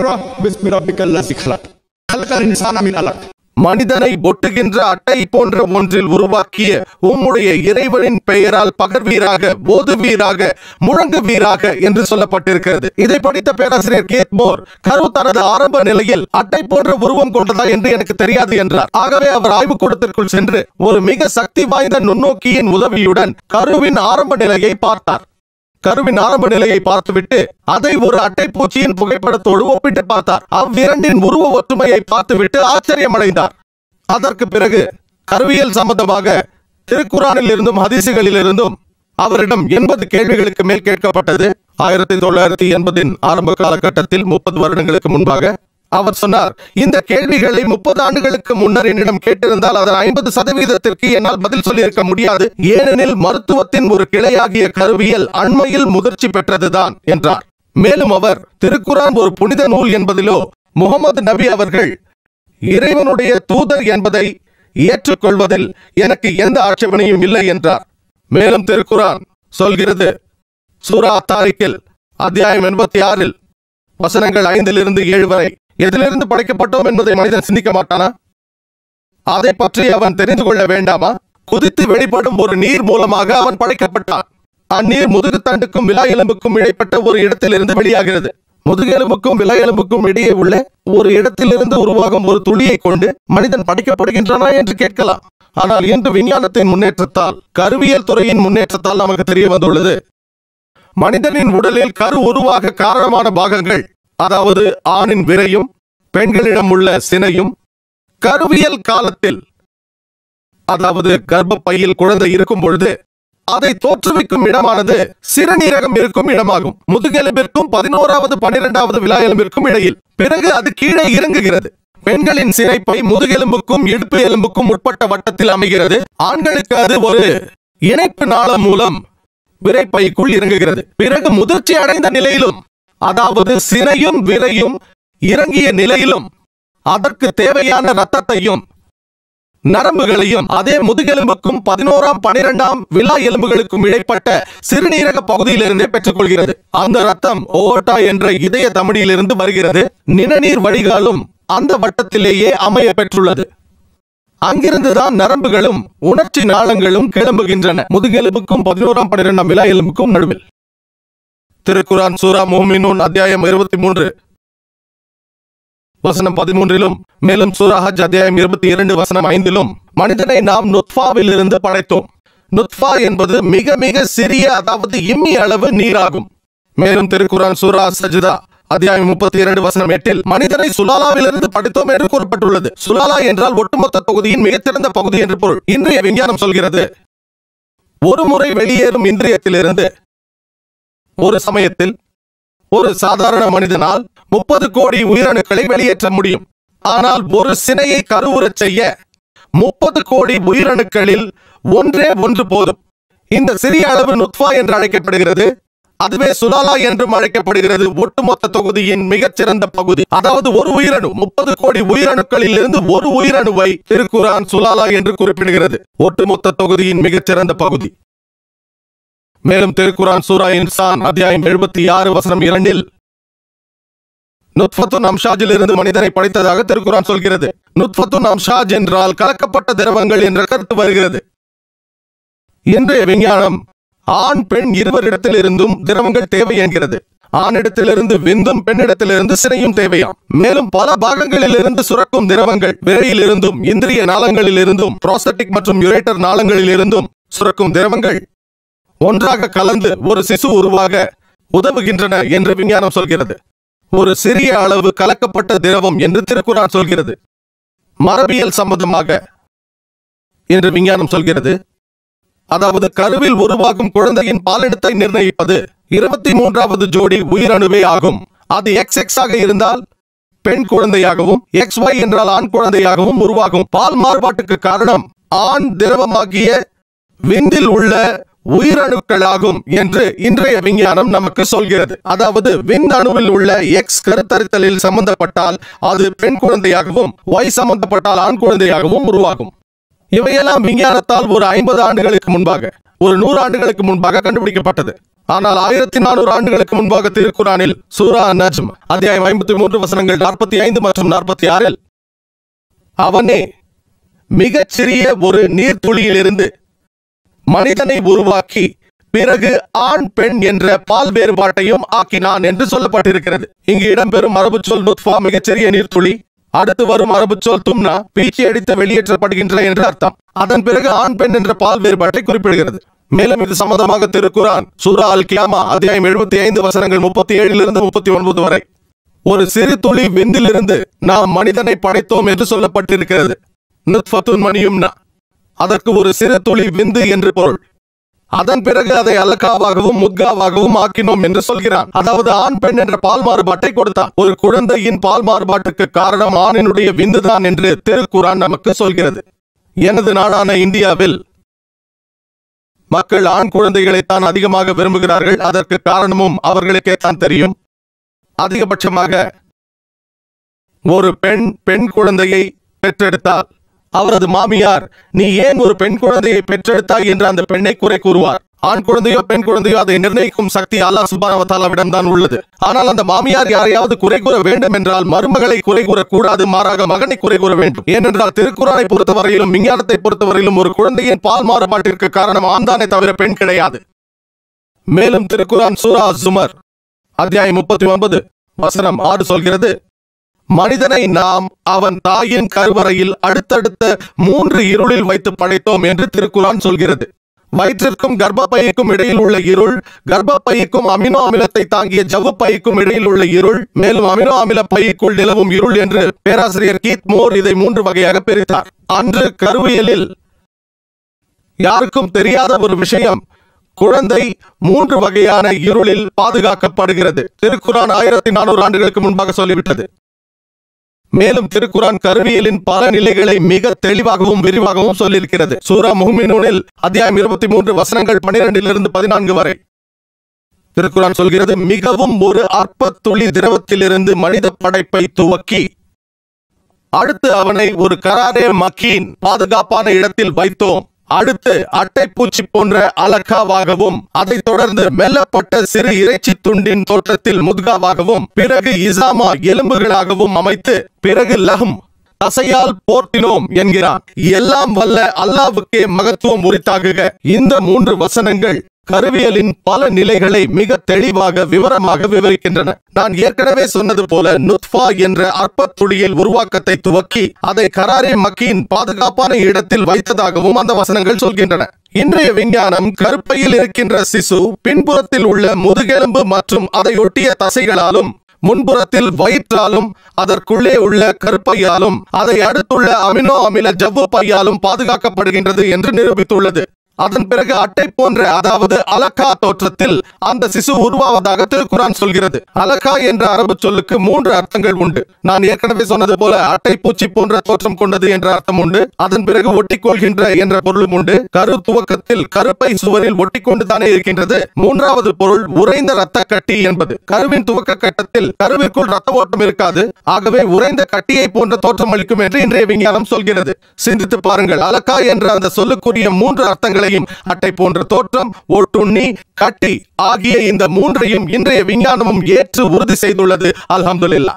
மனிதனை ஒட்டுகின்ற அட்டை போன்ற ஒன்றில் உருவாக்கிய உம்முடைய இறைவனின் பெயரால் பகர்வீராக போதுவீராக முழங்குவீராக என்று சொல்லப்பட்டிருக்கிறது இதை படித்த பேராசிரியர் போர் கரு தனது ஆரம்ப நிலையில் அட்டை போன்ற உருவம் கொண்டதா என்று எனக்கு தெரியாது என்றார் ஆகவே அவர் ஆய்வுக்கூடத்திற்குள் சென்று ஒரு மிக சக்தி வாய்ந்த நுண்ணோக்கியின் உதவியுடன் கருவின் ஆரம்ப நிலையை பார்த்தார் கருவின் ஆரம்ப நிலையை பார்த்துவிட்டு அதை ஒரு அட்டைப்பூச்சியின் புகைப்படத்தோடு ஒப்பிட்டு பார்த்தார் அவ்விரண்டின் உருவ ஒற்றுமையை பார்த்துவிட்டு ஆச்சரியமடைந்தார் அதற்கு பிறகு கருவியல் சம்பந்தமாக திருக்குறானில் இருந்தும் ஹதிசுகளில் இருந்தும் அவரிடம் எண்பது கேள்விகளுக்கு மேல் கேட்கப்பட்டது ஆயிரத்தி தொள்ளாயிரத்தி எண்பதின் ஆரம்ப காலகட்டத்தில் முப்பது வருடங்களுக்கு முன்பாக அவர் சொன்னார் இந்த கேள்விகளை முப்பது ஆண்டுகளுக்கு முன்னர் என்னிடம் கேட்டிருந்தால் அதன் ஐம்பது சதவீதத்திற்கு என்னால் பதில் சொல்லியிருக்க முடியாது ஏனெனில் மருத்துவத்தின் ஒரு கிளையாகிய கருவியல் அண்மையில் முதிர்ச்சி பெற்றதுதான் என்றார் மேலும் அவர் திருக்குறான் ஒரு புனித நூல் என்பதிலோ முகமது நபி அவர்கள் இறைவனுடைய தூதர் என்பதை ஏற்றுக்கொள்வதில் எனக்கு எந்த ஆட்சேபனையும் இல்லை என்றார் மேலும் திருக்குறான் சொல்கிறது சூரா தாரிக்கில் அத்தியாயம் எண்பத்தி ஆறில் வசனங்கள் ஐந்திலிருந்து ஏழு வரை எதிலிருந்து படைக்கப்பட்டோம் என்பதை மனிதன் சிந்திக்க மாட்டானா அதை பற்றி அவன் தெரிந்து கொள்ள வேண்டாமா குதித்து வெளிப்படும் ஒரு நீர் மூலமாக அவன் படைக்கப்பட்டான் அந்நீர் தண்டுக்கும் விலா எலும்புக்கும் இடைப்பட்ட ஒரு இடத்திலிருந்து வெளியாகிறது முதுகெலும்புக்கும் விலா எலும்புக்கும் இடையே உள்ள ஒரு இடத்திலிருந்து உருவாகும் ஒரு துளியை கொண்டு மனிதன் படைக்கப்படுகின்றனா என்று கேட்கலாம் ஆனால் இன்று விஞ்ஞானத்தின் முன்னேற்றத்தால் கருவியல் துறையின் முன்னேற்றத்தால் நமக்கு தெரிய வந்துள்ளது மனிதனின் உடலில் கரு உருவாக காரணமான பாகங்கள் அதாவது ஆணின் விரையும் பெண்களிடம் உள்ள சினையும் கருவியல் காலத்தில் அதாவது கர்ப்பப்பையில் குழந்தை இருக்கும் பொழுது அதை தோற்றுவிக்கும் இடமானது சிறுநீரகம் இருக்கும் இடமாகும் முதுகெலும்பிற்கும் பதினோராவது பனிரெண்டாவது விலாயெலும்பிற்கும் எலும்பிற்கும் இடையில் பிறகு அது கீழே இறங்குகிறது பெண்களின் சிறைப்பை முதுகெலும்புக்கும் இடுப்பு எலும்புக்கும் உட்பட்ட வட்டத்தில் அமைகிறது ஆண்களுக்கு அது ஒரு இணைப்பு நாளம் மூலம் விரைப்பைக்குள் இறங்குகிறது பிறகு முதிர்ச்சி அடைந்த நிலையிலும் அதாவது சினையும் விரையும் இறங்கிய நிலையிலும் அதற்கு தேவையான இரத்தத்தையும் நரம்புகளையும் அதே முதுகெலும்புக்கும் பதினோராம் பனிரெண்டாம் விழா எலும்புகளுக்கும் இடைப்பட்ட சிறுநீரக பகுதியிலிருந்தே பெற்றுக்கொள்கிறது அந்த ரத்தம் ஓட்டா என்ற இதய தமணியிலிருந்து வருகிறது நிணநீர் வடிகாலும் அந்த வட்டத்திலேயே அமைய பெற்றுள்ளது அங்கிருந்துதான் நரம்புகளும் உணர்ச்சி நாளங்களும் கிளம்புகின்றன முதுகெலும்புக்கும் பதினோராம் பன்னிரெண்டாம் விழா எலும்புக்கும் நடுவில் திருக்குரான் சூரா மோமினூன் அத்தியாயம் இருபத்தி மூன்று வசனம் பதிமூன்றிலும் மேலும் சூரா அத்தியாயம் இருபத்தி இரண்டு வசனம் ஐந்திலும் மனிதனை நாம் நுத்ஃபாவில் இருந்து படைத்தோம் நுத்ஃபா என்பது மிக மிக சிறிய அதாவது இம்மி அளவு நீராகும் மேலும் திருக்குரான் சூரா சஜிதா அத்தியாயம் முப்பத்தி இரண்டு வசனம் எட்டில் மனிதனை சுலாலாவிலிருந்து படித்தோம் என்று கூறப்பட்டுள்ளது சுலாலா என்றால் ஒட்டுமொத்த தொகுதியின் மிகச்சிறந்த பகுதி என்று பொருள் இன்றைய விஞ்ஞானம் சொல்கிறது ஒரு முறை வெளியேறும் இருந்து ஒரு சமயத்தில் ஒரு சாதாரண மனிதனால் முப்பது கோடி உயிரணுக்களை வெளியேற்ற முடியும் ஆனால் ஒரு சினையை கருவுறச் செய்ய முப்பது கோடி உயிரணுக்களில் ஒன்றே ஒன்று போதும் இந்த சிறிய அளவு நுத்வா என்று அழைக்கப்படுகிறது அதுவே சுலாலா என்றும் அழைக்கப்படுகிறது ஒட்டுமொத்த தொகுதியின் மிகச்சிறந்த பகுதி அதாவது ஒரு உயிரணு முப்பது கோடி உயிரணுக்களில் இருந்து ஒரு உயிரணுவை திருக்குரான் சுலாலா என்று குறிப்பிடுகிறது ஒட்டுமொத்த தொகுதியின் மிகச்சிறந்த பகுதி மேலும் திருக்குரான் சூரா இன்சான் அத்தியாயம் எழுபத்தி ஆறு வசனம் இரண்டில் நுத்ஃபத்துன் அம்ஷாஜில் இருந்து மனிதனை படைத்ததாக திருக்குரான் சொல்கிறது நுத்ஃபத்துன் அம்ஷாஜ் என்றால் கலக்கப்பட்ட திரவங்கள் என்ற கருத்து வருகிறது இன்றைய விஞ்ஞானம் ஆண் பெண் இருவரிடத்தில் இருந்தும் திரவங்கள் தேவை என்கிறது ஆணிடத்திலிருந்து விந்தும் பெண்ணிடத்திலிருந்து சிறையும் தேவையாம் மேலும் பல பாகங்களில் இருந்து சுரக்கும் திரவங்கள் விரையில் இருந்தும் இந்திரிய நாளங்களில் இருந்தும் புரோஸ்தட்டிக் மற்றும் யுரேட்டர் நாளங்களில் இருந்தும் சுரக்கும் திரவங்கள் ஒன்றாக கலந்து ஒரு சிசு உருவாக உதவுகின்றன என்று விஞ்ஞானம் சொல்கிறது ஒரு சிறிய அளவு கலக்கப்பட்ட திரவம் என்று திருக்குறான் சொல்கிறது மரபியல் சம்பந்தமாக என்று விஞ்ஞானம் சொல்கிறது அதாவது கருவில் உருவாகும் குழந்தையின் பாலெடுத்தை நிர்ணயிப்பது இருபத்தி மூன்றாவது ஜோடி உயிரணுவே ஆகும் அது எக்ஸ் எக்ஸ் ஆக இருந்தால் பெண் குழந்தையாகவும் எக்ஸ் ஒய் என்றால் ஆண் குழந்தையாகவும் உருவாகும் பால் மாறுபாட்டுக்கு காரணம் ஆண் திரவமாகிய விந்தில் உள்ள உயிரணுக்களாகும் என்று இன்றைய விஞ்ஞானம் நமக்கு சொல்கிறது அதாவது விண் அணுவில் உள்ள எக்ஸ் கருத்தரித்தலில் சம்பந்தப்பட்டால் அது பெண் குழந்தையாகவும் ஒய் சம்பந்தப்பட்டால் ஆண் குழந்தையாகவும் உருவாகும் இவையெல்லாம் விஞ்ஞானத்தால் ஒரு ஐம்பது ஆண்டுகளுக்கு முன்பாக ஒரு நூறு ஆண்டுகளுக்கு முன்பாக கண்டுபிடிக்கப்பட்டது ஆனால் ஆயிரத்தி நானூறு ஆண்டுகளுக்கு முன்பாக திருக்குறானில் சூரா நஜ்ம் அத்தியாயம் ஐம்பத்தி மூன்று வசனங்கள் நாற்பத்தி ஐந்து மற்றும் நாற்பத்தி ஆறில் அவனே மிகச்சிறிய சிறிய ஒரு நீர்த்துளியிலிருந்து மனிதனை உருவாக்கி பிறகு ஆண் பெண் என்ற பால் வேறுபாட்டையும் ஆக்கினான் என்று சொல்லப்பட்டிருக்கிறது இங்கு இடம்பெறும் மரபுச்சொல் நுத்வா மிகச்சிறிய நீர்த்துளி அடுத்து வரும் மரபுச்சொல் தும்னா பீச்சி அடித்து வெளியேற்றப்படுகின்ற என்று அர்த்தம் அதன் பிறகு ஆண் பெண் என்ற பால் வேறுபாட்டை குறிப்பிடுகிறது மேலும் இது சம்பந்தமாக திருக்குரான் சூரா அல் கியாமா அத்தியாயம் எழுபத்தி ஐந்து வசனங்கள் முப்பத்தி ஏழிலிருந்து முப்பத்தி ஒன்பது வரை ஒரு சிறு துளி விந்திலிருந்து நாம் மனிதனை படைத்தோம் என்று சொல்லப்பட்டிருக்கிறது நுத்ஃபத்துன் மணியும்னா அதற்கு ஒரு சிறு துளி விந்து என்று பொருள் அதன் பிறகு அதை அலக்காவாகவும் முத்காவாகவும் ஆக்கினோம் என்று சொல்கிறான் அதாவது ஆண் பெண் என்ற பால் மாறுபாட்டை கொடுத்தான் ஒரு குழந்தையின் பால் மாறுபாட்டுக்கு காரணம் ஆணினுடைய விந்துதான் என்று திருக்குறான் நமக்கு சொல்கிறது எனது நாடான இந்தியாவில் மக்கள் ஆண் குழந்தைகளைத்தான் அதிகமாக விரும்புகிறார்கள் அதற்கு காரணமும் அவர்களுக்கே தான் தெரியும் அதிகபட்சமாக ஒரு பெண் பெண் குழந்தையை பெற்றெடுத்தால் அவரது மாமியார் நீ ஏன் ஒரு பெண் குழந்தையை பெற்றெடுத்தாய் என்று அந்த பெண்ணை குறை கூறுவார் ஆண் குழந்தையோ பெண் குழந்தையோ அதை நிர்ணயிக்கும் சக்தி அல்லாஹ் சுபானவத்தாலாவிடம் தான் உள்ளது ஆனால் அந்த மாமியார் யாரையாவது குறை கூற வேண்டும் என்றால் மருமகளை குறை கூறக்கூடாது மாறாக மகனை குறை கூற வேண்டும் ஏனென்றால் திருக்குறானை பொறுத்தவரையிலும் விஞ்ஞானத்தை பொறுத்தவரையிலும் ஒரு குழந்தையின் பால் மாறுபாட்டிற்கு காரணம் ஆந்தானே தவிர பெண் கிடையாது மேலும் திருக்குறான் சூரா சுமர் அத்தியாயம் முப்பத்தி ஒன்பது வசனம் ஆறு சொல்கிறது மனிதனை நாம் அவன் தாயின் கருவறையில் அடுத்தடுத்த மூன்று இருளில் வைத்து படைத்தோம் என்று திருக்குறான் சொல்கிறது வயிற்றிற்கும் கர்ப்பப்பைக்கும் இடையில் உள்ள இருள் கர்ப்பப்பைக்கும் அமினோ அமிலத்தை தாங்கிய ஜவ்வுப்பைக்கும் இடையில் உள்ள இருள் மேலும் அமினோ அமில பைக்குள் நிலவும் இருள் என்று பேராசிரியர் கீத் மோர் இதை மூன்று வகையாக பிரித்தார் அன்று கருவியலில் யாருக்கும் தெரியாத ஒரு விஷயம் குழந்தை மூன்று வகையான இருளில் பாதுகாக்கப்படுகிறது திருக்குறான் ஆயிரத்தி நானூறு ஆண்டுகளுக்கு முன்பாக சொல்லிவிட்டது மேலும் திருக்குரான் கருவியலின் பல நிலைகளை மிக தெளிவாகவும் விரிவாகவும் சொல்லியிருக்கிறது சூரா முகமினூனில் அத்தியாயம் இருபத்தி மூன்று வசனங்கள் பனிரெண்டிலிருந்து பதினான்கு வரை திருக்குரான் சொல்கிறது மிகவும் ஒரு அற்ப துளி திரவத்திலிருந்து மனித படைப்பை துவக்கி அடுத்து அவனை ஒரு கராரே மக்கியின் பாதுகாப்பான இடத்தில் வைத்தோம் அடுத்து அட்டைப்பூச்சி போன்ற அலக்காவாகவும் அதைத் தொடர்ந்து மெல்லப்பட்ட சிறு இறைச்சி துண்டின் தோற்றத்தில் முதுகாவாகவும் பிறகு இசாமா எலும்புகளாகவும் அமைத்து பிறகு லஹம் தசையால் போர்த்தினோம் என்கிறான் எல்லாம் வல்ல அல்லாவுக்கே மகத்துவம் உரித்தாகுக இந்த மூன்று வசனங்கள் கருவியலின் பல நிலைகளை மிக தெளிவாக விவரமாக விவரிக்கின்றன நான் ஏற்கனவே சொன்னது போல நுத்ஃபா என்ற அற்ப துளியில் உருவாக்கத்தை துவக்கி அதை கராரே மக்கியின் பாதுகாப்பான இடத்தில் வைத்ததாகவும் அந்த வசனங்கள் சொல்கின்றன இன்றைய விஞ்ஞானம் கருப்பையில் இருக்கின்ற சிசு பின்புறத்தில் உள்ள முதுகெலும்பு மற்றும் அதையொட்டிய தசைகளாலும் முன்புறத்தில் வயிற்றாலும் அதற்குள்ளே உள்ள கருப்பையாலும் அதை அடுத்துள்ள அமினோ அமில ஜவ்வு பையாலும் பாதுகாக்கப்படுகின்றது என்று நிரூபித்துள்ளது அதன் பிறகு அட்டை போன்ற அதாவது அலக்கா தோற்றத்தில் அந்த சிசு உருவாவதாக திருக்குரான் சொல்கிறது அலக்கா என்ற அரபு சொல்லுக்கு மூன்று அர்த்தங்கள் உண்டு நான் ஏற்கனவே சொன்னது போல அட்டை பூச்சி போன்ற தோற்றம் கொண்டது என்ற அர்த்தம் உண்டு அதன் பிறகு ஒட்டிக்கொள்கின்ற என்ற பொருளும் உண்டு கரு துவக்கத்தில் கருப்பை சுவரில் தானே இருக்கின்றது மூன்றாவது பொருள் உறைந்த ரத்த கட்டி என்பது கருவின் துவக்க கட்டத்தில் கருவிற்குள் ரத்த ஓட்டம் இருக்காது ஆகவே உறைந்த கட்டியை போன்ற தோற்றம் அளிக்கும் என்று இன்றைய விஞ்ஞானம் சொல்கிறது சிந்தித்து பாருங்கள் அலக்கா என்ற அந்த சொல்லுக்குரிய மூன்று அர்த்தங்களை உடலையும் அட்டை போன்ற தோற்றம் ஒட்டுண்ணி கட்டி ஆகிய இந்த மூன்றையும் இன்றைய விஞ்ஞானமும் ஏற்று உறுதி செய்துள்ளது அல்ஹம்துல்லா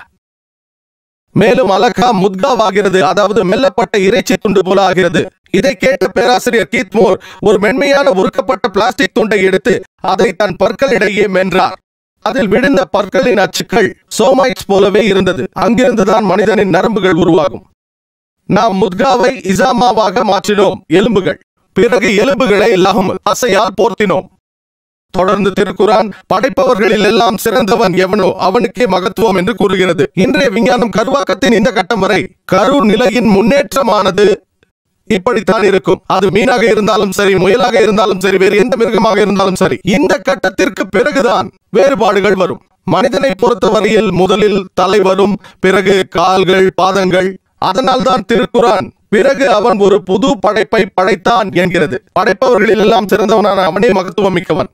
மேலும் அலகா முத்காவாகிறது அதாவது மெல்லப்பட்ட இறைச்சி துண்டு போல ஆகிறது இதை கேட்ட பேராசிரியர் கீத்மோர் ஒரு மென்மையான உருக்கப்பட்ட பிளாஸ்டிக் துண்டை எடுத்து அதை தன் பற்களிடையே மென்றார் அதில் விழுந்த பற்களின் அச்சுக்கள் சோமாய்ஸ் போலவே இருந்தது அங்கிருந்துதான் மனிதனின் நரம்புகள் உருவாகும் நாம் முத்காவை இசாமாவாக மாற்றினோம் எலும்புகள் பிறகு எலும்புகளை எல்லாம் அசையால் போர்த்தினோம் தொடர்ந்து திருக்குறான் படைப்பவர்களில் எல்லாம் சிறந்தவன் எவனோ அவனுக்கே மகத்துவம் என்று கூறுகிறது இன்றைய விஞ்ஞானம் கருவாக்கத்தின் இந்த கட்டம் வரை கரூர் நிலையின் முன்னேற்றமானது இப்படித்தான் இருக்கும் அது மீனாக இருந்தாலும் சரி முயலாக இருந்தாலும் சரி வேறு எந்த மிருகமாக இருந்தாலும் சரி இந்த கட்டத்திற்கு பிறகுதான் வேறுபாடுகள் வரும் மனிதனை பொறுத்தவரையில் முதலில் தலை வரும் பிறகு கால்கள் பாதங்கள் அதனால்தான் திருக்குறான் பிறகு அவன் ஒரு புது படைப்பை படைத்தான் என்கிறது படைப்பவர்களில் எல்லாம் சிறந்தவனான அவனே மகத்துவம் மிக்கவன்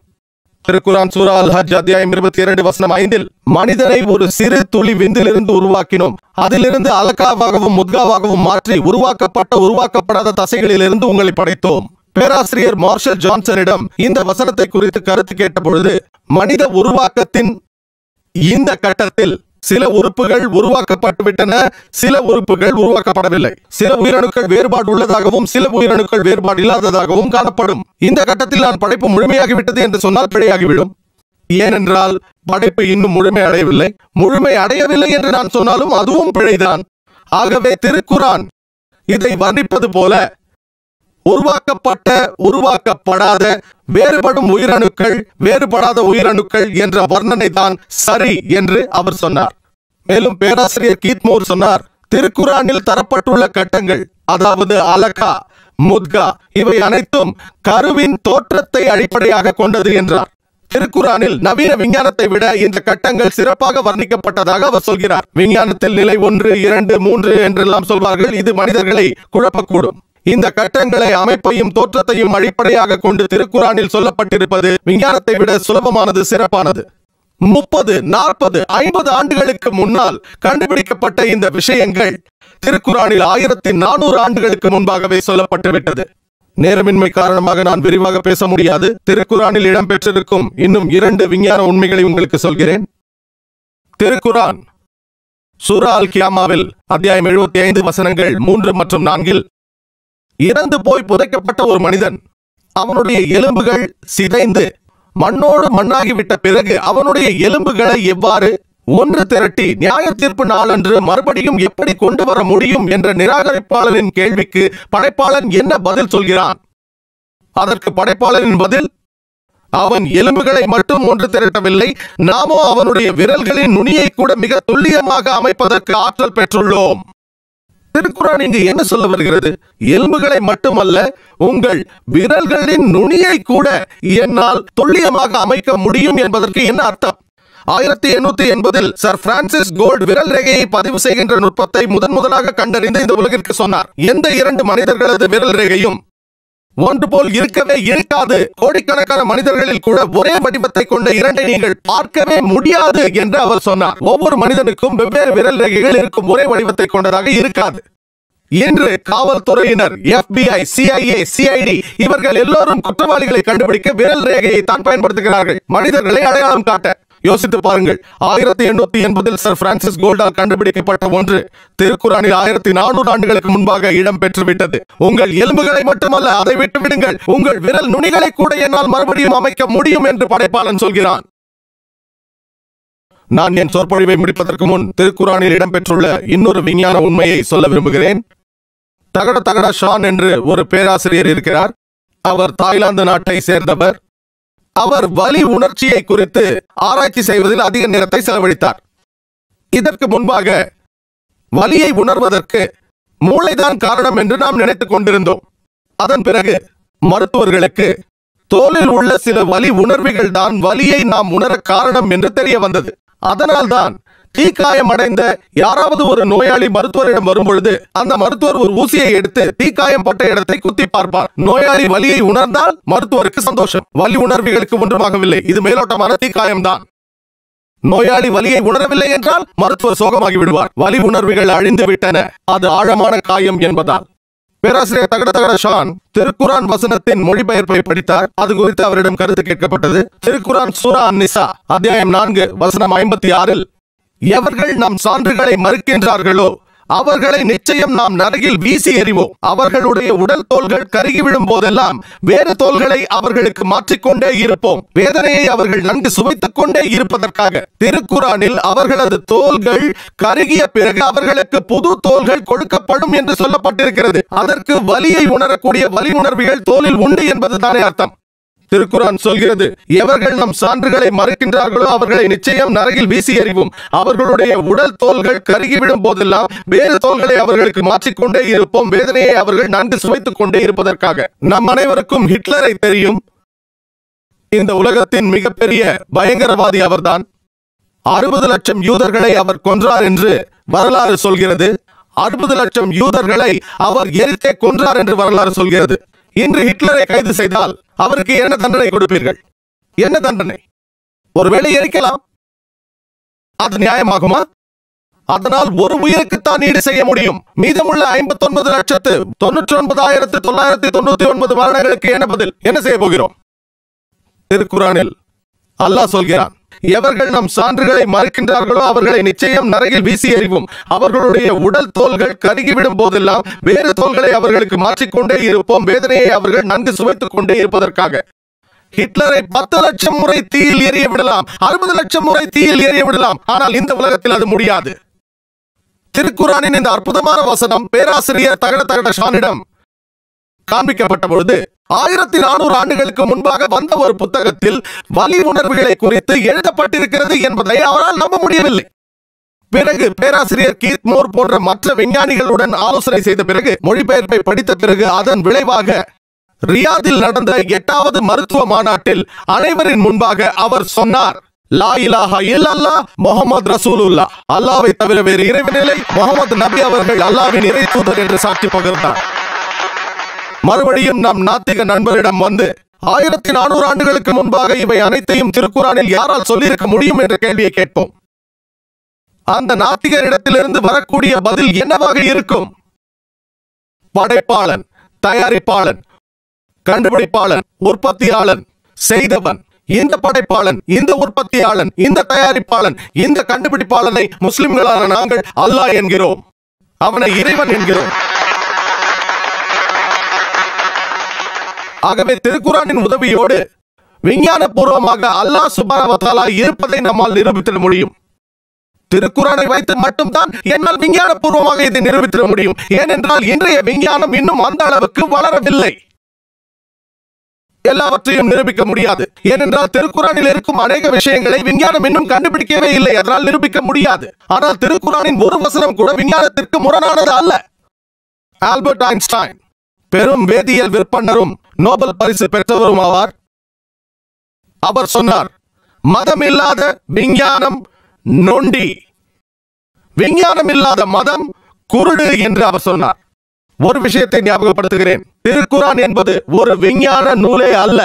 திருக்குரான் சூரா அல் ஹஜ் அத்தியாயம் இருபத்தி இரண்டு வசனம் ஐந்தில் மனிதனை ஒரு சிறு துளி விந்திலிருந்து உருவாக்கினோம் அதிலிருந்து அலக்காவாகவும் முத்காவாகவும் மாற்றி உருவாக்கப்பட்ட உருவாக்கப்படாத தசைகளிலிருந்து உங்களை படைத்தோம் பேராசிரியர் மார்ஷல் ஜான்சனிடம் இந்த வசனத்தை குறித்து கருத்து கேட்டபொழுது மனித உருவாக்கத்தின் இந்த கட்டத்தில் சில உறுப்புகள் உருவாக்கப்பட்டுவிட்டன சில உறுப்புகள் உருவாக்கப்படவில்லை சில உயிரணுக்கள் வேறுபாடு உள்ளதாகவும் சில உயிரணுக்கள் வேறுபாடு இல்லாததாகவும் காணப்படும் இந்த கட்டத்தில் நான் படைப்பு முழுமையாகிவிட்டது என்று சொன்னால் பிழையாகிவிடும் ஏனென்றால் படைப்பு இன்னும் முழுமை அடையவில்லை முழுமை அடையவில்லை என்று நான் சொன்னாலும் அதுவும் பிழைதான் ஆகவே திருக்குரான் இதை வர்ணிப்பது போல உருவாக்கப்பட்ட உருவாக்கப்படாத வேறுபடும் உயிரணுக்கள் வேறுபடாத உயிரணுக்கள் என்ற வர்ணனை தான் சரி என்று அவர் சொன்னார் மேலும் பேராசிரியர் கீத்மோர் சொன்னார் திருக்குறானில் தரப்பட்டுள்ள கட்டங்கள் அதாவது அலகா முத்கா இவை அனைத்தும் கருவின் தோற்றத்தை அடிப்படையாக கொண்டது என்றார் திருக்குறானில் நவீன விஞ்ஞானத்தை விட இந்த கட்டங்கள் சிறப்பாக வர்ணிக்கப்பட்டதாக அவர் சொல்கிறார் விஞ்ஞானத்தில் நிலை ஒன்று இரண்டு மூன்று என்றெல்லாம் சொல்வார்கள் இது மனிதர்களை குழப்பக்கூடும் இந்த கட்டங்களை அமைப்பையும் தோற்றத்தையும் அடிப்படையாக கொண்டு திருக்குறானில் சொல்லப்பட்டிருப்பது விஞ்ஞானத்தை விட சுலபமானது சிறப்பானது முப்பது நாற்பது ஐம்பது ஆண்டுகளுக்கு முன்னால் கண்டுபிடிக்கப்பட்ட இந்த விஷயங்கள் திருக்குறானில் ஆயிரத்தி நானூறு ஆண்டுகளுக்கு முன்பாகவே சொல்லப்பட்டுவிட்டது நேரமின்மை காரணமாக நான் விரிவாக பேச முடியாது திருக்குறானில் இடம்பெற்றிருக்கும் இன்னும் இரண்டு விஞ்ஞான உண்மைகளை உங்களுக்கு சொல்கிறேன் திருக்குரான் சுரா அல் கியாமாவில் அத்தியாயம் எழுபத்தி ஐந்து வசனங்கள் மூன்று மற்றும் நான்கில் இறந்து போய் புதைக்கப்பட்ட ஒரு மனிதன் அவனுடைய எலும்புகள் சிதைந்து மண்ணோடு மண்ணாகிவிட்ட பிறகு அவனுடைய எலும்புகளை எவ்வாறு ஒன்று திரட்டி நியாயத்தீர்ப்பு நாளன்று மறுபடியும் எப்படி கொண்டு வர முடியும் என்ற நிராகரிப்பாளரின் கேள்விக்கு படைப்பாளன் என்ன பதில் சொல்கிறான் அதற்கு படைப்பாளரின் பதில் அவன் எலும்புகளை மட்டும் ஒன்று திரட்டவில்லை நாமோ அவனுடைய விரல்களின் நுனியை கூட மிக துல்லியமாக அமைப்பதற்கு ஆற்றல் பெற்றுள்ளோம் திருக்குறான் இங்கு என்ன சொல்ல வருகிறது எலும்புகளை மட்டுமல்ல உங்கள் விரல்களின் நுனியை கூட என்னால் துல்லியமாக அமைக்க முடியும் என்பதற்கு என்ன அர்த்தம் ஆயிரத்தி எண்ணூத்தி எண்பதில் சர் பிரான்சிஸ் கோல்ட் விரல் ரேகையை பதிவு செய்கின்ற நுட்பத்தை முதன் முதலாக கண்டறிந்து இந்த உலகிற்கு சொன்னார் எந்த இரண்டு மனிதர்களது விரல் ரேகையும் ஒன்று போல் இருக்கவே இருக்காது கோடிக்கணக்கான மனிதர்களில் கூட ஒரே வடிவத்தை கொண்ட இரண்டை நீங்கள் பார்க்கவே முடியாது என்று அவர் சொன்னார் ஒவ்வொரு மனிதனுக்கும் வெவ்வேறு விரல் ரேகைகள் இருக்கும் ஒரே வடிவத்தை கொண்டதாக இருக்காது இன்று காவல்துறையினர் எஃபிஐ சிஐஏ சிஐடி இவர்கள் எல்லோரும் குற்றவாளிகளை கண்டுபிடிக்க விரல் ரேகையை தான் பயன்படுத்துகிறார்கள் மனிதர்களை அடையாளம் காட்ட யோசித்து பாருங்கள் ஆயிரத்தி எண்ணூத்தி எண்பதில் சர் பிரான்சிஸ் கோல்டால் கண்டுபிடிக்கப்பட்ட ஒன்று திருக்குறானில் ஆயிரத்தி நானூறு ஆண்டுகளுக்கு முன்பாக இடம் பெற்றுவிட்டது உங்கள் எலும்புகளை மட்டுமல்ல அதை விட்டுவிடுங்கள் உங்கள் விரல் நுனிகளை கூட என்னால் மறுபடியும் அமைக்க முடியும் என்று படைப்பாளன் சொல்கிறான் நான் என் சொற்பொழிவை முடிப்பதற்கு முன் திருக்குறானில் இடம்பெற்றுள்ள இன்னொரு விஞ்ஞான உண்மையை சொல்ல விரும்புகிறேன் தகட தகட ஷான் என்று ஒரு பேராசிரியர் இருக்கிறார் அவர் தாய்லாந்து நாட்டை சேர்ந்தவர் அவர் வலி உணர்ச்சியை குறித்து ஆராய்ச்சி செய்வதில் அதிக நேரத்தை செலவழித்தார் இதற்கு முன்பாக வலியை உணர்வதற்கு மூளைதான் காரணம் என்று நாம் நினைத்துக் கொண்டிருந்தோம் அதன் பிறகு மருத்துவர்களுக்கு தோலில் உள்ள சில வலி உணர்வுகள் தான் வலியை நாம் உணர காரணம் என்று தெரிய வந்தது அதனால்தான் தீக்காயமடைந்த யாராவது ஒரு நோயாளி மருத்துவரிடம் வரும்பொழுது அந்த மருத்துவர் ஒரு ஊசியை எடுத்து தீக்காயம் பட்ட இடத்தை குத்தி பார்ப்பார் நோயாளி வலியை உணர்ந்தால் மருத்துவருக்கு சந்தோஷம் வலி உணர்வுகளுக்கு ஒன்றுமாகவில்லை இது மேலோட்டமான தீக்காயம் தான் நோயாளி வலியை உணரவில்லை என்றால் மருத்துவர் சோகமாகி விடுவார் வலி உணர்வுகள் அழிந்து விட்டன அது ஆழமான காயம் என்பதால் பேராசிரியர் தகட தகட ஷான் திருக்குரான் வசனத்தின் மொழிபெயர்ப்பை படித்தார் அது குறித்து அவரிடம் கருத்து கேட்கப்பட்டது திருக்குரான் சூரா அந்நிசா அத்தியாயம் நான்கு வசனம் ஐம்பத்தி ஆறில் எவர்கள் நம் சான்றுகளை மறுக்கின்றார்களோ அவர்களை நிச்சயம் நாம் நரகில் வீசி எறிவோம் அவர்களுடைய உடல் தோள்கள் கருகிவிடும் போதெல்லாம் வேறு தோள்களை அவர்களுக்கு மாற்றிக்கொண்டே இருப்போம் வேதனையை அவர்கள் நன்கு சுவைத்துக் கொண்டே இருப்பதற்காக திருக்குறானில் அவர்களது தோள்கள் கருகிய பிறகு அவர்களுக்கு புது தோள்கள் கொடுக்கப்படும் என்று சொல்லப்பட்டிருக்கிறது அதற்கு வலியை உணரக்கூடிய வலி உணர்வுகள் தோலில் உண்டு என்பதுதானே அர்த்தம் திருக்குறான் சொல்கிறது எவர்கள் நம் சான்றுகளை மறுக்கின்றார்களோ அவர்களை நிச்சயம் நரகில் வீசி எறிவோம் அவர்களுடைய உடல் தோள்கள் கருகிவிடும் போதெல்லாம் வேறு தோள்களை அவர்களுக்கு மாற்றிக்கொண்டே இருப்போம் வேதனையை அவர்கள் நன்கு சுவைத்துக் கொண்டே இருப்பதற்காக நம் அனைவருக்கும் ஹிட்லரை தெரியும் இந்த உலகத்தின் மிகப்பெரிய பயங்கரவாதி அவர்தான் அறுபது லட்சம் யூதர்களை அவர் கொன்றார் என்று வரலாறு சொல்கிறது அறுபது லட்சம் யூதர்களை அவர் எரித்தே கொன்றார் என்று வரலாறு சொல்கிறது இன்று ஹிட்லரை கைது செய்தால் அவருக்கு என்ன தண்டனை கொடுப்பீர்கள் என்ன தண்டனை ஒருவேளை எரிக்கலாம் அது நியாயமாகுமா அதனால் ஒரு உயிருக்குத்தான் ஈடு செய்ய முடியும் மீதமுள்ள ஐம்பத்தி ஒன்பது லட்சத்து தொன்னூற்றி ஒன்பதாயிரத்து தொள்ளாயிரத்தி தொண்ணூத்தி ஒன்பது மரணங்களுக்கு என்ன பதில் என்ன செய்ய போகிறோம் திருக்குறானில் அல்லாஹ் சொல்கிறான் எவர்கள் நம் சான்றுகளை மறுக்கின்றார்களோ அவர்களை நிச்சயம் நரகில் வீசி எறிவோம் அவர்களுடைய உடல் தோள்கள் கருகிவிடும் போதெல்லாம் வேறு தோள்களை அவர்களுக்கு மாற்றிக்கொண்டே இருப்போம் வேதனையை அவர்கள் நன்கு சுவைத்துக் கொண்டே இருப்பதற்காக ஹிட்லரை பத்து லட்சம் முறை தீயில் எறிய விடலாம் அறுபது லட்சம் முறை தீயில் எறிய விடலாம் ஆனால் இந்த உலகத்தில் அது முடியாது திருக்குறானின் இந்த அற்புதமான வசனம் பேராசிரியர் தகட தகட ஷானிடம் காண்பிக்கப்பட்ட பொழுது ஆயிரத்தி நானூறு ஆண்டுகளுக்கு முன்பாக வந்த ஒரு புத்தகத்தில் வலி உணர்வுகளை குறித்து எழுதப்பட்டிருக்கிறது என்பதை அவரால் நம்ப முடியவில்லை பிறகு பேராசிரியர் கீத் மோர் போன்ற மற்ற விஞ்ஞானிகளுடன் ஆலோசனை செய்த பிறகு மொழிபெயர்ப்பை படித்த பிறகு அதன் விளைவாக ரியாதில் நடந்த எட்டாவது மருத்துவ மாநாட்டில் அனைவரின் முன்பாக அவர் சொன்னார் லா இலாஹா இல்லல்லா முகமது ரசூலுல்லா அல்லாவை தவிர வேறு இறைவனிலை முகமது நபி அவர்கள் அல்லாவின் இறை தூதர் என்று சாட்சி பகிர்ந்தார் மறுபடியும் நம் நாத்திக நண்பரிடம் வந்து ஆயிரத்தி நானூறு ஆண்டுகளுக்கு முன்பாக இவை அனைத்தையும் திருக்குறானில் யாரால் சொல்லியிருக்க முடியும் என்ற கேள்வியை கேட்போம் அந்த நாத்திகரிடத்திலிருந்து வரக்கூடிய பதில் என்னவாக இருக்கும் படைப்பாளன் தயாரிப்பாளன் கண்டுபிடிப்பாளன் உற்பத்தியாளன் செய்தவன் இந்த படைப்பாளன் இந்த உற்பத்தியாளன் இந்த தயாரிப்பாளன் இந்த கண்டுபிடிப்பாளனை முஸ்லிம்களான நாங்கள் அல்லாஹ் என்கிறோம் அவனை இறைவன் என்கிறோம் ஆகவே திருக்குறானின் உதவியோடு விஞ்ஞான பூர்வமாக அல்லாஹ் சுபானவத்தாலா இருப்பதை நம்மால் நிரூபித்திட முடியும் திருக்குறானை வைத்து மட்டும்தான் என்னால் விஞ்ஞான பூர்வமாக இதை நிரூபித்திட முடியும் ஏனென்றால் இன்றைய விஞ்ஞானம் இன்னும் அந்த அளவுக்கு வளரவில்லை எல்லாவற்றையும் நிரூபிக்க முடியாது ஏனென்றால் திருக்குறானில் இருக்கும் அநேக விஷயங்களை விஞ்ஞானம் இன்னும் கண்டுபிடிக்கவே இல்லை அதனால் நிரூபிக்க முடியாது ஆனால் திருக்குறானின் ஒரு வசனம் கூட விஞ்ஞானத்திற்கு முரணானது அல்ல ஆல்பர்ட் ஐன்ஸ்டைன் பெரும் வேதியியல் விற்பனரும் நோபல் பரிசு பெற்றவரும் ஆவார் அவர் சொன்னார் மதம் இல்லாத விஞ்ஞானம் நொண்டி விஞ்ஞானம் இல்லாத மதம் குருடு என்று அவர் சொன்னார் ஒரு விஷயத்தை ஞாபகப்படுத்துகிறேன் திருக்குரான் என்பது ஒரு விஞ்ஞான நூலே அல்ல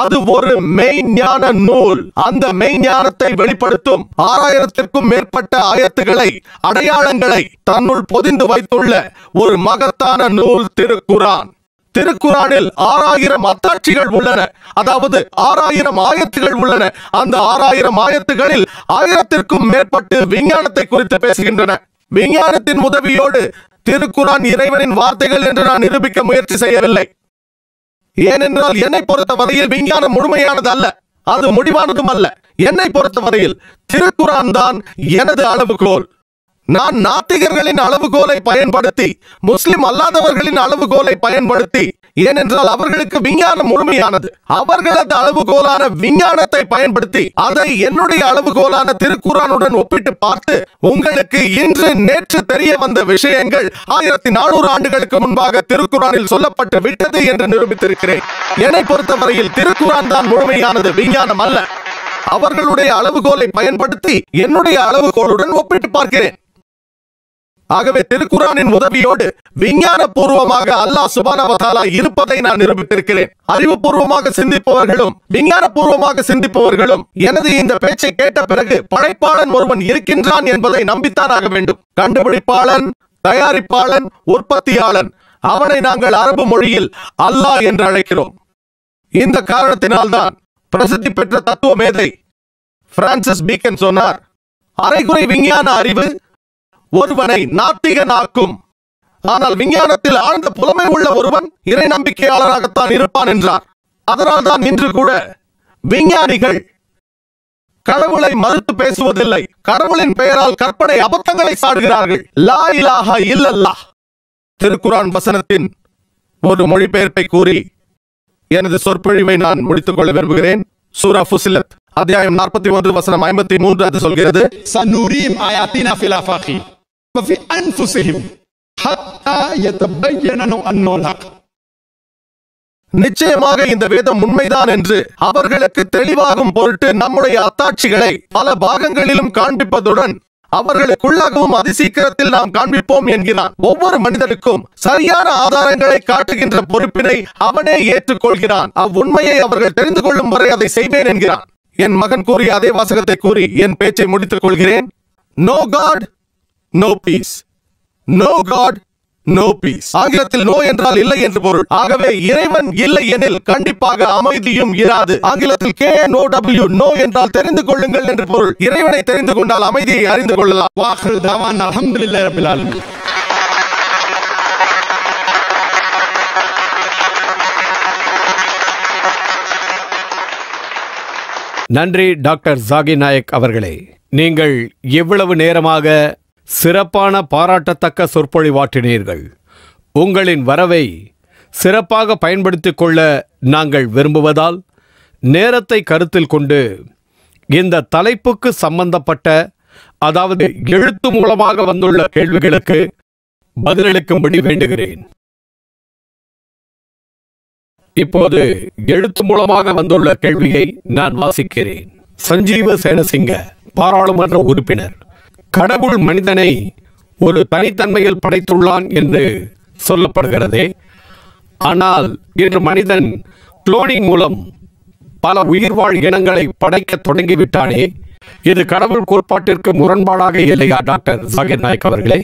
அது ஒரு மெய்ஞான நூல் அந்த மெய்ஞானத்தை வெளிப்படுத்தும் ஆறாயிரத்திற்கும் மேற்பட்ட ஆயத்துகளை அடையாளங்களை தன்னுள் பொதிந்து வைத்துள்ள ஒரு மகத்தான நூல் திருக்குரான் திருக்குறானில் ஆறாயிரம் அத்தாட்சிகள் உள்ளன அதாவது ஆறாயிரம் ஆயத்துகள் உள்ளன அந்த ஆறாயிரம் ஆயத்துகளில் ஆயிரத்திற்கும் மேற்பட்டு விஞ்ஞானத்தை குறித்து பேசுகின்றன விஞ்ஞானத்தின் உதவியோடு திருக்குறான் இறைவனின் வார்த்தைகள் என்று நான் நிரூபிக்க முயற்சி செய்யவில்லை ஏனென்றால் என்னை பொறுத்த வரையில் விஞ்ஞானம் முழுமையானது அல்ல அது முடிவானதும் அல்ல என்னை பொறுத்த வரையில் திருக்குறான் தான் எனது அளவுகோல் நான் நாத்திகர்களின் அளவுகோலை பயன்படுத்தி முஸ்லிம் அல்லாதவர்களின் அளவுகோலை பயன்படுத்தி ஏனென்றால் அவர்களுக்கு விஞ்ஞானம் முழுமையானது அவர்களது அளவுகோலான விஞ்ஞானத்தை பயன்படுத்தி அதை என்னுடைய அளவுகோலான திருக்குறானுடன் ஒப்பிட்டு பார்த்து உங்களுக்கு இன்று நேற்று தெரிய வந்த விஷயங்கள் ஆயிரத்தி நானூறு ஆண்டுகளுக்கு முன்பாக திருக்குறானில் சொல்லப்பட்டு விட்டது என்று நிரூபித்திருக்கிறேன் என்னை பொறுத்தவரையில் திருக்குறான் தான் முழுமையானது விஞ்ஞானம் அல்ல அவர்களுடைய அளவுகோலை பயன்படுத்தி என்னுடைய அளவுகோலுடன் ஒப்பிட்டு பார்க்கிறேன் ஆகவே திருக்குறானின் உதவியோடு விஞ்ஞான பூர்வமாக அல்லா சுபானவதாலா இருப்பதை நான் நிரூபித்திருக்கிறேன் அறிவுபூர்வமாக சிந்திப்பவர்களும் விஞ்ஞான பூர்வமாக சிந்திப்பவர்களும் எனது இந்த பேச்சை கேட்ட பிறகு படைப்பாளன் ஒருவன் இருக்கின்றான் என்பதை நம்பித்தானாக வேண்டும் கண்டுபிடிப்பாளன் தயாரிப்பாளன் உற்பத்தியாளன் அவனை நாங்கள் அரபு மொழியில் அல்லாஹ் என்று அழைக்கிறோம் இந்த காரணத்தினால்தான் பிரசித்தி பெற்ற தத்துவ மேதை பிரான்சிஸ் பீக்கன் சொன்னார் அரைகுறை விஞ்ஞான அறிவு ஒருவனை நாத்திகனாக்கும் ஆனால் விஞ்ஞானத்தில் ஆழ்ந்த புலமை உள்ள ஒருவன் இறை நம்பிக்கையாளராகத்தான் இருப்பான் என்றார் அதனால் தான் இன்று கூட விஞ்ஞானிகள் கடவுளை மறுத்து பேசுவதில்லை கடவுளின் பெயரால் கற்பனை அபத்தங்களை சாடுகிறார்கள் லா இல்லல்லா திருக்குரான் வசனத்தின் ஒரு மொழிபெயர்ப்பை கூறி எனது சொற்பொழிவை நான் முடித்துக் கொள்ள விரும்புகிறேன் சூரா ஃபுசிலத் அத்தியாயம் நாற்பத்தி ஒன்று வசனம் ஐம்பத்தி மூன்று அது சொல்கிறது وفي அன்புசிஹிம் ஹத்தா أنه அன்னோலக் நிச்சயமாக இந்த வேதம் உண்மைதான் என்று அவர்களுக்கு தெளிவாகும் பொருட்டு நம்முடைய அத்தாட்சிகளை பல பாகங்களிலும் காண்பிப்பதுடன் அவர்களுக்குள்ளாகவும் அதிசீக்கிரத்தில் நாம் காண்பிப்போம் என்கிறான் ஒவ்வொரு மனிதனுக்கும் சரியான ஆதாரங்களை காட்டுகின்ற பொறுப்பினை அவனே ஏற்றுக்கொள்கிறான் அவ்வுண்மையை அவர்கள் தெரிந்து கொள்ளும் வரை அதை செய்வேன் என்கிறான் என் மகன் கூறிய அதே வாசகத்தை கூறி என் பேச்சை முடித்துக் கொள்கிறேன் no God no peace no God no peace ஆங்கிலத்தில் நோ என்றால் இல்லை என்று பொருள் ஆகவே இறைவன் இல்லை எனில் கண்டிப்பாக அமைதியும் இராது ஆங்கிலத்தில் கே நோ டபிள்யூ நோ என்றால் தெரிந்து கொள்ளுங்கள் என்று பொருள் இறைவனை தெரிந்து கொண்டால் அமைதியை அறிந்து கொள்ளலாம் வாஹல் நன்றி டாக்டர் ஜாகி நாயக் அவர்களே நீங்கள் எவ்வளவு நேரமாக சிறப்பான பாராட்டத்தக்க சொற்பொழிவாற்றினீர்கள் உங்களின் வரவை சிறப்பாக பயன்படுத்தி கொள்ள நாங்கள் விரும்புவதால் நேரத்தை கருத்தில் கொண்டு இந்த தலைப்புக்கு சம்பந்தப்பட்ட அதாவது எழுத்து மூலமாக வந்துள்ள கேள்விகளுக்கு பதிலளிக்கும்படி வேண்டுகிறேன் இப்போது எழுத்து மூலமாக வந்துள்ள கேள்வியை நான் வாசிக்கிறேன் சஞ்சீவ சேனசிங்க பாராளுமன்ற உறுப்பினர் கடவுள் மனிதனை ஒரு தனித்தன்மையில் படைத்துள்ளான் என்று சொல்லப்படுகிறது ஆனால் இன்று மனிதன் குளோனிங் மூலம் பல உயிர்வாழ் இனங்களை படைக்க தொடங்கிவிட்டானே இது கடவுள் கோட்பாட்டிற்கு முரண்பாடாக இல்லையா டாக்டர் ஜாகிர் நாயக் அவர்களே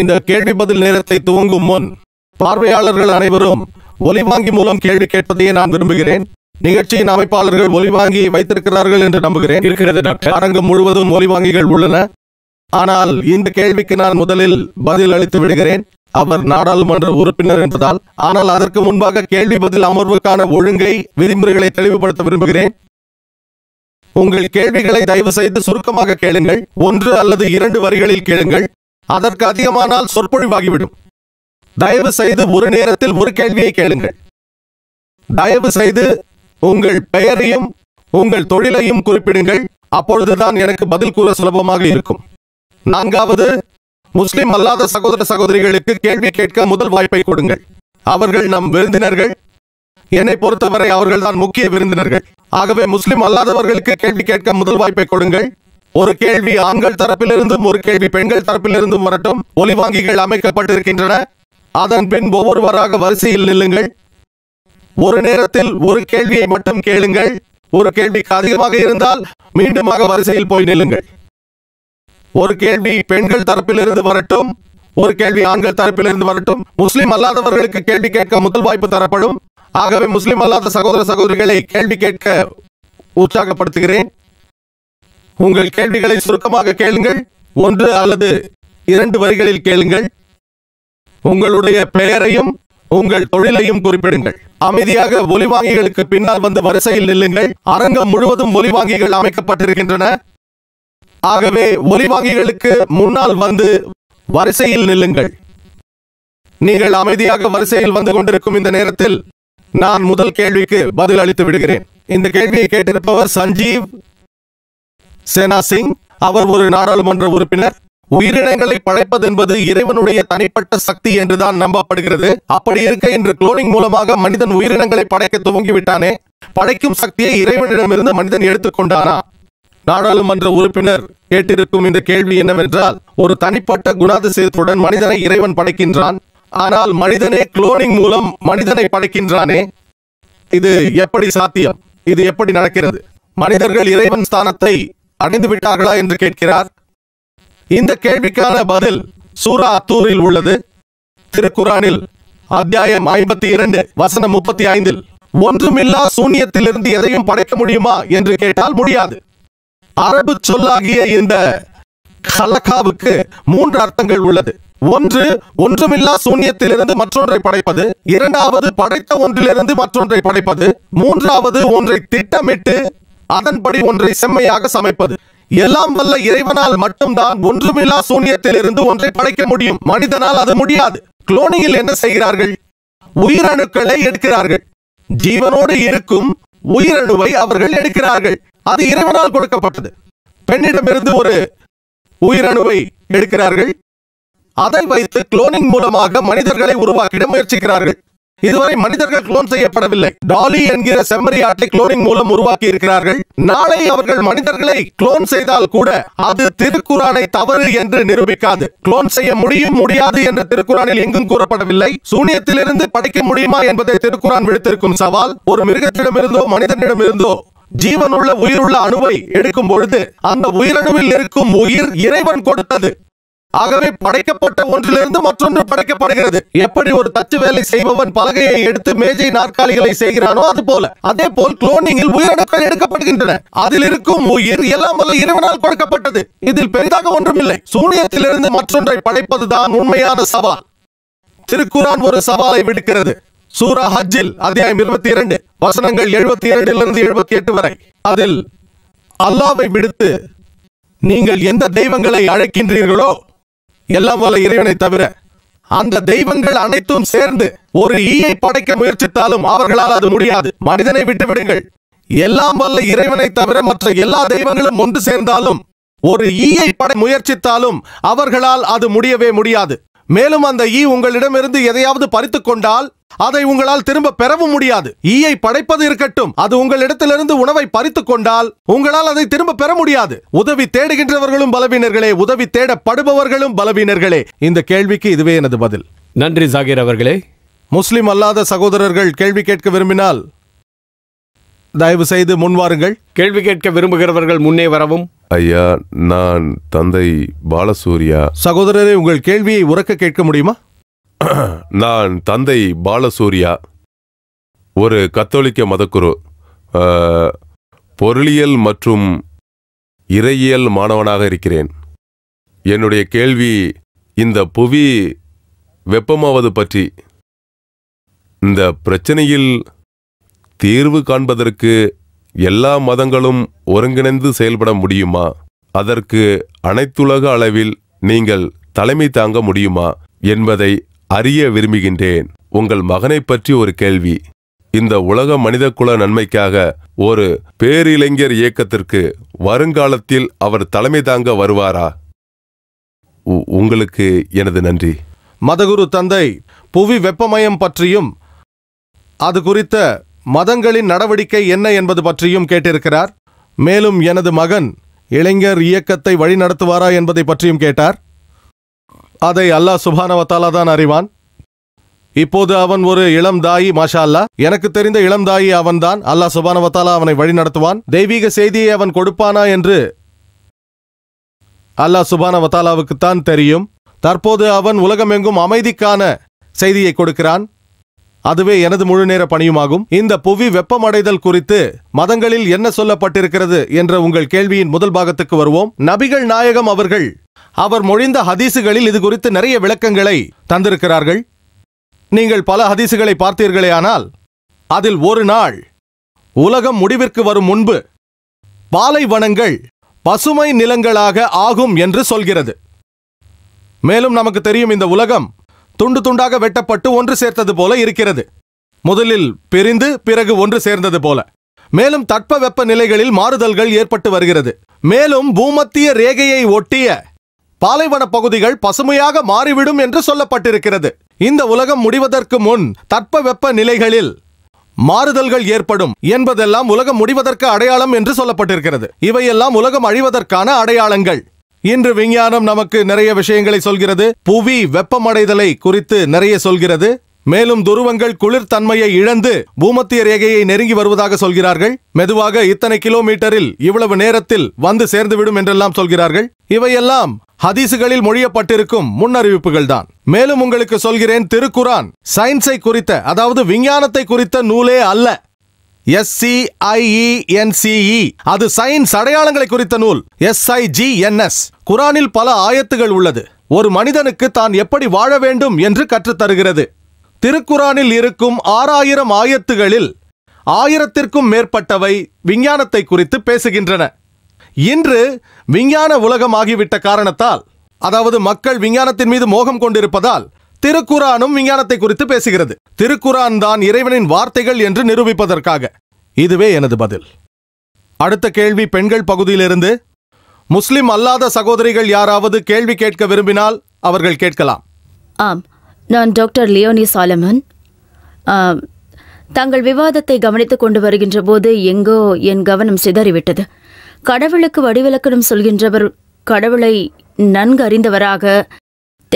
இந்த கேள்வி பதில் நேரத்தை துவங்கும் முன் பார்வையாளர்கள் அனைவரும் ஒலிவாங்கி மூலம் கேள்வி கேட்பதையே நான் விரும்புகிறேன் நிகழ்ச்சியின் அமைப்பாளர்கள் ஒலிவாங்கி வைத்திருக்கிறார்கள் என்று நம்புகிறேன் இருக்கிறது டாக்டர் அரங்கம் முழுவதும் ஒலிவாங்கிகள் உள்ளன ஆனால் இந்த கேள்விக்கு நான் முதலில் பதில் அளித்து விடுகிறேன் அவர் நாடாளுமன்ற உறுப்பினர் என்பதால் ஆனால் அதற்கு முன்பாக கேள்வி பதில் அமர்வுக்கான ஒழுங்கை விதிமுறைகளை தெளிவுபடுத்த விரும்புகிறேன் உங்கள் கேள்விகளை தயவு செய்து சுருக்கமாக கேளுங்கள் ஒன்று அல்லது இரண்டு வரிகளில் கேளுங்கள் அதற்கு அதிகமானால் சொற்பொழிவாகிவிடும் தயவு செய்து ஒரு நேரத்தில் ஒரு கேள்வியை கேளுங்கள் தயவு செய்து உங்கள் பெயரையும் உங்கள் தொழிலையும் குறிப்பிடுங்கள் அப்பொழுதுதான் எனக்கு பதில் கூற சுலபமாக இருக்கும் நான்காவது முஸ்லிம் அல்லாத சகோதர சகோதரிகளுக்கு கேள்வி கேட்க முதல் வாய்ப்பை கொடுங்கள் அவர்கள் நம் விருந்தினர்கள் என்னை பொறுத்தவரை அவர்கள் தான் முக்கிய விருந்தினர்கள் ஆகவே முஸ்லிம் அல்லாதவர்களுக்கு கேள்வி கேட்க முதல் வாய்ப்பை கொடுங்கள் ஒரு கேள்வி ஆண்கள் தரப்பிலிருந்தும் ஒரு கேள்வி பெண்கள் தரப்பிலிருந்தும் வரட்டும் ஒலிவாங்கிகள் அமைக்கப்பட்டிருக்கின்றன அதன் பின் ஒவ்வொருவராக வரிசையில் நில்லுங்கள் ஒரு நேரத்தில் ஒரு கேள்வியை மட்டும் கேளுங்கள் ஒரு கேள்விக்கு அதிகமாக இருந்தால் மீண்டுமாக வரிசையில் போய் நில்லுங்கள் ஒரு கேள்வி பெண்கள் தரப்பிலிருந்து வரட்டும் ஒரு கேள்வி ஆண்கள் தரப்பிலிருந்து வரட்டும் முஸ்லிம் அல்லாதவர்களுக்கு கேள்வி கேட்க முதல் வாய்ப்பு தரப்படும் ஆகவே முஸ்லிம் அல்லாத சகோதர சகோதரிகளை கேள்வி கேட்க உற்சாகப்படுத்துகிறேன் உங்கள் கேள்விகளை சுருக்கமாக கேளுங்கள் ஒன்று அல்லது இரண்டு வரிகளில் கேளுங்கள் உங்களுடைய பெயரையும் உங்கள் தொழிலையும் குறிப்பிடுங்கள் அமைதியாக ஒலிவாங்கிகளுக்கு பின்னால் வந்த வரிசையில் நில்லுங்கள் அரங்கம் முழுவதும் ஒலிவாங்கிகள் அமைக்கப்பட்டிருக்கின்றன ஆகவே ஒலிவாங்கிகளுக்கு முன்னால் வந்து வரிசையில் நில்லுங்கள் நீங்கள் அமைதியாக வரிசையில் வந்து கொண்டிருக்கும் இந்த நேரத்தில் நான் முதல் கேள்விக்கு பதில் அளித்து விடுகிறேன் இந்த கேள்வியை கேட்டிருப்பவர் சஞ்சீவ் சேனா சிங் அவர் ஒரு நாடாளுமன்ற உறுப்பினர் உயிரினங்களை படைப்பது என்பது இறைவனுடைய தனிப்பட்ட சக்தி என்றுதான் நம்பப்படுகிறது அப்படி இருக்க இன்று குளோனிங் மூலமாக மனிதன் உயிரினங்களை படைக்க துவங்கிவிட்டானே படைக்கும் சக்தியை இறைவனிடமிருந்து மனிதன் எடுத்துக்கொண்டானா நாடாளுமன்ற உறுப்பினர் கேட்டிருக்கும் இந்த கேள்வி என்னவென்றால் ஒரு தனிப்பட்ட குணாதிசயத்துடன் மனிதனை இறைவன் படைக்கின்றான் ஆனால் மனிதனே குளோனிங் மூலம் மனிதனை படைக்கின்றானே இது எப்படி சாத்தியம் இது எப்படி நடக்கிறது மனிதர்கள் இறைவன் ஸ்தானத்தை அடைந்து விட்டார்களா என்று கேட்கிறார் இந்த கேள்விக்கான பதில் சூரா அத்தூரில் உள்ளது குரானில் அத்தியாயம் ஐம்பத்தி இரண்டு வசனம் முப்பத்தி ஐந்தில் ஒன்றுமில்லா சூன்யத்திலிருந்து எதையும் படைக்க முடியுமா என்று கேட்டால் முடியாது அரபு சொல்லாகிய இந்த கலக்காவுக்கு மூன்று அர்த்தங்கள் உள்ளது ஒன்று ஒன்றுமில்லா சூன்யத்திலிருந்து மற்றொன்றை படைப்பது இரண்டாவது படைத்த ஒன்றிலிருந்து மற்றொன்றை படைப்பது மூன்றாவது ஒன்றை திட்டமிட்டு அதன்படி ஒன்றை செம்மையாக சமைப்பது எல்லாம் வல்ல இறைவனால் மட்டும்தான் ஒன்றுமில்லா சூன்யத்தில் இருந்து ஒன்றை படைக்க முடியும் மனிதனால் அது முடியாது குளோனியில் என்ன செய்கிறார்கள் உயிரணுக்களை எடுக்கிறார்கள் ஜீவனோடு இருக்கும் உயிரணுவை அவர்கள் எடுக்கிறார்கள் அது இறைவனால் கொடுக்கப்பட்டது பெண்ணிடமிருந்து ஒரு உயிரணுவை எடுக்கிறார்கள் அதை வைத்து குளோனிங் மூலமாக மனிதர்களை உருவாக்கிட முயற்சிக்கிறார்கள் இதுவரை மனிதர்கள் குளோன் செய்யப்படவில்லை டாலி என்கிற ஆட்டை குளோனிங் மூலம் உருவாக்கி இருக்கிறார்கள் நாளை அவர்கள் மனிதர்களை குளோன் செய்தால் கூட அது திருக்குறானை தவறு என்று நிரூபிக்காது குளோன் செய்ய முடியும் முடியாது என்று திருக்குறானில் எங்கும் கூறப்படவில்லை சூனியத்திலிருந்து படைக்க முடியுமா என்பதை திருக்குறான் விடுத்திருக்கும் சவால் ஒரு மிருகத்திடமிருந்தோ மனிதனிடமிருந்தோ ஜீவனுள்ள உயிருள்ள அணுவை எடுக்கும் பொழுது அந்த உயிரணுவில் இருக்கும் உயிர் இறைவன் கொடுத்தது ஆகவே படைக்கப்பட்ட ஒன்றிலிருந்து மற்றொன்று படைக்கப்படுகிறது எப்படி ஒரு தச்சு வேலை செய்பவன் பலகையை எடுத்து மேஜை நாற்காலிகளை செய்கிறானோ அது போல அதே போல் குளோனிங்கில் உயிரணுக்கள் எடுக்கப்படுகின்றன அதில் இருக்கும் உயிர் எல்லாம் வல்ல இறைவனால் கொடுக்கப்பட்டது இதில் பெரிதாக ஒன்றுமில்லை சூனியத்திலிருந்து மற்றொன்றை படைப்பதுதான் உண்மையான சவால் திருக்குரான் ஒரு சவாலை விடுக்கிறது சூரா ஹஜ்ஜில் அத்தியாயம் இருபத்தி இரண்டு வசனங்கள் எழுபத்தி இரண்டிலிருந்து எழுபத்தி எட்டு வரை அதில் அல்லாவை விடுத்து நீங்கள் எந்த தெய்வங்களை அழைக்கின்றீர்களோ எல்லாம் வல்ல இறைவனை தவிர அந்த தெய்வங்கள் அனைத்தும் சேர்ந்து ஒரு ஈயை படைக்க முயற்சித்தாலும் அவர்களால் அது முடியாது மனிதனை விட்டு விடுங்கள் எல்லாம் வல்ல இறைவனை தவிர மற்ற எல்லா தெய்வங்களும் ஒன்று சேர்ந்தாலும் ஒரு ஈயை படை முயற்சித்தாலும் அவர்களால் அது முடியவே முடியாது மேலும் அந்த ஈ உங்களிடமிருந்து எதையாவது பறித்து கொண்டால் அதை உங்களால் திரும்ப பெறவும் முடியாது ஈயை படைப்பது இருக்கட்டும் அது உங்களிடத்திலிருந்து உணவை பறித்து கொண்டால் உங்களால் அதை திரும்ப பெற முடியாது உதவி தேடுகின்றவர்களும் பலவீனர்களே உதவி தேடப்படுபவர்களும் பலவீனர்களே இந்த கேள்விக்கு இதுவே எனது பதில் நன்றி ஜாகிர் அவர்களே முஸ்லிம் அல்லாத சகோதரர்கள் கேள்வி கேட்க விரும்பினால் தயவு செய்து முன்வாருங்கள் கேள்வி கேட்க விரும்புகிறவர்கள் முன்னே வரவும் ஐயா நான் தந்தை பாலசூர்யா சகோதரரே உங்கள் கேள்வியை உறக்க கேட்க முடியுமா நான் தந்தை பாலசூர்யா ஒரு கத்தோலிக்க மதக்குரு பொருளியல் மற்றும் இறையியல் மாணவனாக இருக்கிறேன் என்னுடைய கேள்வி இந்த புவி வெப்பமாவது பற்றி இந்த பிரச்சனையில் தீர்வு காண்பதற்கு எல்லா மதங்களும் ஒருங்கிணைந்து செயல்பட முடியுமா அதற்கு அனைத்துலக அளவில் நீங்கள் தலைமை தாங்க முடியுமா என்பதை அறிய விரும்புகின்றேன் உங்கள் மகனை பற்றி ஒரு கேள்வி இந்த உலக மனிதக்குல நன்மைக்காக ஒரு பேரிளைஞர் இயக்கத்திற்கு வருங்காலத்தில் அவர் தலைமை தாங்க வருவாரா உங்களுக்கு எனது நன்றி மதகுரு தந்தை புவி வெப்பமயம் பற்றியும் அது குறித்த மதங்களின் நடவடிக்கை என்ன என்பது பற்றியும் கேட்டிருக்கிறார் மேலும் எனது மகன் இளைஞர் இயக்கத்தை வழிநடத்துவாரா என்பதை பற்றியும் கேட்டார் அதை அல்லாஹ் சுபானவத்தாலா தான் அறிவான் இப்போது அவன் ஒரு இளம் தாயி மாஷா அல்லா எனக்கு தெரிந்த இளம் தாயி தான் அல்லாஹ் சுபானவத்தாலா அவனை வழி நடத்துவான் தெய்வீக செய்தியை அவன் கொடுப்பானா என்று அல்லாஹ் சுபானவத்தாலாவுக்குத்தான் தெரியும் தற்போது அவன் உலகமெங்கும் அமைதிக்கான செய்தியை கொடுக்கிறான் அதுவே எனது முழு நேர பணியுமாகும் இந்த புவி வெப்பமடைதல் குறித்து மதங்களில் என்ன சொல்லப்பட்டிருக்கிறது என்ற உங்கள் கேள்வியின் முதல் பாகத்துக்கு வருவோம் நபிகள் நாயகம் அவர்கள் அவர் மொழிந்த ஹதீசுகளில் இது குறித்து நிறைய விளக்கங்களை தந்திருக்கிறார்கள் நீங்கள் பல ஹதீசுகளை பார்த்தீர்களே ஆனால் அதில் ஒரு நாள் உலகம் முடிவிற்கு வரும் முன்பு பாலைவனங்கள் பசுமை நிலங்களாக ஆகும் என்று சொல்கிறது மேலும் நமக்கு தெரியும் இந்த உலகம் துண்டு துண்டாக வெட்டப்பட்டு ஒன்று சேர்த்தது போல இருக்கிறது முதலில் பிரிந்து பிறகு ஒன்று சேர்ந்தது போல மேலும் வெப்ப நிலைகளில் மாறுதல்கள் ஏற்பட்டு வருகிறது மேலும் பூமத்திய ரேகையை ஒட்டிய பாலைவன பகுதிகள் பசுமையாக மாறிவிடும் என்று சொல்லப்பட்டிருக்கிறது இந்த உலகம் முடிவதற்கு முன் தட்பவெப்ப நிலைகளில் மாறுதல்கள் ஏற்படும் என்பதெல்லாம் உலகம் முடிவதற்கு அடையாளம் என்று சொல்லப்பட்டிருக்கிறது இவையெல்லாம் உலகம் அழிவதற்கான அடையாளங்கள் இன்று விஞ்ஞானம் நமக்கு நிறைய விஷயங்களை சொல்கிறது புவி வெப்பமடைதலை குறித்து நிறைய சொல்கிறது மேலும் துருவங்கள் குளிர் தன்மையை இழந்து பூமத்திய ரேகையை நெருங்கி வருவதாக சொல்கிறார்கள் மெதுவாக இத்தனை கிலோமீட்டரில் இவ்வளவு நேரத்தில் வந்து சேர்ந்துவிடும் என்றெல்லாம் சொல்கிறார்கள் இவையெல்லாம் ஹதீசுகளில் மொழியப்பட்டிருக்கும் முன்னறிவிப்புகள் தான் மேலும் உங்களுக்கு சொல்கிறேன் திருக்குரான் சயின்ஸை குறித்த அதாவது விஞ்ஞானத்தை குறித்த நூலே அல்ல எஸ்சிஐஇஎன்சிஇ e e. அது சயின்ஸ் அடையாளங்களை குறித்த நூல் எஸ்ஐஜிஎன்எஸ் குரானில் பல ஆயத்துகள் உள்ளது ஒரு மனிதனுக்கு தான் எப்படி வாழ வேண்டும் என்று கற்றுத்தருகிறது திருக்குரானில் இருக்கும் ஆறாயிரம் ஆயத்துகளில் ஆயிரத்திற்கும் மேற்பட்டவை விஞ்ஞானத்தை குறித்து பேசுகின்றன இன்று விஞ்ஞான உலகமாகிவிட்ட காரணத்தால் அதாவது மக்கள் விஞ்ஞானத்தின் மீது மோகம் கொண்டிருப்பதால் திருக்குரானும் விஞ்ஞானத்தை குறித்து பேசுகிறது திருக்குரான் தான் இறைவனின் வார்த்தைகள் என்று நிரூபிப்பதற்காக இதுவே எனது பதில் அடுத்த கேள்வி பெண்கள் பகுதியிலிருந்து முஸ்லிம் அல்லாத சகோதரிகள் யாராவது கேள்வி கேட்க விரும்பினால் அவர்கள் கேட்கலாம் ஆம் நான் டாக்டர் லியோனி சாலமன் தங்கள் விவாதத்தை கவனித்துக் கொண்டு வருகின்ற போது எங்கோ என் கவனம் சிதறிவிட்டது கடவுளுக்கு வடிவிலக்கணம் சொல்கின்றவர் கடவுளை நன்கு அறிந்தவராக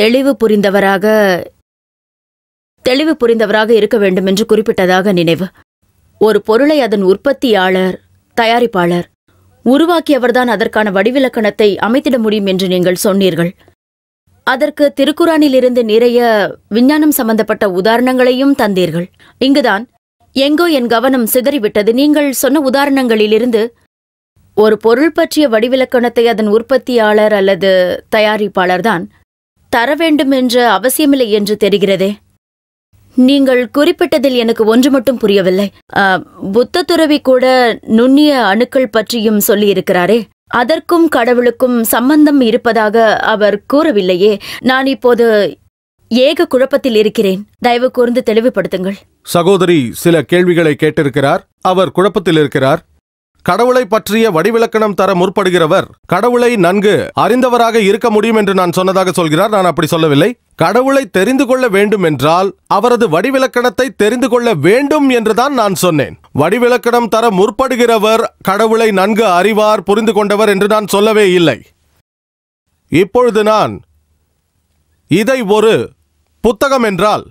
தெளிவு புரிந்தவராக தெளிவு புரிந்தவராக இருக்க வேண்டும் என்று குறிப்பிட்டதாக நினைவு ஒரு பொருளை அதன் உற்பத்தியாளர் தயாரிப்பாளர் உருவாக்கியவர்தான் அதற்கான வடிவிலக்கணத்தை அமைத்திட முடியும் என்று நீங்கள் சொன்னீர்கள் அதற்கு திருக்குறானிலிருந்து நிறைய விஞ்ஞானம் சம்பந்தப்பட்ட உதாரணங்களையும் தந்தீர்கள் இங்குதான் எங்கோ என் கவனம் சிதறிவிட்டது நீங்கள் சொன்ன உதாரணங்களிலிருந்து ஒரு பொருள் பற்றிய வடிவிலக்கணத்தை அதன் உற்பத்தியாளர் அல்லது தயாரிப்பாளர்தான் தர வேண்டும் என்ற அவசியமில்லை என்று தெரிகிறதே நீங்கள் குறிப்பிட்டதில் எனக்கு ஒன்று மட்டும் புரியவில்லை புத்த துறவி கூட நுண்ணிய அணுக்கள் பற்றியும் சொல்லியிருக்கிறாரே அதற்கும் கடவுளுக்கும் சம்பந்தம் இருப்பதாக அவர் கூறவில்லையே நான் இப்போது ஏக குழப்பத்தில் இருக்கிறேன் தயவு கூர்ந்து தெளிவுபடுத்துங்கள் சகோதரி சில கேள்விகளை கேட்டிருக்கிறார் அவர் குழப்பத்தில் இருக்கிறார் கடவுளை பற்றிய வடிவிலக்கணம் தர முற்படுகிறவர் கடவுளை நன்கு அறிந்தவராக இருக்க முடியும் என்று நான் சொன்னதாக சொல்கிறார் நான் அப்படி சொல்லவில்லை கடவுளை தெரிந்து கொள்ள வேண்டும் என்றால் அவரது வடிவிலக்கணத்தை தெரிந்து கொள்ள வேண்டும் என்றுதான் நான் சொன்னேன் வடிவிலக்கணம் தர முற்படுகிறவர் கடவுளை நன்கு அறிவார் புரிந்து கொண்டவர் என்று நான் சொல்லவே இல்லை இப்பொழுது நான் இதை ஒரு புத்தகம் என்றால்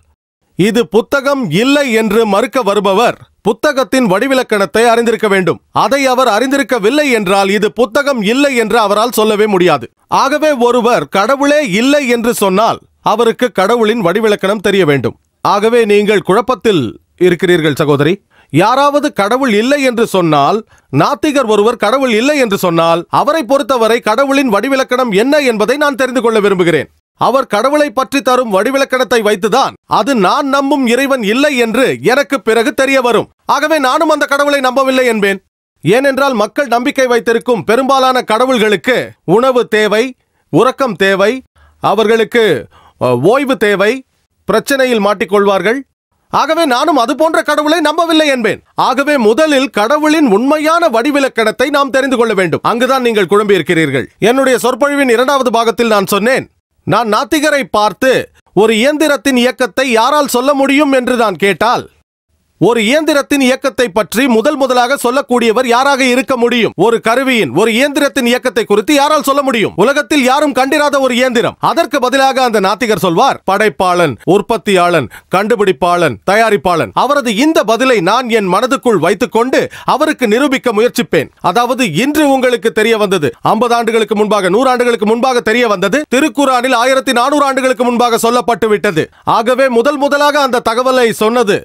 இது புத்தகம் இல்லை என்று மறுக்க வருபவர் புத்தகத்தின் வடிவிலக்கணத்தை அறிந்திருக்க வேண்டும் அதை அவர் அறிந்திருக்கவில்லை என்றால் இது புத்தகம் இல்லை என்று அவரால் சொல்லவே முடியாது ஆகவே ஒருவர் கடவுளே இல்லை என்று சொன்னால் அவருக்கு கடவுளின் வடிவிலக்கணம் தெரிய வேண்டும் ஆகவே நீங்கள் குழப்பத்தில் இருக்கிறீர்கள் சகோதரி யாராவது கடவுள் இல்லை என்று சொன்னால் நாத்திகர் ஒருவர் கடவுள் இல்லை என்று சொன்னால் அவரை பொறுத்தவரை கடவுளின் வடிவிலக்கணம் என்ன என்பதை நான் தெரிந்து கொள்ள விரும்புகிறேன் அவர் கடவுளை பற்றி தரும் வடிவிலக்கணத்தை வைத்துதான் அது நான் நம்பும் இறைவன் இல்லை என்று எனக்கு பிறகு தெரிய வரும் ஆகவே நானும் அந்த கடவுளை நம்பவில்லை என்பேன் ஏனென்றால் மக்கள் நம்பிக்கை வைத்திருக்கும் பெரும்பாலான கடவுள்களுக்கு உணவு தேவை உறக்கம் தேவை அவர்களுக்கு ஓய்வு தேவை பிரச்சனையில் மாட்டிக்கொள்வார்கள் ஆகவே நானும் அது போன்ற கடவுளை நம்பவில்லை என்பேன் ஆகவே முதலில் கடவுளின் உண்மையான வடிவிலக்கணத்தை நாம் தெரிந்து கொள்ள வேண்டும் அங்குதான் நீங்கள் குழம்பியிருக்கிறீர்கள் என்னுடைய சொற்பொழிவின் இரண்டாவது பாகத்தில் நான் சொன்னேன் நான் நாத்திகரை பார்த்து ஒரு இயந்திரத்தின் இயக்கத்தை யாரால் சொல்ல முடியும் என்று நான் கேட்டால் ஒரு இயந்திரத்தின் இயக்கத்தை பற்றி முதல் முதலாக சொல்லக்கூடியவர் யாராக இருக்க முடியும் ஒரு கருவியின் ஒரு இயந்திரத்தின் இயக்கத்தை குறித்து யாரால் சொல்ல முடியும் உலகத்தில் யாரும் கண்டிராத ஒரு இயந்திரம் அதற்கு பதிலாக அந்த நாத்திகர் சொல்வார் படைப்பாளன் உற்பத்தியாளன் கண்டுபிடிப்பாளன் தயாரிப்பாளன் அவரது இந்த பதிலை நான் என் மனதுக்குள் வைத்துக்கொண்டு அவருக்கு நிரூபிக்க முயற்சிப்பேன் அதாவது இன்று உங்களுக்கு தெரிய வந்தது ஐம்பது ஆண்டுகளுக்கு முன்பாக நூறாண்டுகளுக்கு முன்பாக தெரிய வந்தது திருக்குறானில் ஆயிரத்தி நானூறு ஆண்டுகளுக்கு முன்பாக சொல்லப்பட்டு விட்டது ஆகவே முதல் முதலாக அந்த தகவலை சொன்னது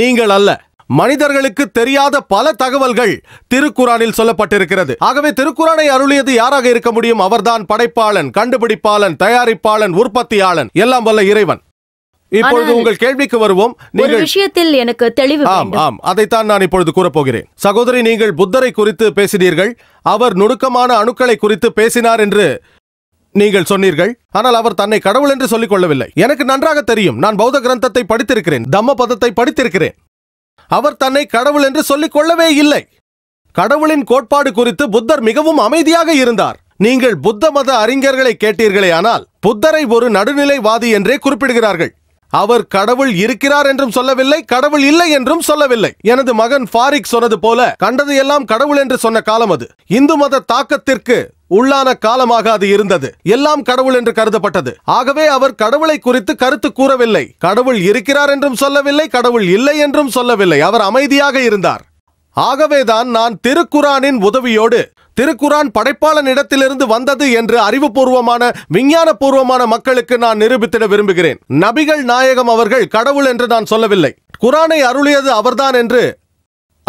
நீங்கள் அல்ல மனிதர்களுக்கு தெரியாத பல தகவல்கள் திருக்குறானில் சொல்லப்பட்டிருக்கிறது ஆகவே திருக்குறானை அருளியது யாராக இருக்க முடியும் அவர்தான் படைப்பாளன் கண்டுபிடிப்பாளன் தயாரிப்பாளன் உற்பத்தியாளன் எல்லாம் வல்ல இறைவன் இப்பொழுது உங்கள் கேள்விக்கு வருவோம் நீங்கள் விஷயத்தில் எனக்கு தெளிவு ஆம் ஆம் அதைத்தான் நான் இப்பொழுது கூறப்போகிறேன் சகோதரி நீங்கள் புத்தரை குறித்து பேசினீர்கள் அவர் நுணுக்கமான அணுக்களை குறித்து பேசினார் என்று நீங்கள் சொன்னீர்கள் ஆனால் அவர் தன்னை கடவுள் என்று சொல்லிக் கொள்ளவில்லை எனக்கு நன்றாக தெரியும் நான் பௌத்த கிரந்தத்தை படித்திருக்கிறேன் தம்ம பதத்தை படித்திருக்கிறேன் அவர் தன்னை கடவுள் என்று சொல்லிக் கொள்ளவே இல்லை கடவுளின் கோட்பாடு குறித்து புத்தர் மிகவும் அமைதியாக இருந்தார் நீங்கள் புத்த மத அறிஞர்களை கேட்டீர்களே ஆனால் புத்தரை ஒரு நடுநிலைவாதி என்றே குறிப்பிடுகிறார்கள் அவர் கடவுள் இருக்கிறார் என்றும் சொல்லவில்லை கடவுள் இல்லை என்றும் சொல்லவில்லை எனது மகன் ஃபாரிக் சொன்னது போல கண்டது எல்லாம் கடவுள் என்று சொன்ன காலம் அது இந்து மத தாக்கத்திற்கு உள்ளான காலமாக அது இருந்தது எல்லாம் கடவுள் என்று கருதப்பட்டது ஆகவே அவர் கடவுளை குறித்து கருத்து கூறவில்லை கடவுள் இருக்கிறார் என்றும் சொல்லவில்லை கடவுள் இல்லை என்றும் சொல்லவில்லை அவர் அமைதியாக இருந்தார் ஆகவேதான் நான் திருக்குரானின் உதவியோடு திருக்குரான் படைப்பாளனிடத்திலிருந்து வந்தது என்று அறிவுபூர்வமான விஞ்ஞான பூர்வமான மக்களுக்கு நான் நிரூபித்திட விரும்புகிறேன் நபிகள் நாயகம் அவர்கள் கடவுள் என்று நான் சொல்லவில்லை குரானை அருளியது அவர்தான் என்று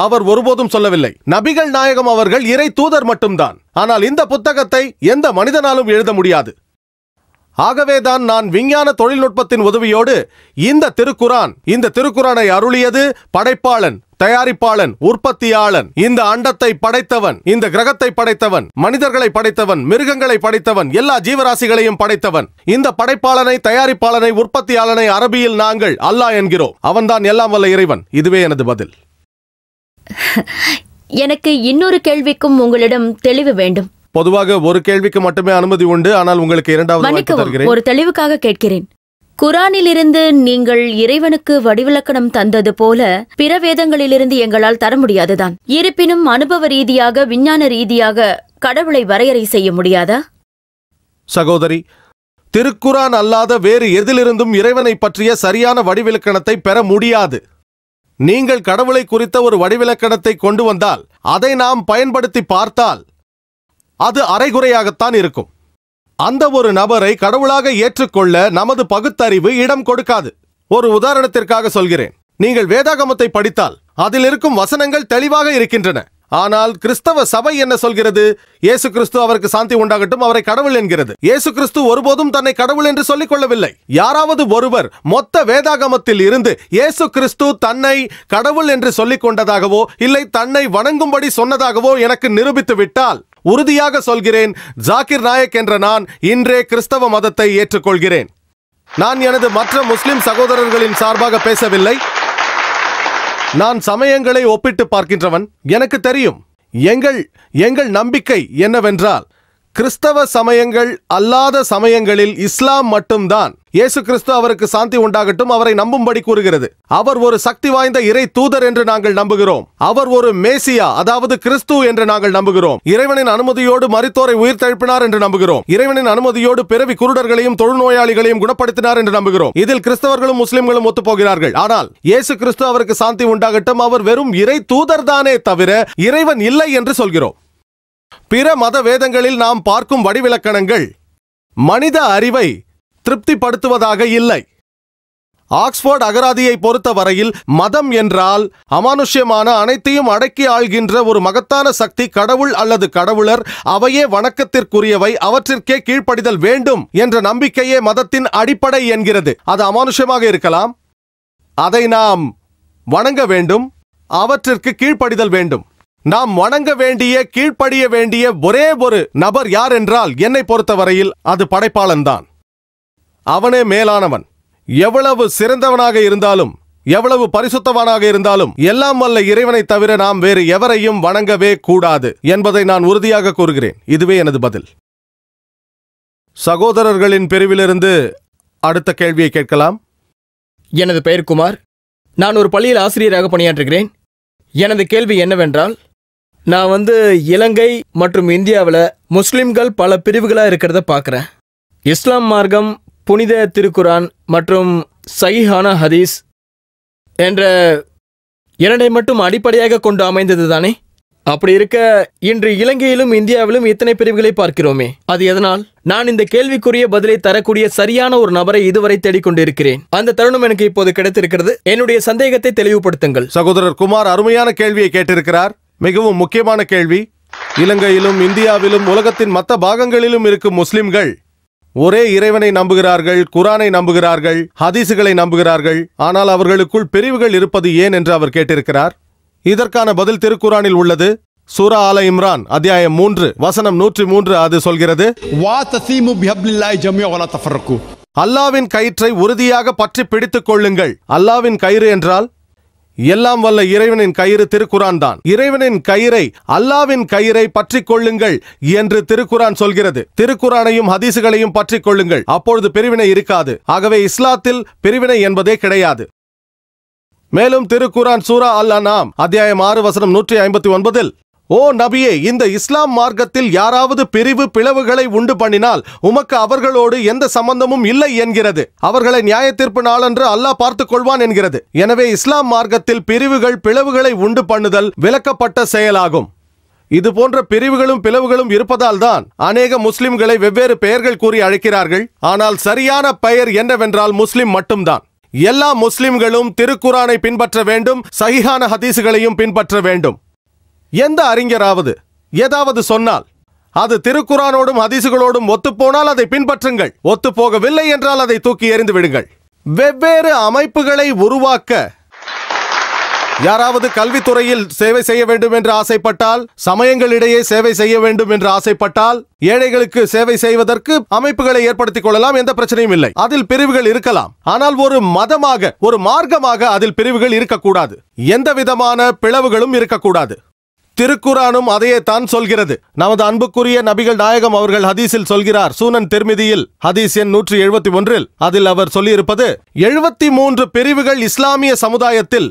அவர் ஒருபோதும் சொல்லவில்லை நபிகள் நாயகம் அவர்கள் இறை தூதர் மட்டும்தான் ஆனால் இந்த புத்தகத்தை எந்த மனிதனாலும் எழுத முடியாது ஆகவேதான் நான் விஞ்ஞான தொழில்நுட்பத்தின் உதவியோடு இந்த திருக்குரான் இந்த திருக்குரானை அருளியது படைப்பாளன் தயாரிப்பாளன் உற்பத்தியாளன் இந்த அண்டத்தை படைத்தவன் இந்த கிரகத்தை படைத்தவன் மனிதர்களை படைத்தவன் மிருகங்களை படைத்தவன் எல்லா ஜீவராசிகளையும் படைத்தவன் இந்த படைப்பாளனை தயாரிப்பாளனை உற்பத்தியாளனை அரபியில் நாங்கள் அல்லாஹ் என்கிறோம் அவன்தான் எல்லாம் வல்ல இறைவன் இதுவே எனது பதில் எனக்கு இன்னொரு கேள்விக்கும் உங்களிடம் தெளிவு வேண்டும் பொதுவாக ஒரு கேள்விக்கு மட்டுமே அனுமதி உண்டு ஆனால் உங்களுக்கு இரண்டாவது ஒரு தெளிவுக்காக கேட்கிறேன் குரானிலிருந்து நீங்கள் இறைவனுக்கு வடிவிலக்கணம் தந்தது போல பிற வேதங்களிலிருந்து எங்களால் தர முடியாதுதான் இருப்பினும் அனுபவ ரீதியாக விஞ்ஞான ரீதியாக கடவுளை வரையறை செய்ய முடியாதா சகோதரி திருக்குரான் அல்லாத வேறு எதிலிருந்தும் இறைவனை பற்றிய சரியான வடிவிலக்கணத்தை பெற முடியாது நீங்கள் கடவுளை குறித்த ஒரு வடிவிலக்கணத்தை கொண்டு வந்தால் அதை நாம் பயன்படுத்தி பார்த்தால் அது அரைகுறையாகத்தான் இருக்கும் அந்த ஒரு நபரை கடவுளாக ஏற்றுக்கொள்ள நமது பகுத்தறிவு இடம் கொடுக்காது ஒரு உதாரணத்திற்காக சொல்கிறேன் நீங்கள் வேதாகமத்தை படித்தால் அதில் இருக்கும் வசனங்கள் தெளிவாக இருக்கின்றன ஆனால் கிறிஸ்தவ சபை என்ன சொல்கிறது இயேசு கிறிஸ்து அவருக்கு சாந்தி உண்டாகட்டும் அவரை கடவுள் என்கிறது இயேசு கிறிஸ்து ஒருபோதும் தன்னை கடவுள் என்று சொல்லிக் கொள்ளவில்லை யாராவது ஒருவர் மொத்த வேதாகமத்தில் இருந்து இயேசு கிறிஸ்து தன்னை கடவுள் என்று சொல்லிக் கொண்டதாகவோ இல்லை தன்னை வணங்கும்படி சொன்னதாகவோ எனக்கு நிரூபித்து விட்டால் உறுதியாக சொல்கிறேன் ஜாகிர் நாயக் என்ற நான் இன்றே கிறிஸ்தவ மதத்தை ஏற்றுக்கொள்கிறேன் நான் எனது மற்ற முஸ்லிம் சகோதரர்களின் சார்பாக பேசவில்லை நான் சமயங்களை ஒப்பிட்டு பார்க்கின்றவன் எனக்கு தெரியும் எங்கள் எங்கள் நம்பிக்கை என்னவென்றால் கிறிஸ்தவ சமயங்கள் அல்லாத சமயங்களில் இஸ்லாம் மட்டும்தான் இயேசு கிறிஸ்து அவருக்கு சாந்தி உண்டாகட்டும் அவரை நம்பும்படி கூறுகிறது அவர் ஒரு சக்தி வாய்ந்த இறை தூதர் என்று நாங்கள் நம்புகிறோம் அவர் ஒரு மேசியா அதாவது கிறிஸ்து என்று நாங்கள் நம்புகிறோம் இறைவனின் அனுமதியோடு மருத்துவரை உயிர் தழுப்பினார் என்று நம்புகிறோம் இறைவனின் அனுமதியோடு பிறவி குருடர்களையும் தொழுநோயாளிகளையும் குணப்படுத்தினார் என்று நம்புகிறோம் இதில் கிறிஸ்தவர்களும் முஸ்லிம்களும் ஒத்துப்போகிறார்கள் ஆனால் இயேசு கிறிஸ்து அவருக்கு சாந்தி உண்டாகட்டும் அவர் வெறும் இறை தூதர் தானே தவிர இறைவன் இல்லை என்று சொல்கிறோம் பிற மத வேதங்களில் நாம் பார்க்கும் வடிவிலக்கணங்கள் மனித அறிவை திருப்திப்படுத்துவதாக இல்லை ஆக்ஸ்போர்ட் அகராதியை பொறுத்தவரையில் மதம் என்றால் அமானுஷ்யமான அனைத்தையும் அடக்கி ஆள்கின்ற ஒரு மகத்தான சக்தி கடவுள் அல்லது கடவுளர் அவையே வணக்கத்திற்குரியவை அவற்றிற்கே கீழ்ப்படிதல் வேண்டும் என்ற நம்பிக்கையே மதத்தின் அடிப்படை என்கிறது அது அமானுஷ்யமாக இருக்கலாம் அதை நாம் வணங்க வேண்டும் அவற்றிற்கு கீழ்ப்படிதல் வேண்டும் நாம் வணங்க வேண்டிய கீழ்ப்படிய வேண்டிய ஒரே ஒரு நபர் யார் என்றால் என்னை பொறுத்தவரையில் அது படைப்பாளன்தான் அவனே மேலானவன் எவ்வளவு சிறந்தவனாக இருந்தாலும் எவ்வளவு பரிசுத்தவனாக இருந்தாலும் எல்லாம் வல்ல இறைவனை தவிர நாம் வேறு எவரையும் வணங்கவே கூடாது என்பதை நான் உறுதியாக கூறுகிறேன் இதுவே எனது பதில் சகோதரர்களின் பிரிவிலிருந்து அடுத்த கேள்வியை கேட்கலாம் எனது பெயர் குமார் நான் ஒரு பள்ளியில் ஆசிரியராக பணியாற்றுகிறேன் எனது கேள்வி என்னவென்றால் நான் வந்து இலங்கை மற்றும் இந்தியாவில் முஸ்லிம்கள் பல பிரிவுகளாக இருக்கிறத பார்க்குறேன் இஸ்லாம் மார்க்கம் புனித திருக்குரான் மற்றும் சகிஹான ஹதீஸ் என்ற இரண்டை மட்டும் அடிப்படையாக கொண்டு அமைந்தது தானே அப்படி இருக்க இன்று இலங்கையிலும் இந்தியாவிலும் இத்தனை பிரிவுகளை பார்க்கிறோமே அது எதனால் நான் இந்த கேள்விக்குரிய பதிலை தரக்கூடிய சரியான ஒரு நபரை இதுவரை தேடிக்கொண்டிருக்கிறேன் அந்த தருணம் எனக்கு இப்போது கிடைத்திருக்கிறது என்னுடைய சந்தேகத்தை தெளிவுபடுத்துங்கள் சகோதரர் குமார் அருமையான கேள்வியை கேட்டிருக்கிறார் மிகவும் முக்கியமான கேள்வி இலங்கையிலும் இந்தியாவிலும் உலகத்தின் மற்ற பாகங்களிலும் இருக்கும் முஸ்லிம்கள் ஒரே இறைவனை நம்புகிறார்கள் குரானை நம்புகிறார்கள் ஹதீசுகளை நம்புகிறார்கள் ஆனால் அவர்களுக்குள் பிரிவுகள் இருப்பது ஏன் என்று அவர் கேட்டிருக்கிறார் இதற்கான பதில் திருக்குறானில் உள்ளது சூரா ஆல இம்ரான் அத்தியாயம் மூன்று வசனம் நூற்றி மூன்று அது சொல்கிறது அல்லாவின் கயிற்றை உறுதியாக பற்றி பிடித்துக் கொள்ளுங்கள் அல்லாவின் கயிறு என்றால் எல்லாம் வல்ல இறைவனின் கயிறு திருக்குரான் தான் இறைவனின் கயிறை அல்லாவின் கயிறை பற்றிக் கொள்ளுங்கள் என்று திருக்குறான் சொல்கிறது திருக்குரானையும் ஹதீசுகளையும் பற்றிக் கொள்ளுங்கள் அப்பொழுது பிரிவினை இருக்காது ஆகவே இஸ்லாத்தில் பிரிவினை என்பதே கிடையாது மேலும் திருக்குரான் சூரா அல் நாம் அத்தியாயம் ஆறு வசனம் நூற்றி ஐம்பத்தி ஒன்பதில் ஓ நபியே இந்த இஸ்லாம் மார்க்கத்தில் யாராவது பிரிவு பிளவுகளை உண்டு பண்ணினால் உமக்கு அவர்களோடு எந்த சம்பந்தமும் இல்லை என்கிறது அவர்களை நியாய நாளன்று அல்லாஹ் பார்த்துக் கொள்வான் என்கிறது எனவே இஸ்லாம் மார்க்கத்தில் பிரிவுகள் பிளவுகளை உண்டு பண்ணுதல் விலக்கப்பட்ட செயலாகும் இது போன்ற பிரிவுகளும் பிளவுகளும் இருப்பதால் தான் அநேக முஸ்லிம்களை வெவ்வேறு பெயர்கள் கூறி அழைக்கிறார்கள் ஆனால் சரியான பெயர் என்னவென்றால் முஸ்லிம் மட்டும்தான் எல்லா முஸ்லிம்களும் திருக்குரானை பின்பற்ற வேண்டும் சகிஹான ஹதீசுகளையும் பின்பற்ற வேண்டும் எந்த அறிஞராவது ஏதாவது சொன்னால் அது திருக்குறானோடும் அதிசுகளோடும் ஒத்துப்போனால் அதை பின்பற்றுங்கள் ஒத்துப்போகவில்லை என்றால் அதை தூக்கி எறிந்து விடுங்கள் வெவ்வேறு அமைப்புகளை உருவாக்க யாராவது கல்வித்துறையில் சேவை செய்ய வேண்டும் என்று ஆசைப்பட்டால் சமயங்களிடையே சேவை செய்ய வேண்டும் என்று ஆசைப்பட்டால் ஏழைகளுக்கு சேவை செய்வதற்கு அமைப்புகளை ஏற்படுத்திக் கொள்ளலாம் எந்த பிரச்சனையும் இல்லை அதில் பிரிவுகள் இருக்கலாம் ஆனால் ஒரு மதமாக ஒரு மார்க்கமாக அதில் பிரிவுகள் இருக்கக்கூடாது எந்த விதமான பிளவுகளும் இருக்கக்கூடாது திருக்குறானும் அதையே தான் சொல்கிறது நமது அன்புக்குரிய நபிகள் நாயகம் அவர்கள் ஹதீஸில் சொல்கிறார் சூனன் திருமிதியில் ஹதீஸ் எண் நூற்றி எழுபத்தி ஒன்றில் அதில் அவர் சொல்லியிருப்பது எழுபத்தி மூன்று பிரிவுகள் இஸ்லாமிய சமுதாயத்தில்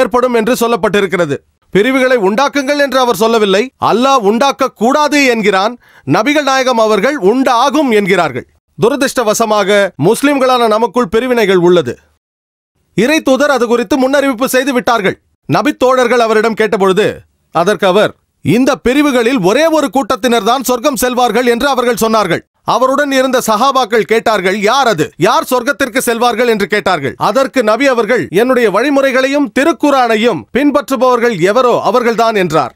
ஏற்படும் என்று சொல்லப்பட்டிருக்கிறது பிரிவுகளை உண்டாக்குங்கள் என்று அவர் சொல்லவில்லை அல்லாஹ் உண்டாக்க கூடாது என்கிறான் நபிகள் நாயகம் அவர்கள் உண்டாகும் என்கிறார்கள் துரதிருஷ்டவசமாக முஸ்லிம்களான நமக்குள் பிரிவினைகள் உள்ளது இறை தூதர் அது குறித்து முன்னறிவிப்பு செய்து விட்டார்கள் நபித்தோழர்கள் அவரிடம் கேட்டபொழுது அதற்கு அவர் இந்த பிரிவுகளில் ஒரே ஒரு கூட்டத்தினர் தான் சொர்க்கம் செல்வார்கள் என்று அவர்கள் சொன்னார்கள் அவருடன் இருந்த சகாபாக்கள் கேட்டார்கள் யார் அது யார் சொர்க்கத்திற்கு செல்வார்கள் என்று கேட்டார்கள் அதற்கு நபி அவர்கள் என்னுடைய வழிமுறைகளையும் திருக்குறானையும் பின்பற்றுபவர்கள் எவரோ அவர்கள்தான் என்றார்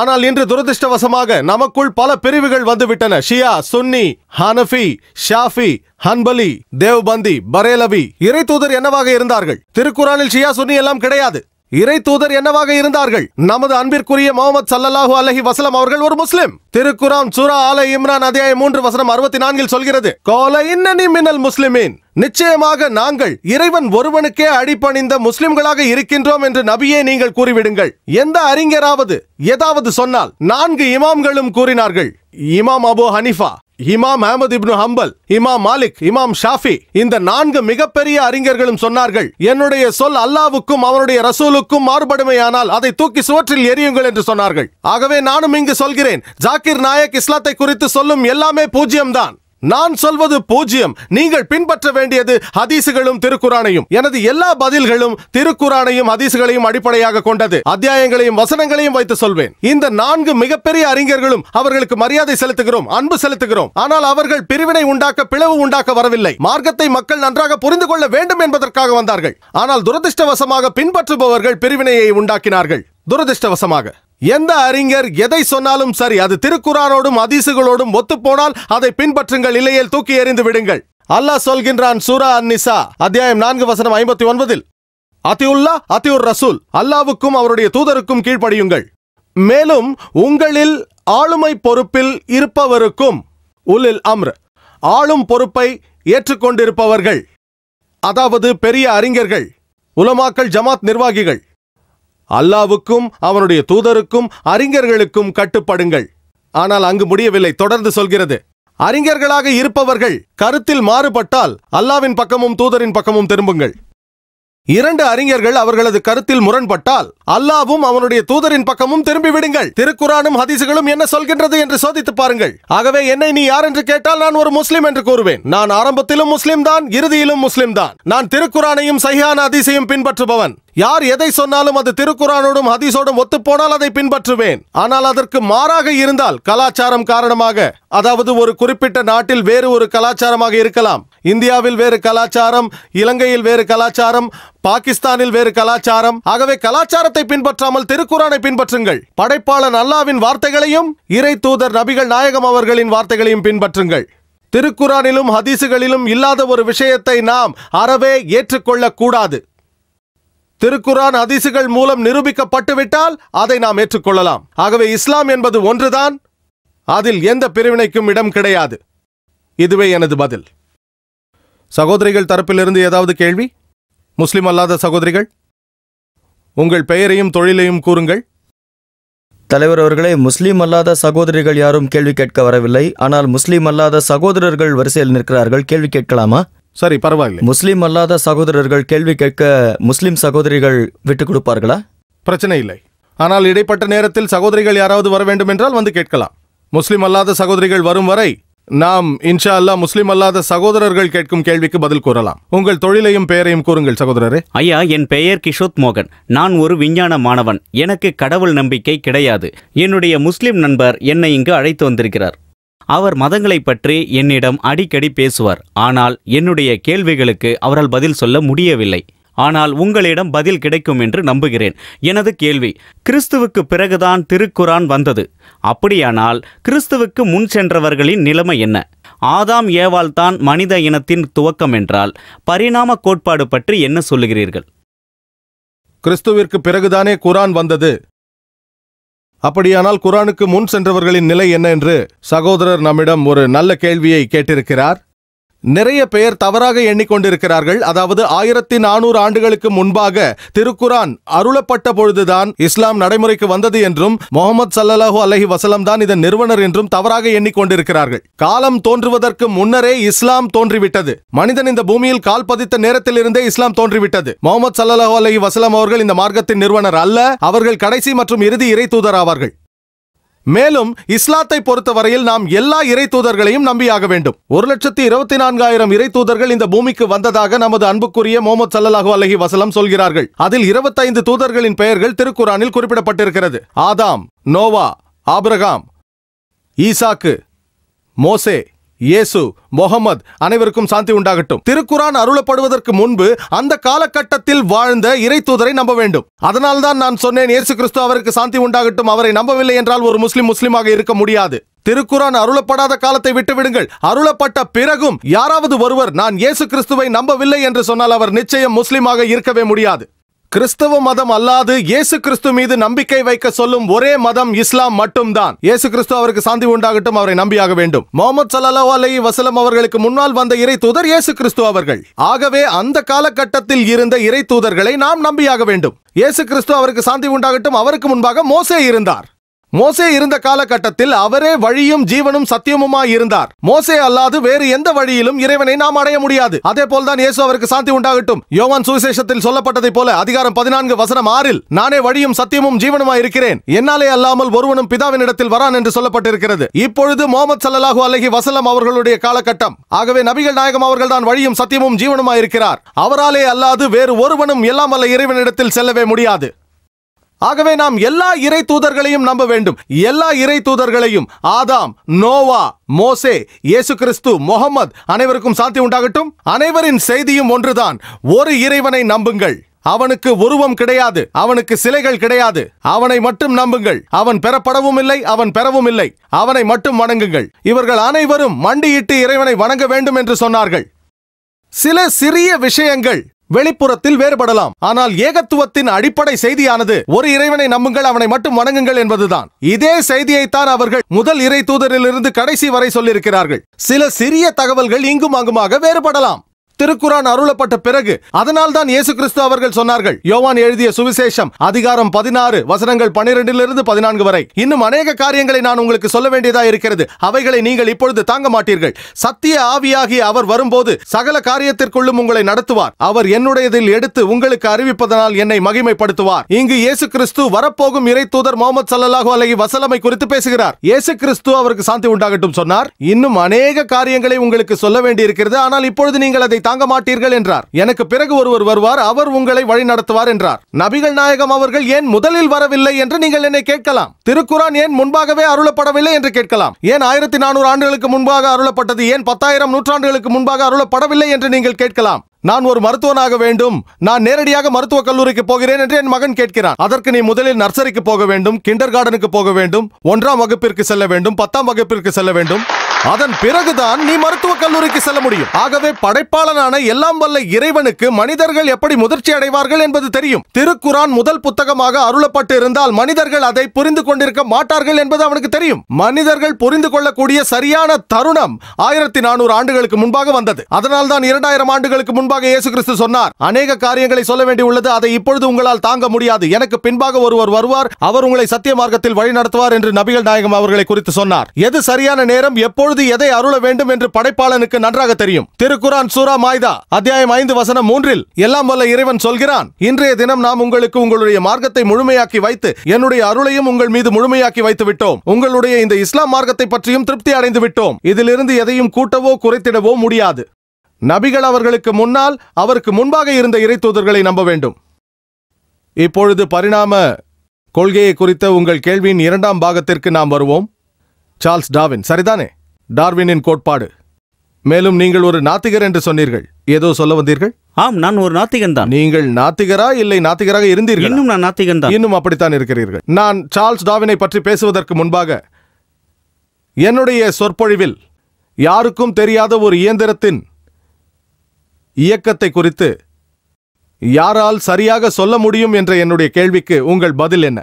ஆனால் இன்று துரதிருஷ்டவசமாக நமக்குள் பல பிரிவுகள் வந்துவிட்டன ஷியா சுன்னி ஹனஃபி ஷாஃபி ஹன்பலி தேவ்பந்தி பரேலவி இறை தூதர் என்னவாக இருந்தார்கள் திருக்குறானில் ஷியா சுன்னி எல்லாம் கிடையாது இறை தூதர் என்னவாக இருந்தார்கள் நமது அன்பிற்குரிய முகமது சல்லாஹூ அலஹி வசலம் அவர்கள் ஒரு முஸ்லிம் திருக்குரான் சூரா ஆல இம்ரான் அத்தியாயம் மூன்று வசனம் அறுபத்தி நான்கில் சொல்கிறது கோல இன்னி மின்னல் முஸ்லிமின் நிச்சயமாக நாங்கள் இறைவன் ஒருவனுக்கே அடிபணிந்த முஸ்லிம்களாக இருக்கின்றோம் என்று நபியே நீங்கள் கூறிவிடுங்கள் எந்த அறிஞராவது ஏதாவது சொன்னால் நான்கு இமாம்களும் கூறினார்கள் இமாம் அபு ஹனிஃபா இமாம் அஹமது இப்னு ஹம்பல் இமாம் மாலிக் இமாம் ஷாஃபி இந்த நான்கு மிகப்பெரிய அறிஞர்களும் சொன்னார்கள் என்னுடைய சொல் அல்லாவுக்கும் அவனுடைய ரசூலுக்கும் மாறுபடுமையானால் அதை தூக்கி சுவற்றில் எரியுங்கள் என்று சொன்னார்கள் ஆகவே நானும் இங்கு சொல்கிறேன் ஜாக்கிர் நாயக் இஸ்லாத்தை குறித்து சொல்லும் எல்லாமே பூஜ்யம் தான் நான் சொல்வது பூஜ்ஜியம் நீங்கள் பின்பற்ற வேண்டியது ஹதீசுகளும் திருக்குறானையும் எனது எல்லா பதில்களும் திருக்குறானையும் ஹதீசுகளையும் அடிப்படையாக கொண்டது அத்தியாயங்களையும் வசனங்களையும் வைத்து சொல்வேன் இந்த நான்கு மிகப்பெரிய அறிஞர்களும் அவர்களுக்கு மரியாதை செலுத்துகிறோம் அன்பு செலுத்துகிறோம் ஆனால் அவர்கள் பிரிவினை உண்டாக்க பிளவு உண்டாக்க வரவில்லை மார்க்கத்தை மக்கள் நன்றாக புரிந்து கொள்ள வேண்டும் என்பதற்காக வந்தார்கள் ஆனால் துரதிருஷ்டவசமாக பின்பற்றுபவர்கள் பிரிவினையை உண்டாக்கினார்கள் துரதிருஷ்டவசமாக எந்த அறிஞர் எதை சொன்னாலும் சரி அது திருக்குறானோடும் அதிசுகளோடும் ஒத்துப்போனால் அதை பின்பற்றுங்கள் இல்லையில் தூக்கி எறிந்து விடுங்கள் அல்லாஹ் சொல்கின்றான் சூரா அன்னிசா அத்தியாயம் நான்கு வசனம் ஐம்பத்தி ஒன்பதில் அத்தியுல்லா அத்தியுர் ரசூல் அல்லாவுக்கும் அவருடைய தூதருக்கும் கீழ்ப்படியுங்கள் மேலும் உங்களில் ஆளுமை பொறுப்பில் இருப்பவருக்கும் உலில் அம்ர் ஆளும் பொறுப்பை ஏற்றுக்கொண்டிருப்பவர்கள் அதாவது பெரிய அறிஞர்கள் உலமாக்கல் ஜமாத் நிர்வாகிகள் அல்லாவுக்கும் அவனுடைய தூதருக்கும் அறிஞர்களுக்கும் கட்டுப்படுங்கள் ஆனால் அங்கு முடியவில்லை தொடர்ந்து சொல்கிறது அறிஞர்களாக இருப்பவர்கள் கருத்தில் மாறுபட்டால் அல்லாவின் பக்கமும் தூதரின் பக்கமும் திரும்புங்கள் இரண்டு அறிஞர்கள் அவர்களது கருத்தில் முரண்பட்டால் அல்லாவும் அவனுடைய தூதரின் பக்கமும் திரும்பி விடுங்கள் திருக்குறானும் ஹதீசுகளும் என்ன சொல்கின்றது என்று சோதித்து பாருங்கள் ஆகவே என்னை நீ யார் என்று கேட்டால் நான் ஒரு முஸ்லிம் என்று கூறுவேன் நான் ஆரம்பத்திலும் முஸ்லிம் தான் இறுதியிலும் முஸ்லிம் தான் நான் திருக்குறானையும் சஹியான ஹதீசையும் பின்பற்றுபவன் யார் எதை சொன்னாலும் அது திருக்குறானோடும் ஹதீஸோடும் ஒத்துப்போனால் அதை பின்பற்றுவேன் ஆனால் அதற்கு மாறாக இருந்தால் கலாச்சாரம் காரணமாக அதாவது ஒரு குறிப்பிட்ட நாட்டில் வேறு ஒரு கலாச்சாரமாக இருக்கலாம் இந்தியாவில் வேறு கலாச்சாரம் இலங்கையில் வேறு கலாச்சாரம் பாகிஸ்தானில் வேறு கலாச்சாரம் ஆகவே கலாச்சாரத்தை பின்பற்றாமல் திருக்குறானை பின்பற்றுங்கள் படைப்பாளன் அல்லாவின் வார்த்தைகளையும் இறை தூதர் நபிகள் நாயகம் அவர்களின் வார்த்தைகளையும் பின்பற்றுங்கள் திருக்குறானிலும் ஹதீசுகளிலும் இல்லாத ஒரு விஷயத்தை நாம் அறவே ஏற்றுக்கொள்ளக்கூடாது திருக்குரான் அதிசுகள் மூலம் நிரூபிக்கப்பட்டுவிட்டால் அதை நாம் ஏற்றுக்கொள்ளலாம் ஆகவே இஸ்லாம் என்பது ஒன்றுதான் அதில் எந்த பிரிவினைக்கும் இடம் கிடையாது இதுவே எனது பதில் சகோதரிகள் தரப்பிலிருந்து ஏதாவது கேள்வி முஸ்லிம் அல்லாத சகோதரிகள் உங்கள் பெயரையும் தொழிலையும் கூறுங்கள் தலைவர் அவர்களே முஸ்லீம் அல்லாத சகோதரிகள் யாரும் கேள்வி கேட்க வரவில்லை ஆனால் முஸ்லீம் அல்லாத சகோதரர்கள் வரிசையில் நிற்கிறார்கள் கேள்வி கேட்கலாமா சரி பரவாயில்லை முஸ்லீம் அல்லாத சகோதரர்கள் கேள்வி கேட்க முஸ்லீம் சகோதரிகள் விட்டுக் கொடுப்பார்களா பிரச்சனை இல்லை ஆனால் இடைப்பட்ட நேரத்தில் சகோதரிகள் யாராவது வர வேண்டும் என்றால் வந்து கேட்கலாம் முஸ்லீம் அல்லாத சகோதரிகள் வரும் வரை நாம் இன்ஷா அல்லா முஸ்லீம் அல்லாத சகோதரர்கள் கேட்கும் கேள்விக்கு பதில் கூறலாம் உங்கள் தொழிலையும் பெயரையும் கூறுங்கள் சகோதரரே ஐயா என் பெயர் கிஷோத் மோகன் நான் ஒரு விஞ்ஞான மாணவன் எனக்கு கடவுள் நம்பிக்கை கிடையாது என்னுடைய முஸ்லிம் நண்பர் என்னை இங்கு அழைத்து வந்திருக்கிறார் அவர் மதங்களை பற்றி என்னிடம் அடிக்கடி பேசுவார் ஆனால் என்னுடைய கேள்விகளுக்கு அவரால் பதில் சொல்ல முடியவில்லை ஆனால் உங்களிடம் பதில் கிடைக்கும் என்று நம்புகிறேன் எனது கேள்வி கிறிஸ்துவுக்கு பிறகுதான் திருக்குரான் வந்தது அப்படியானால் கிறிஸ்துவுக்கு முன் சென்றவர்களின் நிலைமை என்ன ஆதாம் ஏவால் தான் மனித இனத்தின் துவக்கம் என்றால் பரிணாம கோட்பாடு பற்றி என்ன சொல்லுகிறீர்கள் கிறிஸ்துவிற்கு பிறகுதானே குரான் வந்தது அப்படியானால் குரானுக்கு முன் சென்றவர்களின் நிலை என்ன என்று சகோதரர் நம்மிடம் ஒரு நல்ல கேள்வியை கேட்டிருக்கிறார் நிறைய பேர் தவறாக எண்ணிக்கொண்டிருக்கிறார்கள் அதாவது ஆயிரத்தி நானூறு ஆண்டுகளுக்கு முன்பாக திருக்குரான் அருளப்பட்ட பொழுதுதான் இஸ்லாம் நடைமுறைக்கு வந்தது என்றும் முகமது சல்லாஹு அலஹி வசலம் தான் இதன் நிறுவனர் என்றும் தவறாக எண்ணிக்கொண்டிருக்கிறார்கள் காலம் தோன்றுவதற்கு முன்னரே இஸ்லாம் தோன்றிவிட்டது மனிதன் இந்த பூமியில் கால் பதித்த நேரத்திலிருந்தே இஸ்லாம் தோன்றிவிட்டது முகமது சல்லாஹு அலஹி வசலம் அவர்கள் இந்த மார்க்கத்தின் நிறுவனர் அல்ல அவர்கள் கடைசி மற்றும் இறுதி இறை தூதர் ஆவார்கள் மேலும் இஸ்லாத்தை பொறுத்தவரையில் நாம் எல்லா இறை தூதர்களையும் நம்பியாக வேண்டும் ஒரு லட்சத்தி இருபத்தி நான்காயிரம் இறை தூதர்கள் இந்த பூமிக்கு வந்ததாக நமது அன்புக்குரிய முகமது சல்லாஹு அலஹி வசலம் சொல்கிறார்கள் அதில் இருபத்தைந்து தூதர்களின் பெயர்கள் திருக்குறானில் குறிப்பிடப்பட்டிருக்கிறது ஆதாம் நோவா ஆப்ரகாம் ஈசாக்கு மோசே இயேசு முகமது அனைவருக்கும் சாந்தி உண்டாகட்டும் திருக்குறான் அருளப்படுவதற்கு முன்பு அந்த காலகட்டத்தில் வாழ்ந்த இறை தூதரை நம்ப வேண்டும் அதனால் தான் நான் சொன்னேன் இயேசு கிறிஸ்து அவருக்கு சாந்தி உண்டாகட்டும் அவரை நம்பவில்லை என்றால் ஒரு முஸ்லிம் முஸ்லிமாக இருக்க முடியாது திருக்குரான் அருளப்படாத காலத்தை விட்டுவிடுங்கள் அருளப்பட்ட பிறகும் யாராவது ஒருவர் நான் இயேசு கிறிஸ்துவை நம்பவில்லை என்று சொன்னால் அவர் நிச்சயம் முஸ்லிமாக இருக்கவே முடியாது கிறிஸ்தவ மதம் அல்லாது இயேசு கிறிஸ்து மீது நம்பிக்கை வைக்க சொல்லும் ஒரே மதம் இஸ்லாம் மட்டும்தான் இயேசு கிறிஸ்து அவருக்கு சாந்தி உண்டாகட்டும் அவரை நம்பியாக வேண்டும் முகமது சல்லா அலி வசலம் அவர்களுக்கு முன்னால் வந்த இறை தூதர் இயேசு கிறிஸ்து அவர்கள் ஆகவே அந்த காலகட்டத்தில் இருந்த இறை தூதர்களை நாம் நம்பியாக வேண்டும் இயேசு கிறிஸ்து அவருக்கு சாந்தி உண்டாகட்டும் அவருக்கு முன்பாக மோசே இருந்தார் மோசே இருந்த காலகட்டத்தில் அவரே வழியும் ஜீவனும் சத்தியமுமாய் இருந்தார் மோசே அல்லாது வேறு எந்த வழியிலும் இறைவனை நாம் அடைய முடியாது அதே போல்தான் இயேசு அவருக்கு சாந்தி உண்டாகட்டும் யோவான் சுவிசேஷத்தில் சொல்லப்பட்டதை போல அதிகாரம் பதினான்கு வசனம் ஆறில் நானே வழியும் சத்தியமும் ஜீவனுமாய் இருக்கிறேன் என்னாலே அல்லாமல் ஒருவனும் பிதாவினிடத்தில் வரான் என்று சொல்லப்பட்டிருக்கிறது இப்பொழுது முகமது சல்லாஹு அலஹி வசலம் அவர்களுடைய காலகட்டம் ஆகவே நபிகள் நாயகம் அவர்கள் தான் வழியும் சத்தியமும் ஜீவனுமாய் இருக்கிறார் அவராலே அல்லாது வேறு ஒருவனும் எல்லாம் அல்ல இறைவனிடத்தில் செல்லவே முடியாது ஆகவே நாம் எல்லா இறை தூதர்களையும் நம்ப வேண்டும் எல்லா இறை தூதர்களையும் ஆதாம் நோவா மோசே இயேசு கிறிஸ்து முகமது அனைவருக்கும் சாத்தி உண்டாகட்டும் அனைவரின் செய்தியும் ஒன்றுதான் ஒரு இறைவனை நம்புங்கள் அவனுக்கு உருவம் கிடையாது அவனுக்கு சிலைகள் கிடையாது அவனை மட்டும் நம்புங்கள் அவன் பெறப்படவும் இல்லை அவன் பெறவும் இல்லை அவனை மட்டும் வணங்குங்கள் இவர்கள் அனைவரும் மண்டியிட்டு இறைவனை வணங்க வேண்டும் என்று சொன்னார்கள் சில சிறிய விஷயங்கள் வெளிப்புறத்தில் வேறுபடலாம் ஆனால் ஏகத்துவத்தின் அடிப்படை செய்தியானது ஒரு இறைவனை நம்புங்கள் அவனை மட்டும் வணங்குங்கள் என்பதுதான் இதே செய்தியைத்தான் அவர்கள் முதல் இறை தூதரிலிருந்து கடைசி வரை சொல்லியிருக்கிறார்கள் சில சிறிய தகவல்கள் இங்கும் அங்குமாக வேறுபடலாம் திருக்குறான் அருளப்பட்ட பிறகு அதனால் தான் இயேசு கிறிஸ்து அவர்கள் சொன்னார்கள் யோவான் எழுதிய சுவிசேஷம் அதிகாரம் பதினாறு வசனங்கள் பனிரெண்டிலிருந்து பதினான்கு வரை இன்னும் அநேக காரியங்களை நான் உங்களுக்கு சொல்ல வேண்டியதா இருக்கிறது அவைகளை நீங்கள் இப்பொழுது தாங்க மாட்டீர்கள் சத்திய ஆவியாகி அவர் வரும்போது சகல காரியத்திற்குள்ளும் உங்களை நடத்துவார் அவர் என்னுடையதில் எடுத்து உங்களுக்கு அறிவிப்பதனால் என்னை மகிமைப்படுத்துவார் இங்கு இயேசு கிறிஸ்து வரப்போகும் இறை தூதர் முகமது சல்லாஹு அலகி வசலமை குறித்து பேசுகிறார் இயேசு கிறிஸ்து அவருக்கு சாந்தி உண்டாகட்டும் சொன்னார் இன்னும் அநேக காரியங்களை உங்களுக்கு சொல்ல வேண்டியிருக்கிறது ஆனால் இப்பொழுது நீங்கள் அதை தாங்க மாட்டீர்கள் என்றார் எனக்கு பிறகு ஒருவர் வருவார் அவர் உங்களை வழி நடத்துவார் என்றார் நபிகள் நாயகம் அவர்கள் ஏன் முதலில் வரவில்லை என்று நீங்கள் என்னை கேட்கலாம் திருக்குரான் ஏன் முன்பாகவே அருளப்படவில்லை என்று கேட்கலாம் ஏன் ஆயிரத்தி நானூறு ஆண்டுகளுக்கு முன்பாக அருளப்பட்டது ஏன் பத்தாயிரம் நூற்றாண்டுகளுக்கு முன்பாக அருளப்படவில்லை என்று நீங்கள் கேட்கலாம் நான் ஒரு மருத்துவனாக வேண்டும் நான் நேரடியாக மருத்துவ கல்லூரிக்கு போகிறேன் என்று என் மகன் கேட்கிறான் அதற்கு நீ முதலில் நர்சரிக்கு போக வேண்டும் கிண்டர் கார்டனுக்கு போக வேண்டும் ஒன்றாம் வகுப்பிற்கு செல்ல வேண்டும் பத்தாம் வகுப்பிற்கு செல்ல வேண்டும் அதன் பிறகுதான் நீ மருத்துவக் கல்லூரிக்கு செல்ல முடியும் ஆகவே படைப்பாளனான எல்லாம் வல்ல இறைவனுக்கு மனிதர்கள் எப்படி முதிர்ச்சி அடைவார்கள் என்பது தெரியும் திருக்குரான் முதல் புத்தகமாக அருளப்பட்டு இருந்தால் மனிதர்கள் அதை புரிந்து கொண்டிருக்க மாட்டார்கள் என்பது அவனுக்கு தெரியும் மனிதர்கள் புரிந்து கொள்ளக்கூடிய சரியான தருணம் ஆயிரத்தி நானூறு ஆண்டுகளுக்கு முன்பாக வந்தது அதனால் தான் இரண்டாயிரம் ஆண்டுகளுக்கு முன்பாக இயேசு கிறிஸ்து சொன்னார் அநேக காரியங்களை சொல்ல வேண்டியுள்ளது அதை இப்பொழுது உங்களால் தாங்க முடியாது எனக்கு பின்பாக ஒருவர் வருவார் அவர் உங்களை சத்திய மார்க்கத்தில் வழி நடத்துவார் என்று நபிகள் நாயகம் அவர்களை குறித்து சொன்னார் எது சரியான நேரம் எப்போது எப்பொழுது எதை அருள வேண்டும் என்று படைப்பாளனுக்கு நன்றாக தெரியும் திருக்குரான் சூரா மாய்தா அத்தியாயம் ஐந்து வசனம் மூன்றில் எல்லாம் வல்ல இறைவன் சொல்கிறான் இன்றைய தினம் நாம் உங்களுக்கு உங்களுடைய மார்க்கத்தை முழுமையாக்கி வைத்து என்னுடைய அருளையும் உங்கள் மீது முழுமையாக்கி வைத்து விட்டோம் உங்களுடைய இந்த இஸ்லாம் மார்க்கத்தை பற்றியும் திருப்தி அடைந்து விட்டோம் இதிலிருந்து எதையும் கூட்டவோ குறைத்திடவோ முடியாது நபிகள் அவர்களுக்கு முன்னால் அவருக்கு முன்பாக இருந்த இறை தூதர்களை நம்ப வேண்டும் இப்பொழுது பரிணாம கொள்கையை குறித்த உங்கள் கேள்வியின் இரண்டாம் பாகத்திற்கு நாம் வருவோம் சார்ல்ஸ் டாவின் சரிதானே டார்வினின் கோட்பாடு மேலும் நீங்கள் ஒரு நாத்திகர் என்று சொன்னீர்கள் ஏதோ சொல்ல வந்தீர்கள் ஆம் நான் ஒரு நாத்திகன் தான் நீங்கள் நாத்திகரா இல்லை நாத்திகராக இருந்தீர்கள் இன்னும் நான் நாத்திகன் தான் இன்னும் அப்படித்தான் இருக்கிறீர்கள் நான் சார்ல்ஸ் டாவினை பற்றி பேசுவதற்கு முன்பாக என்னுடைய சொற்பொழிவில் யாருக்கும் தெரியாத ஒரு இயந்திரத்தின் இயக்கத்தை குறித்து யாரால் சரியாக சொல்ல முடியும் என்ற என்னுடைய கேள்விக்கு உங்கள் பதில் என்ன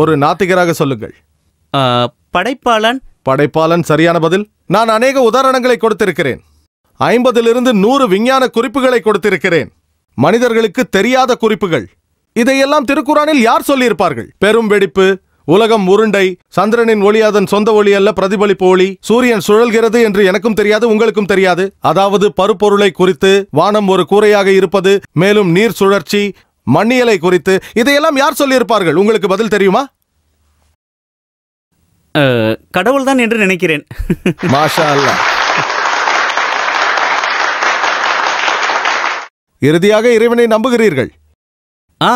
ஒரு நாத்திகராக சொல்லுங்கள் படைப்பாளன் படைப்பாளன் சரியான பதில் நான் அநேக உதாரணங்களை கொடுத்திருக்கிறேன் ஐம்பதிலிருந்து நூறு விஞ்ஞான குறிப்புகளை கொடுத்திருக்கிறேன் மனிதர்களுக்கு தெரியாத குறிப்புகள் இதையெல்லாம் திருக்குறானில் யார் சொல்லியிருப்பார்கள் பெரும் வெடிப்பு உலகம் உருண்டை சந்திரனின் ஒளி அதன் சொந்த ஒளி அல்ல பிரதிபலிப்பு ஒளி சூரியன் சுழல்கிறது என்று எனக்கும் தெரியாது உங்களுக்கும் தெரியாது அதாவது பருப்பொருளை குறித்து வானம் ஒரு கூரையாக இருப்பது மேலும் நீர் சுழற்சி மண்ணியலை குறித்து இதையெல்லாம் யார் சொல்லியிருப்பார்கள் உங்களுக்கு பதில் தெரியுமா கடவுள் தான் என்று நினைக்கிறேன் மாஷா அல்ல இறுதியாக இறைவனை நம்புகிறீர்கள் ஆ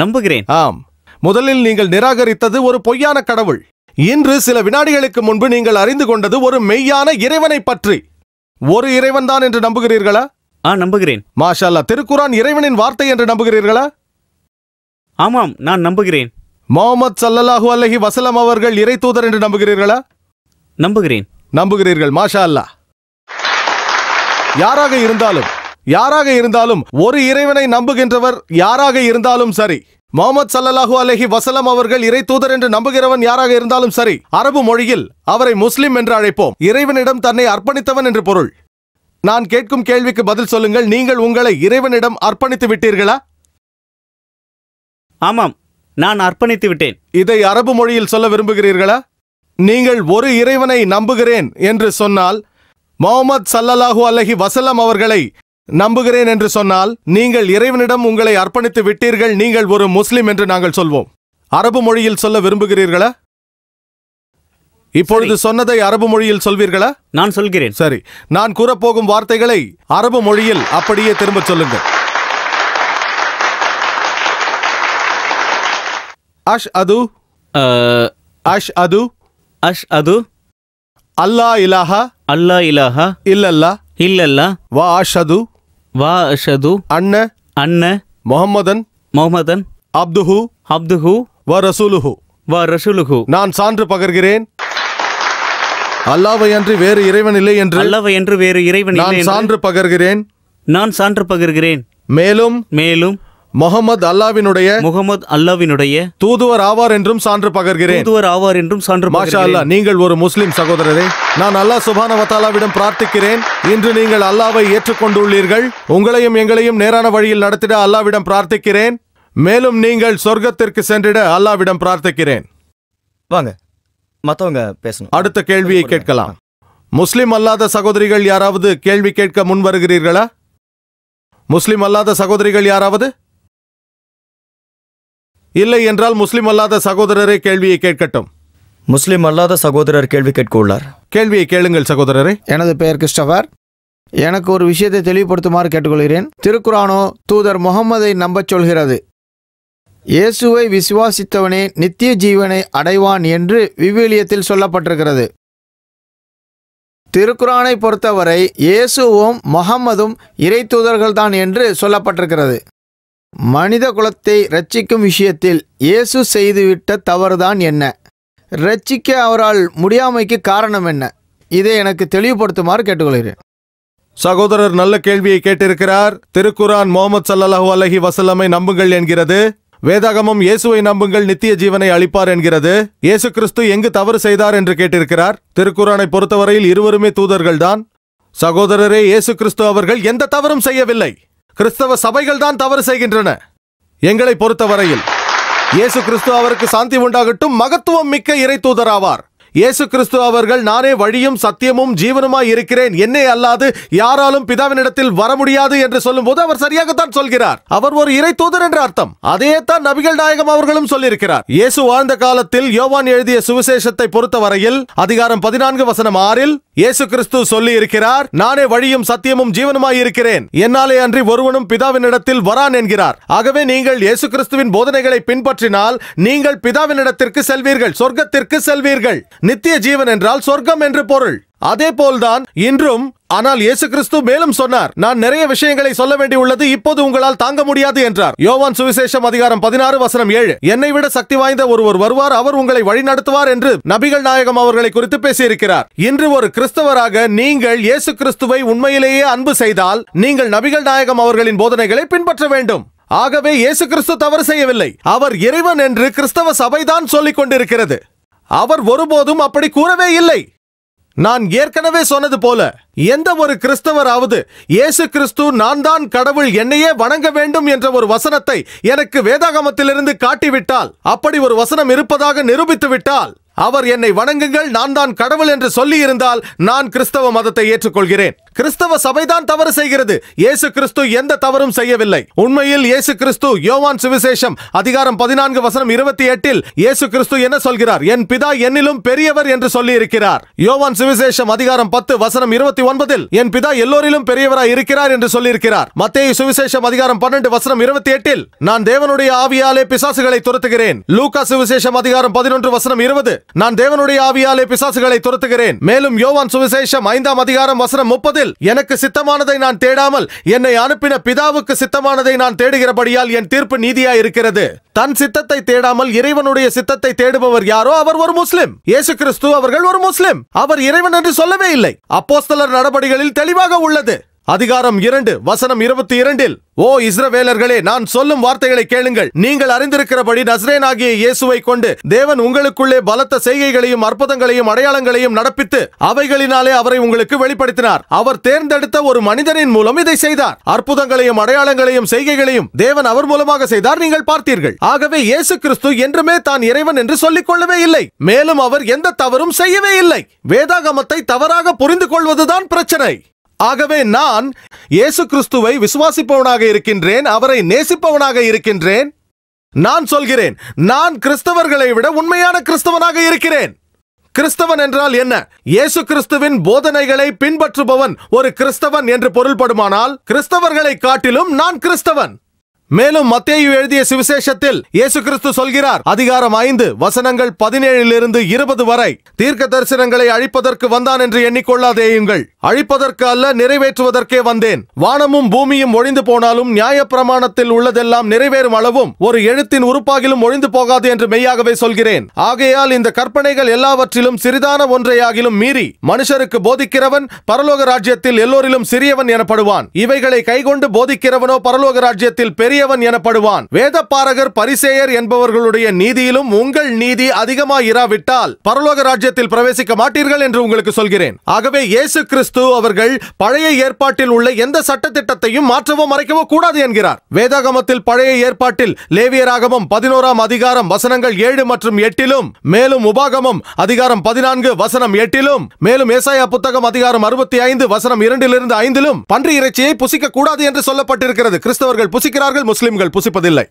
நம்புகிறேன் ஆம் முதலில் நீங்கள் நிராகரித்தது ஒரு பொய்யான கடவுள் இன்று சில வினாடிகளுக்கு முன்பு நீங்கள் அறிந்து கொண்டது ஒரு மெய்யான இறைவனை பற்றி ஒரு இறைவன் தான் என்று நம்புகிறீர்களா ஆ நம்புகிறேன் மாஷா அல்லா திருக்குரான் இறைவனின் வார்த்தை என்று நம்புகிறீர்களா ஆமாம் நான் நம்புகிறேன் மொஹமத் சல்லல்லாஹு அல்லஹி வசலம் அவர்கள் இறை தூதர் என்று நம்புகிறீர்களா நம்புகிறேன் நம்புகிறீர்கள் மாஷா அல்லா யாராக இருந்தாலும் யாராக இருந்தாலும் ஒரு இறைவனை நம்புகின்றவர் யாராக இருந்தாலும் சரி முகமது சல்லாஹூ அலஹி வசலம் அவர்கள் இறை தூதர் என்று நம்புகிறவன் யாராக இருந்தாலும் சரி அரபு மொழியில் அவரை முஸ்லிம் என்று அழைப்போம் இறைவனிடம் தன்னை அர்ப்பணித்தவன் என்று பொருள் நான் கேட்கும் கேள்விக்கு பதில் சொல்லுங்கள் நீங்கள் உங்களை இறைவனிடம் அர்ப்பணித்து விட்டீர்களா ஆமாம் நான் அர்ப்பணித்து விட்டேன் இதை அரபு மொழியில் சொல்ல விரும்புகிறீர்களா நீங்கள் ஒரு இறைவனை நம்புகிறேன் என்று சொன்னால் முகமது சல்லல்லாஹூ அல்லஹி வசலம் அவர்களை நம்புகிறேன் என்று சொன்னால் நீங்கள் இறைவனிடம் உங்களை அர்ப்பணித்து விட்டீர்கள் நீங்கள் ஒரு முஸ்லிம் என்று நாங்கள் சொல்வோம் அரபு மொழியில் சொல்ல விரும்புகிறீர்களா இப்பொழுது சொன்னதை அரபு மொழியில் சொல்வீர்களா நான் சொல்கிறேன் சரி நான் கூறப்போகும் வார்த்தைகளை அரபு மொழியில் அப்படியே திரும்ப சொல்லுங்கள் அஷ் அது அஷ் அது அஷ் அது அல்லா இலாஹா அல்லா இலாஹா இல்லல்லா இல்லல்லா வா அஷது வா அஷது அண்ண அண்ண முகமதன் முகமதன் அப்துஹு அப்துஹு வ ரசூலுஹு வ ரசூலுஹு நான் சான்று பகர்கிறேன் அல்லாவை அன்று வேறு இறைவன் இல்லை என்று அல்லாவை என்று வேறு இறைவன் நான் சான்று பகர்கிறேன் நான் சான்று பகர்கிறேன் மேலும் மேலும் முகமது அல்லாவினுடைய முகமது அல்லாவினுடைய தூதுவர் ஆவார் என்றும் சான்று பகர்கிறேன் தூதுவர் ஆவார் என்றும் சான்று மாஷா அல்லா நீங்கள் ஒரு முஸ்லிம் சகோதரரே நான் அல்லாஹ் சுபான வத்தாலாவிடம் பிரார்த்திக்கிறேன் இன்று நீங்கள் அல்லாவை ஏற்றுக்கொண்டுள்ளீர்கள் உங்களையும் எங்களையும் நேரான வழியில் நடத்திட அல்லாவிடம் பிரார்த்திக்கிறேன் மேலும் நீங்கள் சொர்க்கத்திற்கு சென்றிட அல்லாவிடம் பிரார்த்திக்கிறேன் வாங்க மற்றவங்க பேசணும் அடுத்த கேள்வியை கேட்கலாம் முஸ்லிம் அல்லாத சகோதரிகள் யாராவது கேள்வி கேட்க முன் வருகிறீர்களா முஸ்லிம் அல்லாத சகோதரிகள் யாராவது இல்லை என்றால் முஸ்லிம் அல்லாத சகோதரரே கேள்வியை கேட்கட்டும் முஸ்லிம் அல்லாத சகோதரர் கேள்வி கேட்க உள்ளார் கேள்வியை கேளுங்கள் சகோதரரே எனது பெயர் கிறிஸ்டபர் எனக்கு ஒரு விஷயத்தை தெளிவுபடுத்துமாறு கேட்டுக்கொள்கிறேன் திருக்குறானோ தூதர் முகமதை நம்பச் சொல்கிறது இயேசுவை விசுவாசித்தவனே நித்திய ஜீவனை அடைவான் என்று விவிலியத்தில் சொல்லப்பட்டிருக்கிறது திருக்குறானை பொறுத்தவரை இயேசுவும் முகம்மதும் இறை தூதர்கள்தான் என்று சொல்லப்பட்டிருக்கிறது மனித குலத்தை ரட்சிக்கும் விஷயத்தில் இயேசு செய்துவிட்ட தவறுதான் என்ன ரட்சிக்க அவரால் முடியாமைக்கு காரணம் என்ன இதை எனக்கு தெளிவுபடுத்துமாறு கேட்டுக்கொள்கிறேன் சகோதரர் நல்ல கேள்வியை கேட்டிருக்கிறார் திருக்குரான் முகமது சல்லல்லாஹு அலஹி வசல்லமை நம்புங்கள் என்கிறது வேதாகமம் இயேசுவை நம்புங்கள் நித்திய ஜீவனை அளிப்பார் என்கிறது இயேசு கிறிஸ்து எங்கு தவறு செய்தார் என்று கேட்டிருக்கிறார் திருக்குரானை பொறுத்தவரையில் இருவருமே தூதர்கள்தான் சகோதரரே இயேசு கிறிஸ்து அவர்கள் எந்த தவறும் செய்யவில்லை கிறிஸ்தவ சபைகள் தான் தவறு செய்கின்றன எங்களை பொறுத்தவரையில் இயேசு கிறிஸ்து அவருக்கு சாந்தி உண்டாகட்டும் மகத்துவம் மிக்க இறை தூதராவார் இயேசு கிறிஸ்து அவர்கள் நானே வழியும் சத்தியமும் ஜீவனுமாய் இருக்கிறேன் என்னை அல்லாது யாராலும் பிதாவினிடத்தில் வர முடியாது என்று சொல்லும் போது அவர் சரியாகத்தான் சொல்கிறார் அவர் ஒரு இறை தூதர் என்ற அர்த்தம் அதே தான் நபிகள் நாயகம் அவர்களும் சொல்லியிருக்கிறார் இயேசு வாழ்ந்த காலத்தில் யோவான் எழுதிய சுவிசேஷத்தை பொறுத்த வரையில் அதிகாரம் பதினான்கு வசனம் ஆறில் இயேசு கிறிஸ்து சொல்லி இருக்கிறார் நானே வழியும் சத்தியமும் ஜீவனுமாய் இருக்கிறேன் என்னாலே அன்றி ஒருவனும் பிதாவினிடத்தில் வரான் என்கிறார் ஆகவே நீங்கள் இயேசு கிறிஸ்துவின் போதனைகளை பின்பற்றினால் நீங்கள் பிதாவினிடத்திற்கு செல்வீர்கள் சொர்க்கத்திற்கு செல்வீர்கள் நித்திய ஜீவன் என்றால் சொர்க்கம் என்று பொருள் அதே போல்தான் இன்றும் ஆனால் இயேசு கிறிஸ்து மேலும் சொன்னார் நான் நிறைய விஷயங்களை சொல்ல வேண்டியுள்ளது உள்ளது இப்போது உங்களால் தாங்க முடியாது என்றார் யோவான் சுவிசேஷம் அதிகாரம் பதினாறு வசனம் ஏழு என்னை விட சக்தி வாய்ந்த ஒருவர் வருவார் அவர் உங்களை வழிநடத்துவார் என்று நபிகள் நாயகம் அவர்களை குறித்து பேசியிருக்கிறார் இன்று ஒரு கிறிஸ்தவராக நீங்கள் இயேசு கிறிஸ்துவை உண்மையிலேயே அன்பு செய்தால் நீங்கள் நபிகள் நாயகம் அவர்களின் போதனைகளை பின்பற்ற வேண்டும் ஆகவே இயேசு கிறிஸ்து தவறு செய்யவில்லை அவர் இறைவன் என்று கிறிஸ்தவ சபைதான் சொல்லிக் கொண்டிருக்கிறது அவர் ஒருபோதும் அப்படி கூறவே இல்லை நான் ஏற்கனவே சொன்னது போல எந்த ஒரு கிறிஸ்தவராவது இயேசு கிறிஸ்து நான் தான் கடவுள் என்னையே வணங்க வேண்டும் என்ற ஒரு வசனத்தை எனக்கு வேதாகமத்திலிருந்து காட்டிவிட்டால் அப்படி ஒரு வசனம் இருப்பதாக நிரூபித்து விட்டால் அவர் என்னை வணங்குங்கள் நான் தான் கடவுள் என்று சொல்லியிருந்தால் நான் கிறிஸ்தவ மதத்தை ஏற்றுக்கொள்கிறேன் கிறிஸ்தவ சபைதான் தவறு செய்கிறது இயேசு கிறிஸ்து எந்த தவறும் செய்யவில்லை உண்மையில் இயேசு கிறிஸ்து யோவான் சுவிசேஷம் அதிகாரம் பதினான்கு வசனம் இருபத்தி எட்டில் இயேசு கிறிஸ்து என்ன சொல்கிறார் என் பிதா என்னிலும் பெரியவர் என்று சொல்லி இருக்கிறார் யோவான் சுவிசேஷம் அதிகாரம் பத்து வசனம் இருபத்தி ஒன்பதில் என் பிதா எல்லோரிலும் பெரியவராய் இருக்கிறார் என்று சொல்லியிருக்கிறார் மத்திய சுவிசேஷம் அதிகாரம் பன்னெண்டு வசனம் இருபத்தி எட்டில் நான் தேவனுடைய ஆவியாலே பிசாசுகளை துரத்துகிறேன் லூகா சுவிசேஷம் அதிகாரம் பதினொன்று வசனம் இருபது நான் தேவனுடைய ஆவியாலே பிசாசுகளை துரத்துகிறேன் மேலும் யோவான் சுவிசேஷம் ஐந்தாம் அதிகாரம் வசனம் முப்பது பதில் எனக்கு சித்தமானதை நான் தேடாமல் என்னை அனுப்பின பிதாவுக்கு சித்தமானதை நான் தேடுகிறபடியால் என் தீர்ப்பு நீதியா இருக்கிறது தன் சித்தத்தை தேடாமல் இறைவனுடைய சித்தத்தை தேடுபவர் யாரோ அவர் ஒரு முஸ்லிம் இயேசு கிறிஸ்து அவர்கள் ஒரு முஸ்லிம் அவர் இறைவன் என்று சொல்லவே இல்லை அப்போஸ்தலர் நடபடிகளில் தெளிவாக உள்ளது அதிகாரம் இரண்டு வசனம் இருபத்தி இரண்டில் ஓ இஸ்ரவேலர்களே நான் சொல்லும் வார்த்தைகளை கேளுங்கள் நீங்கள் அறிந்திருக்கிறபடி நஸ்ரேன் ஆகிய இயேசுவை கொண்டு தேவன் உங்களுக்குள்ளே பலத்த செய்கைகளையும் அற்புதங்களையும் அடையாளங்களையும் நடப்பித்து அவைகளினாலே அவரை உங்களுக்கு வெளிப்படுத்தினார் அவர் தேர்ந்தெடுத்த ஒரு மனிதனின் மூலம் இதை செய்தார் அற்புதங்களையும் அடையாளங்களையும் செய்கைகளையும் தேவன் அவர் மூலமாக செய்தார் நீங்கள் பார்த்தீர்கள் ஆகவே இயேசு கிறிஸ்து என்றுமே தான் இறைவன் என்று சொல்லிக் கொள்ளவே இல்லை மேலும் அவர் எந்த தவறும் செய்யவே இல்லை வேதாகமத்தை தவறாக புரிந்து கொள்வதுதான் பிரச்சனை ஆகவே நான் இயேசு கிறிஸ்துவை விசுவாசிப்பவனாக இருக்கின்றேன் அவரை நேசிப்பவனாக இருக்கின்றேன் நான் சொல்கிறேன் நான் கிறிஸ்தவர்களை விட உண்மையான கிறிஸ்தவனாக இருக்கிறேன் கிறிஸ்தவன் என்றால் என்ன இயேசு கிறிஸ்துவின் போதனைகளை பின்பற்றுபவன் ஒரு கிறிஸ்தவன் என்று பொருள்படுமானால் கிறிஸ்தவர்களை காட்டிலும் நான் கிறிஸ்தவன் மேலும் மத்தேயு எழுதிய சுவிசேஷத்தில் இயேசு கிறிஸ்து சொல்கிறார் அதிகாரம் ஐந்து வசனங்கள் பதினேழிலிருந்து இருபது வரை தீர்க்க தரிசனங்களை அழிப்பதற்கு வந்தான் என்று எண்ணிக்கொள்ளாதேயுங்கள் அழிப்பதற்கு அல்ல நிறைவேற்றுவதற்கே வந்தேன் வானமும் பூமியும் ஒழிந்து போனாலும் நியாய பிரமாணத்தில் உள்ளதெல்லாம் நிறைவேறும் அளவும் ஒரு எழுத்தின் உறுப்பாகிலும் ஒழிந்து போகாது என்று மெய்யாகவே சொல்கிறேன் ஆகையால் இந்த கற்பனைகள் எல்லாவற்றிலும் சிறிதான ஒன்றையாகிலும் மீறி மனுஷருக்கு போதிக்கிறவன் பரலோக ராஜ்யத்தில் எல்லோரிலும் சிறியவன் எனப்படுவான் இவைகளை கைகொண்டு போதிக்கிறவனோ பரலோக ராஜ்யத்தில் பெரிய பெரியவன் எனப்படுவான் பாரகர் பரிசேயர் என்பவர்களுடைய நீதியிலும் உங்கள் நீதி அதிகமாயிராவிட்டால் பரலோக ராஜ்யத்தில் பிரவேசிக்க மாட்டீர்கள் என்று உங்களுக்கு சொல்கிறேன் ஆகவே இயேசு கிறிஸ்து அவர்கள் பழைய ஏற்பாட்டில் உள்ள எந்த சட்டத்திட்டத்தையும் மாற்றவோ மறைக்கவோ கூடாது என்கிறார் வேதாகமத்தில் பழைய ஏற்பாட்டில் லேவியராகமும் பதினோராம் அதிகாரம் வசனங்கள் ஏழு மற்றும் எட்டிலும் மேலும் உபாகமம் அதிகாரம் பதினான்கு வசனம் எட்டிலும் மேலும் ஏசாயா புத்தகம் அதிகாரம் அறுபத்தி ஐந்து வசனம் இரண்டிலிருந்து ஐந்திலும் பன்றி இறைச்சியை புசிக்க கூடாது என்று சொல்லப்பட்டிருக்கிறது கிறிஸ்தவர்கள் புசிக்கிறார்கள் அதிகாரத்தில் முஸ்லிம்கள் புசிப்பதில்லை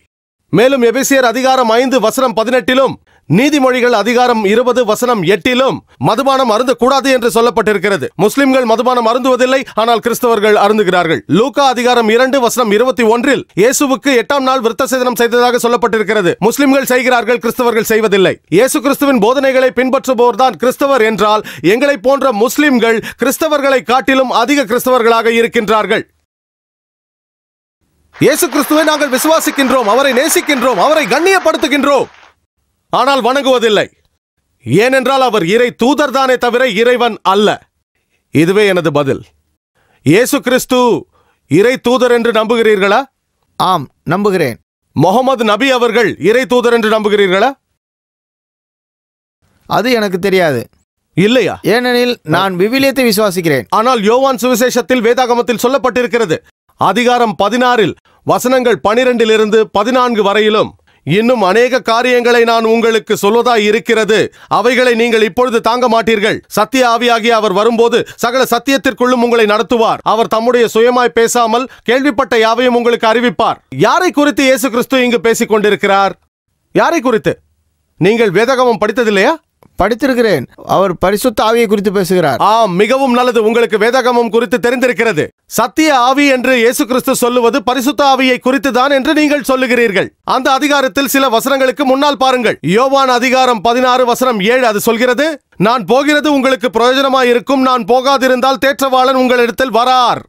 மேலும் எபிசியர் அதிகாரம் ஐந்து வசனம் பதினெட்டிலும் நீதிமொழிகள் அதிகாரம் இருபது வசனம் எட்டிலும் மதுபானம் அருந்து கூடாது என்று சொல்லப்பட்டிருக்கிறது முஸ்லிம்கள் மதுபானம் அருந்துவதில்லை ஆனால் கிறிஸ்தவர்கள் அருந்துகிறார்கள் லூகா அதிகாரம் இரண்டு வசனம் இருபத்தி ஒன்றில் இயேசுவுக்கு எட்டாம் நாள் விருத்த சேதனம் செய்ததாக சொல்லப்பட்டிருக்கிறது முஸ்லிம்கள் செய்கிறார்கள் கிறிஸ்தவர்கள் செய்வதில்லை இயேசு கிறிஸ்துவின் போதனைகளை பின்பற்றுபவர் தான் கிறிஸ்தவர் என்றால் எங்களை போன்ற முஸ்லிம்கள் கிறிஸ்தவர்களை காட்டிலும் அதிக கிறிஸ்தவர்களாக இருக்கின்றார்கள் இயேசு கிறிஸ்துவை நாங்கள் விசுவாசிக்கின்றோம் அவரை நேசிக்கின்றோம் அவரை கண்ணியப்படுத்துகின்றோம் ஆனால் வணங்குவதில்லை ஏனென்றால் அவர் இறை தூதர் தானே தவிர இறைவன் அல்ல இதுவே எனது பதில் இயேசு கிறிஸ்து இறை தூதர் என்று நம்புகிறீர்களா ஆம் நம்புகிறேன் முகமது நபி அவர்கள் இறை தூதர் என்று நம்புகிறீர்களா அது எனக்கு தெரியாது இல்லையா ஏனெனில் நான் விவிலியத்தை விசுவாசிக்கிறேன் ஆனால் யோவான் சுவிசேஷத்தில் வேதாகமத்தில் சொல்லப்பட்டிருக்கிறது அதிகாரம் பதினாறில் வசனங்கள் பனிரெண்டிலிருந்து பதினான்கு வரையிலும் இன்னும் அநேக காரியங்களை நான் உங்களுக்கு சொல்வதாய் இருக்கிறது அவைகளை நீங்கள் இப்பொழுது தாங்க மாட்டீர்கள் சத்திய ஆவியாகி அவர் வரும்போது சகல சத்தியத்திற்குள்ளும் உங்களை நடத்துவார் அவர் தம்முடைய சுயமாய் பேசாமல் கேள்விப்பட்ட யாவையும் உங்களுக்கு அறிவிப்பார் யாரை குறித்து இயேசு கிறிஸ்து இங்கு பேசிக் கொண்டிருக்கிறார் யாரை குறித்து நீங்கள் வேதகமம் படித்ததில்லையா படித்திருக்கிறேன் அவர் பரிசுத்த ஆவியை குறித்து பேசுகிறார் ஆம் மிகவும் நல்லது உங்களுக்கு வேதகமம் குறித்து தெரிந்திருக்கிறது சத்திய ஆவி என்று இயேசு கிறிஸ்து சொல்லுவது பரிசுத்த ஆவியை குறித்து தான் என்று நீங்கள் சொல்லுகிறீர்கள் அந்த அதிகாரத்தில் சில வசனங்களுக்கு முன்னால் பாருங்கள் யோவான் அதிகாரம் பதினாறு வசனம் ஏழு அது சொல்கிறது நான் போகிறது உங்களுக்கு பிரயோஜனமாயிருக்கும் நான் போகாதிருந்தால் தேற்றவாளன் உங்களிடத்தில் வரார்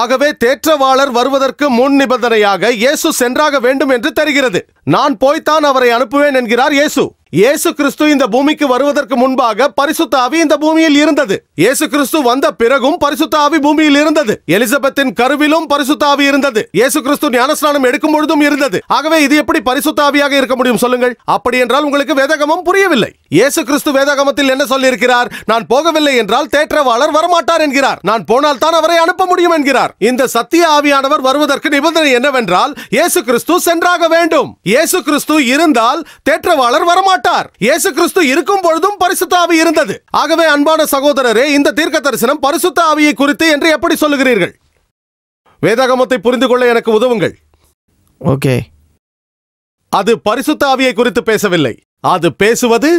ஆகவே தேற்றவாளர் வருவதற்கு முன் நிபந்தனையாக இயேசு சென்றாக வேண்டும் என்று தெரிகிறது நான் போய்த்தான் அவரை அனுப்புவேன் என்கிறார் இயேசு இயேசு கிறிஸ்து இந்த பூமிக்கு வருவதற்கு முன்பாக பரிசுத்த ஆவி இந்த பூமியில் இருந்தது இயேசு கிறிஸ்து வந்த பிறகும் பரிசுத்த ஆவி பூமியில் இருந்தது எலிசபெத்தின் கருவிலும் பரிசுத்த ஆவி இருந்தது இயேசு கிறிஸ்து ஞானஸ்நானம் எடுக்கும் பொழுதும் இருந்தது ஆகவே இது எப்படி பரிசுத்த ஆவியாக இருக்க முடியும் சொல்லுங்கள் அப்படி என்றால் உங்களுக்கு வேதகமம் புரியவில்லை இயேசு கிறிஸ்து வேதகமத்தில் என்ன சொல்லியிருக்கிறார் நான் போகவில்லை என்றால் தேற்றவாளர் வரமாட்டார் என்கிறார் நான் போனால் தான் அவரை அனுப்ப முடியும் என்கிறார் இந்த சத்திய ஆவியானவர் வருவதற்கு நிபந்தனை என்னவென்றால் இயேசு கிறிஸ்து சென்றாக வேண்டும் இயேசு கிறிஸ்து இருந்தால் தேற்றவாளர் வரமாட்டார் இயேசு கிறிஸ்து இருக்கும் பொழுதும் பரிசுத்த ஆவி இருந்தது ஆகவே அன்பான சகோதரரே இந்த தீர்க்க தரிசனம் பரிசுத்த ஆவியை குறித்து என்று எப்படி சொல்லுகிறீர்கள் வேதாகமத்தை புரிந்து கொள்ள எனக்கு உதவுங்கள் ஓகே அது பரிசுத்த ஆவியை குறித்து பேசவில்லை அது பேசுவது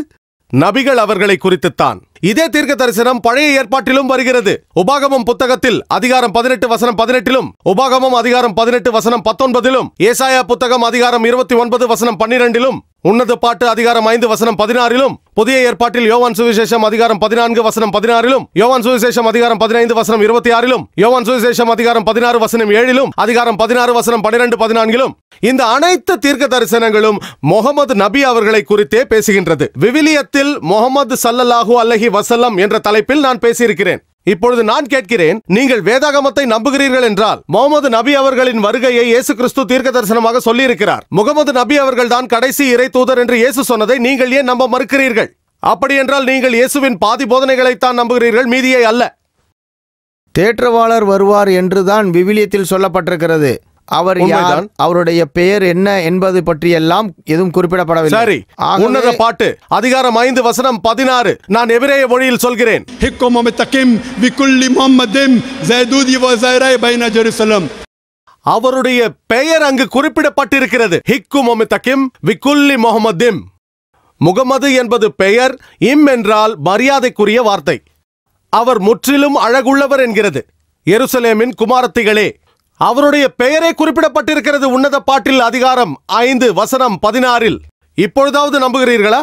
நபிகள் அவர்களை குறித்துத்தான் இதே தீர்க்க தரிசனம் பழைய ஏற்பாட்டிலும் வருகிறது உபாகமம் புத்தகத்தில் அதிகாரம் பதினெட்டு வசனம் பதினெட்டிலும் உபாகமம் அதிகாரம் பதினெட்டு வசனம் பத்தொன்பதிலும் ஏசாயா புத்தகம் அதிகாரம் இருபத்தி ஒன்பது வசனம் பன்னிரெண்டிலும் உன்னத பாட்டு அதிகாரம் ஐந்து வசனம் பதினாறிலும் புதிய ஏற்பாட்டில் யோவான் சுவிசேஷம் அதிகாரம் பதினான்கு வசனம் பதினாறிலும் யோவான் சுவிசேஷம் அதிகாரம் பதினைந்து வசனம் இருபத்தி ஆறிலும் யோவான் சுவிசேஷம் அதிகாரம் பதினாறு வசனம் ஏழிலும் அதிகாரம் பதினாறு வசனம் பனிரெண்டு பதினான்கிலும் இந்த அனைத்து தீர்க்க தரிசனங்களும் முகமது நபி அவர்களை குறித்தே பேசுகின்றது விவிலியத்தில் முகமது சல்லல்லாஹூ அல்லஹி வசல்லம் என்ற தலைப்பில் நான் பேசியிருக்கிறேன் இப்பொழுது நான் கேட்கிறேன் நீங்கள் வேதாகமத்தை நம்புகிறீர்கள் என்றால் முகமது நபி அவர்களின் வருகையை இயேசு கிறிஸ்து தீர்க்க தரிசனமாக சொல்லியிருக்கிறார் முகமது நபி அவர்கள் தான் கடைசி இறை தூதர் என்று இயேசு சொன்னதை நீங்கள் ஏன் நம்ப மறுக்கிறீர்கள் அப்படி என்றால் நீங்கள் இயேசுவின் பாதி போதனைகளைத்தான் நம்புகிறீர்கள் மீதியை அல்ல தேற்றவாளர் வருவார் என்றுதான் விவிலியத்தில் சொல்லப்பட்டிருக்கிறது அவர் யார் அவருடைய பெயர் என்ன என்பது பற்றி எல்லாம் எதுவும் குறிப்பிடப்படவில்லை உன்னத பாட்டு அதிகாரம் ஐந்து வசனம் பதினாறு நான் எபிரேய மொழியில் சொல்கிறேன் அவருடைய பெயர் அங்கு குறிப்பிடப்பட்டிருக்கிறது ஹிக்கு ஒமித்தகிம் விக்குல்லி முகமதிம் முகமது என்பது பெயர் இம் என்றால் மரியாதைக்குரிய வார்த்தை அவர் முற்றிலும் அழகுள்ளவர் என்கிறது எருசலேமின் குமாரத்திகளே அவருடைய பெயரே குறிப்பிடப்பட்டிருக்கிறது உன்னத பாட்டில் அதிகாரம் ஐந்து வசனம் பதினாறில் இப்பொழுதாவது நம்புகிறீர்களா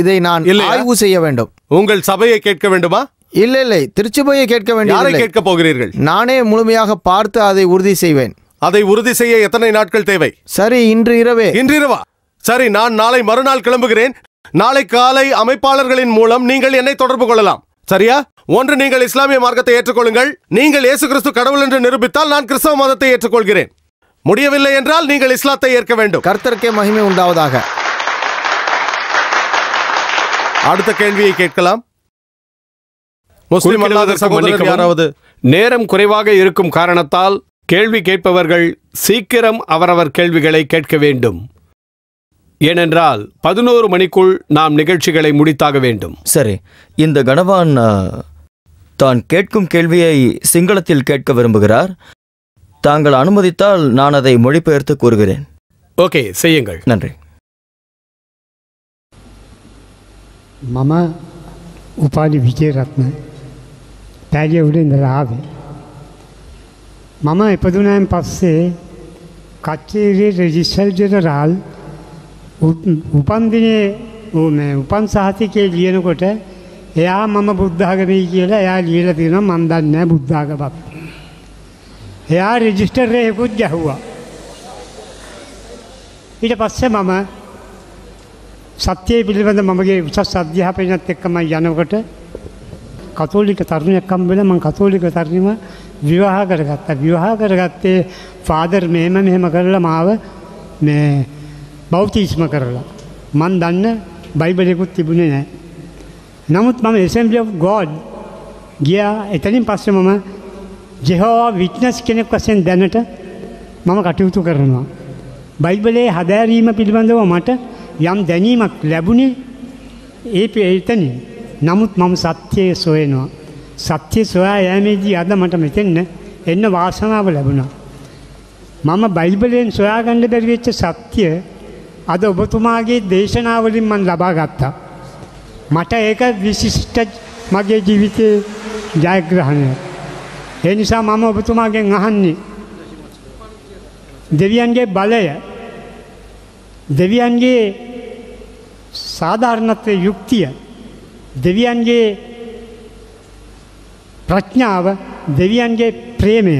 இதை நான் ஆய்வு செய்ய வேண்டும் உங்கள் சபையை கேட்க வேண்டுமா இல்ல இல்லை போய் கேட்க வேண்டும் கேட்க போகிறீர்கள் நானே முழுமையாக பார்த்து அதை உறுதி செய்வேன் அதை உறுதி செய்ய எத்தனை நாட்கள் தேவை சரி இன்று இரவே இன்று இரவா சரி நான் நாளை மறுநாள் கிளம்புகிறேன் நாளை காலை அமைப்பாளர்களின் மூலம் நீங்கள் என்னை தொடர்பு கொள்ளலாம் சரியா ஒன்று நீங்கள் இஸ்லாமிய மார்க்கத்தை ஏற்றுக்கொள்ளுங்கள் நீங்கள் இயேசு கிறிஸ்து கடவுள் என்று நிரூபித்தால் நான் கிறிஸ்தவ மதத்தை ஏற்றுக்கொள்கிறேன் முடியவில்லை என்றால் நீங்கள் இஸ்லாத்தை ஏற்க வேண்டும் கர்த்தருக்கே மகிமை உண்டாவதாக அடுத்த கேள்வியை கேட்கலாம் முஸ்லிம் அல்லாத யாராவது நேரம் குறைவாக இருக்கும் காரணத்தால் கேள்வி கேட்பவர்கள் சீக்கிரம் அவரவர் கேள்விகளை கேட்க வேண்டும் ஏனென்றால் பதினோரு மணிக்குள் நாம் நிகழ்ச்சிகளை முடித்தாக வேண்டும் சரி இந்த கனவான் தான் கேட்கும் கேள்வியை சிங்களத்தில் கேட்க விரும்புகிறார் தாங்கள் அனுமதித்தால் நான் அதை மொழிபெயர்த்து கூறுகிறேன் ஓகே செய்யுங்கள் நன்றி மம உபாதி விஜயரத்ன තාලියවුඩෙන් දරාවේ. මම එපදුනයන් கச்சேரி ரெஜிஸ்டர் ஜெனரால் உபந்தினே உபன் උපන් සාහතිකය ලියනකොට එයා මම බුද්ධාගමයි කියලා එයා ලියලා තියෙනවා මන් දන්නේ නැහැ බුද්ධාගමක්. එයා රෙජිස්ටර් එකකුත් ගැහුවා. ඊට පස්සේ මම සත්‍යය පිළිබඳ මමගේ උසස් අධ්‍යාපනයත් එක්කම යනකොට කතෝලික තරුණයක් හම්බෙලා මම කතෝලික තරුණියම විවාහ කරගත්තා. විවාහ කරගත්තේ ෆාදර් මෙහෙම මෙහෙම කරලා මාව මේ බෞතිස්ම කරලා. මන් දන්න බයිබලයකුත් තිබුණේ නැහැ. නමුත් මම ඇසම්බලි ඔෆ් ගෝඩ් ගියා එතනින් පස්සේ මම ජෙහෝවා විට්නස් කෙනෙක් වශයෙන් දැනට මම කටයුතු කරනවා. බයිබලයේ හදෑරීම පිළිබඳව මට යම් දැනීමක් ලැබුණේ ඒ එතනින්. නමුත් මම සත්‍යය සොයනවා. සත්‍යය සොයා යෑමේදී අද මට මෙතෙන්න එන්න වාසනාව ලැබුණා. මම බයිබලයෙන් සොයාගන්න බැරිවෙච්ච සත්‍යය අද ඔබතුමාගේ දේශනාවලින් මන් ලබා ගත්තා. මට ඒක විශිෂ්ට මගේ ජීවිතයේ ජයග්‍රහණයක්. ඒ නිසා මම ඔබතුමාගෙන් අහන්නේ දෙවියන්ගේ බලය දෙවියන්ගේ සාධාරණත්වය යුක්තිය දෙවියන්ගේ ප්‍රඥාව දෙවියන්ගේ ප්‍රේමය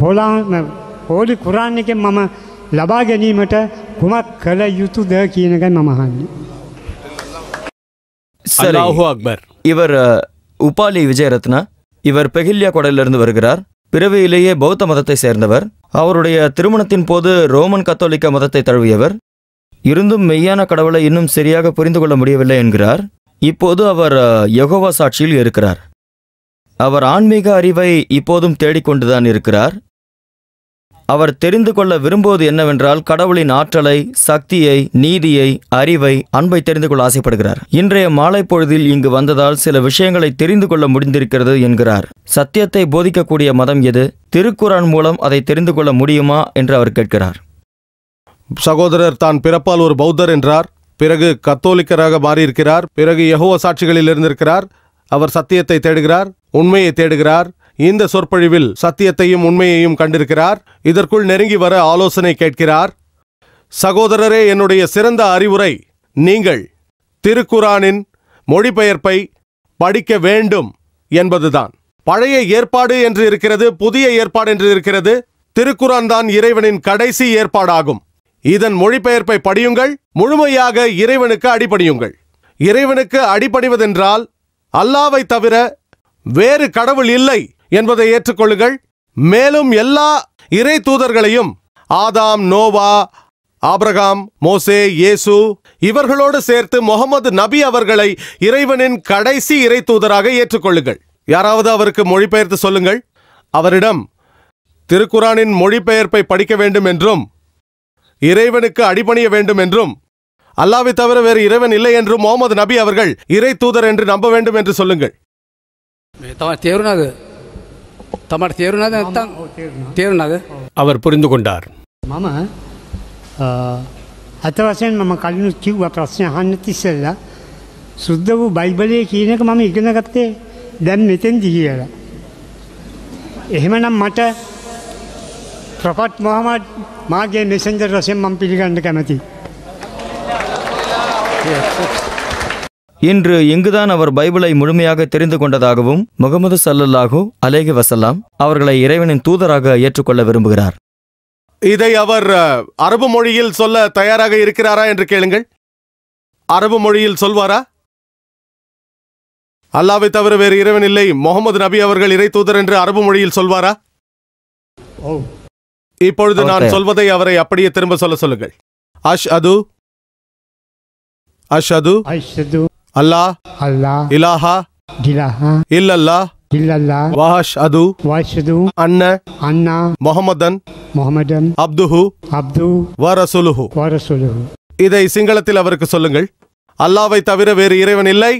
හොලා හෝලි කුරාන් එකෙන් මම ලබා ගැනීමට කුමක් කළ යුතුද කියන එකයි මම අහන්නේ அல்லாஹு அக்பர் இவர் உபாலி விஜயரத்னா இவர் பெஹில்யா கொடையிலிருந்து வருகிறார் பிறவியிலேயே பௌத்த மதத்தை சேர்ந்தவர் அவருடைய திருமணத்தின் போது ரோமன் கத்தோலிக்க மதத்தை தழுவியவர் இருந்தும் மெய்யான கடவுளை இன்னும் சரியாக புரிந்து கொள்ள முடியவில்லை என்கிறார் இப்போது அவர் யகோவா சாட்சியில் இருக்கிறார் அவர் ஆன்மீக அறிவை இப்போதும் தேடிக்கொண்டுதான் இருக்கிறார் அவர் தெரிந்து கொள்ள விரும்புவது என்னவென்றால் கடவுளின் ஆற்றலை சக்தியை நீதியை அறிவை அன்பை தெரிந்து கொள்ள ஆசைப்படுகிறார் இன்றைய மாலை பொழுதில் இங்கு வந்ததால் சில விஷயங்களை தெரிந்து கொள்ள முடிந்திருக்கிறது என்கிறார் சத்தியத்தை போதிக்கக்கூடிய மதம் எது திருக்குறான் மூலம் அதை தெரிந்து கொள்ள முடியுமா என்று அவர் கேட்கிறார் சகோதரர் தான் பிறப்பால் ஒரு பௌத்தர் என்றார் பிறகு கத்தோலிக்கராக மாறியிருக்கிறார் பிறகு யகோவ சாட்சிகளில் இருந்திருக்கிறார் அவர் சத்தியத்தை தேடுகிறார் உண்மையை தேடுகிறார் இந்த சொற்பொழிவில் சத்தியத்தையும் உண்மையையும் கண்டிருக்கிறார் இதற்குள் நெருங்கி வர ஆலோசனை கேட்கிறார் சகோதரரே என்னுடைய சிறந்த அறிவுரை நீங்கள் திருக்குரானின் மொழிபெயர்ப்பை படிக்க வேண்டும் என்பதுதான் பழைய ஏற்பாடு என்று இருக்கிறது புதிய ஏற்பாடு என்று இருக்கிறது திருக்குரான் தான் இறைவனின் கடைசி ஏற்பாடாகும் இதன் மொழிபெயர்ப்பை படியுங்கள் முழுமையாக இறைவனுக்கு அடிபடியுங்கள் இறைவனுக்கு அடிபடிவதென்றால் அல்லாவை தவிர வேறு கடவுள் இல்லை என்பதை ஏற்றுக்கொள்ளுங்கள் மேலும் எல்லா இறை தூதர்களையும் ஆதாம் நோவா ஆப்ரகாம் மோசே இயேசு இவர்களோடு சேர்த்து முகமது நபி அவர்களை இறைவனின் கடைசி இறை தூதராக ஏற்றுக்கொள்ளுங்கள் யாராவது அவருக்கு மொழிபெயர்த்து சொல்லுங்கள் அவரிடம் திருக்குரானின் மொழிபெயர்ப்பை படிக்க வேண்டும் என்றும் இறைவனுக்கு அடிபணிய வேண்டும் என்றும் அல்லாவை தவிர வேறு இறைவன் இல்லை என்றும் முகமது நபி அவர்கள் இறை தூதர் என்று நம்ப வேண்டும் என்று சொல்லுங்கள் තමට තේරුණද ඇත්තම් තේරුණද அவர் புரிந்து கொண்டார் මම අතවසයෙන් මම කලින් කිව්ව ප්‍රශ්නය අහන්න තිස්සෙල්ල සුද්ධ වූ බයිබලය කියන එක මම ඉගෙනගත්තේ දැන් මෙතෙන් දිහියලා. එහෙමනම් මට ප්‍රපට් මොහමඩ් මාගේ මෙසෙන්ජර් රසෙන් මම පිළිගන්න කැමති. Yeah. இன்று இங்குதான் அவர் பைபிளை முழுமையாக தெரிந்து கொண்டதாகவும் முகமது சல்லல்லாஹூ அலேஹி வசல்லாம் அவர்களை இறைவனின் தூதராக ஏற்றுக்கொள்ள விரும்புகிறார் இதை அவர் அரபு மொழியில் சொல்ல தயாராக இருக்கிறாரா என்று கேளுங்கள் அரபு மொழியில் சொல்வாரா அல்லாவை தவிர வேறு இறைவன் இல்லை முகமது நபி அவர்கள் இறை தூதர் என்று அரபு மொழியில் சொல்வாரா இப்பொழுது நான் சொல்வதை அவரை அப்படியே திரும்ப சொல்ல சொல்லுங்கள் அஷ் அது அஷ் அது இலாஹா இலாஹா இல்லல்லா இல்லல்லா வாஷ் அது அண்ணா முகமதன் முகமதன் அப்துஹு அப்து வரசுலுஹு வரசுலுஹு இதை சிங்களத்தில் அவருக்கு சொல்லுங்கள் அல்லாவை தவிர வேறு இறைவன் இல்லை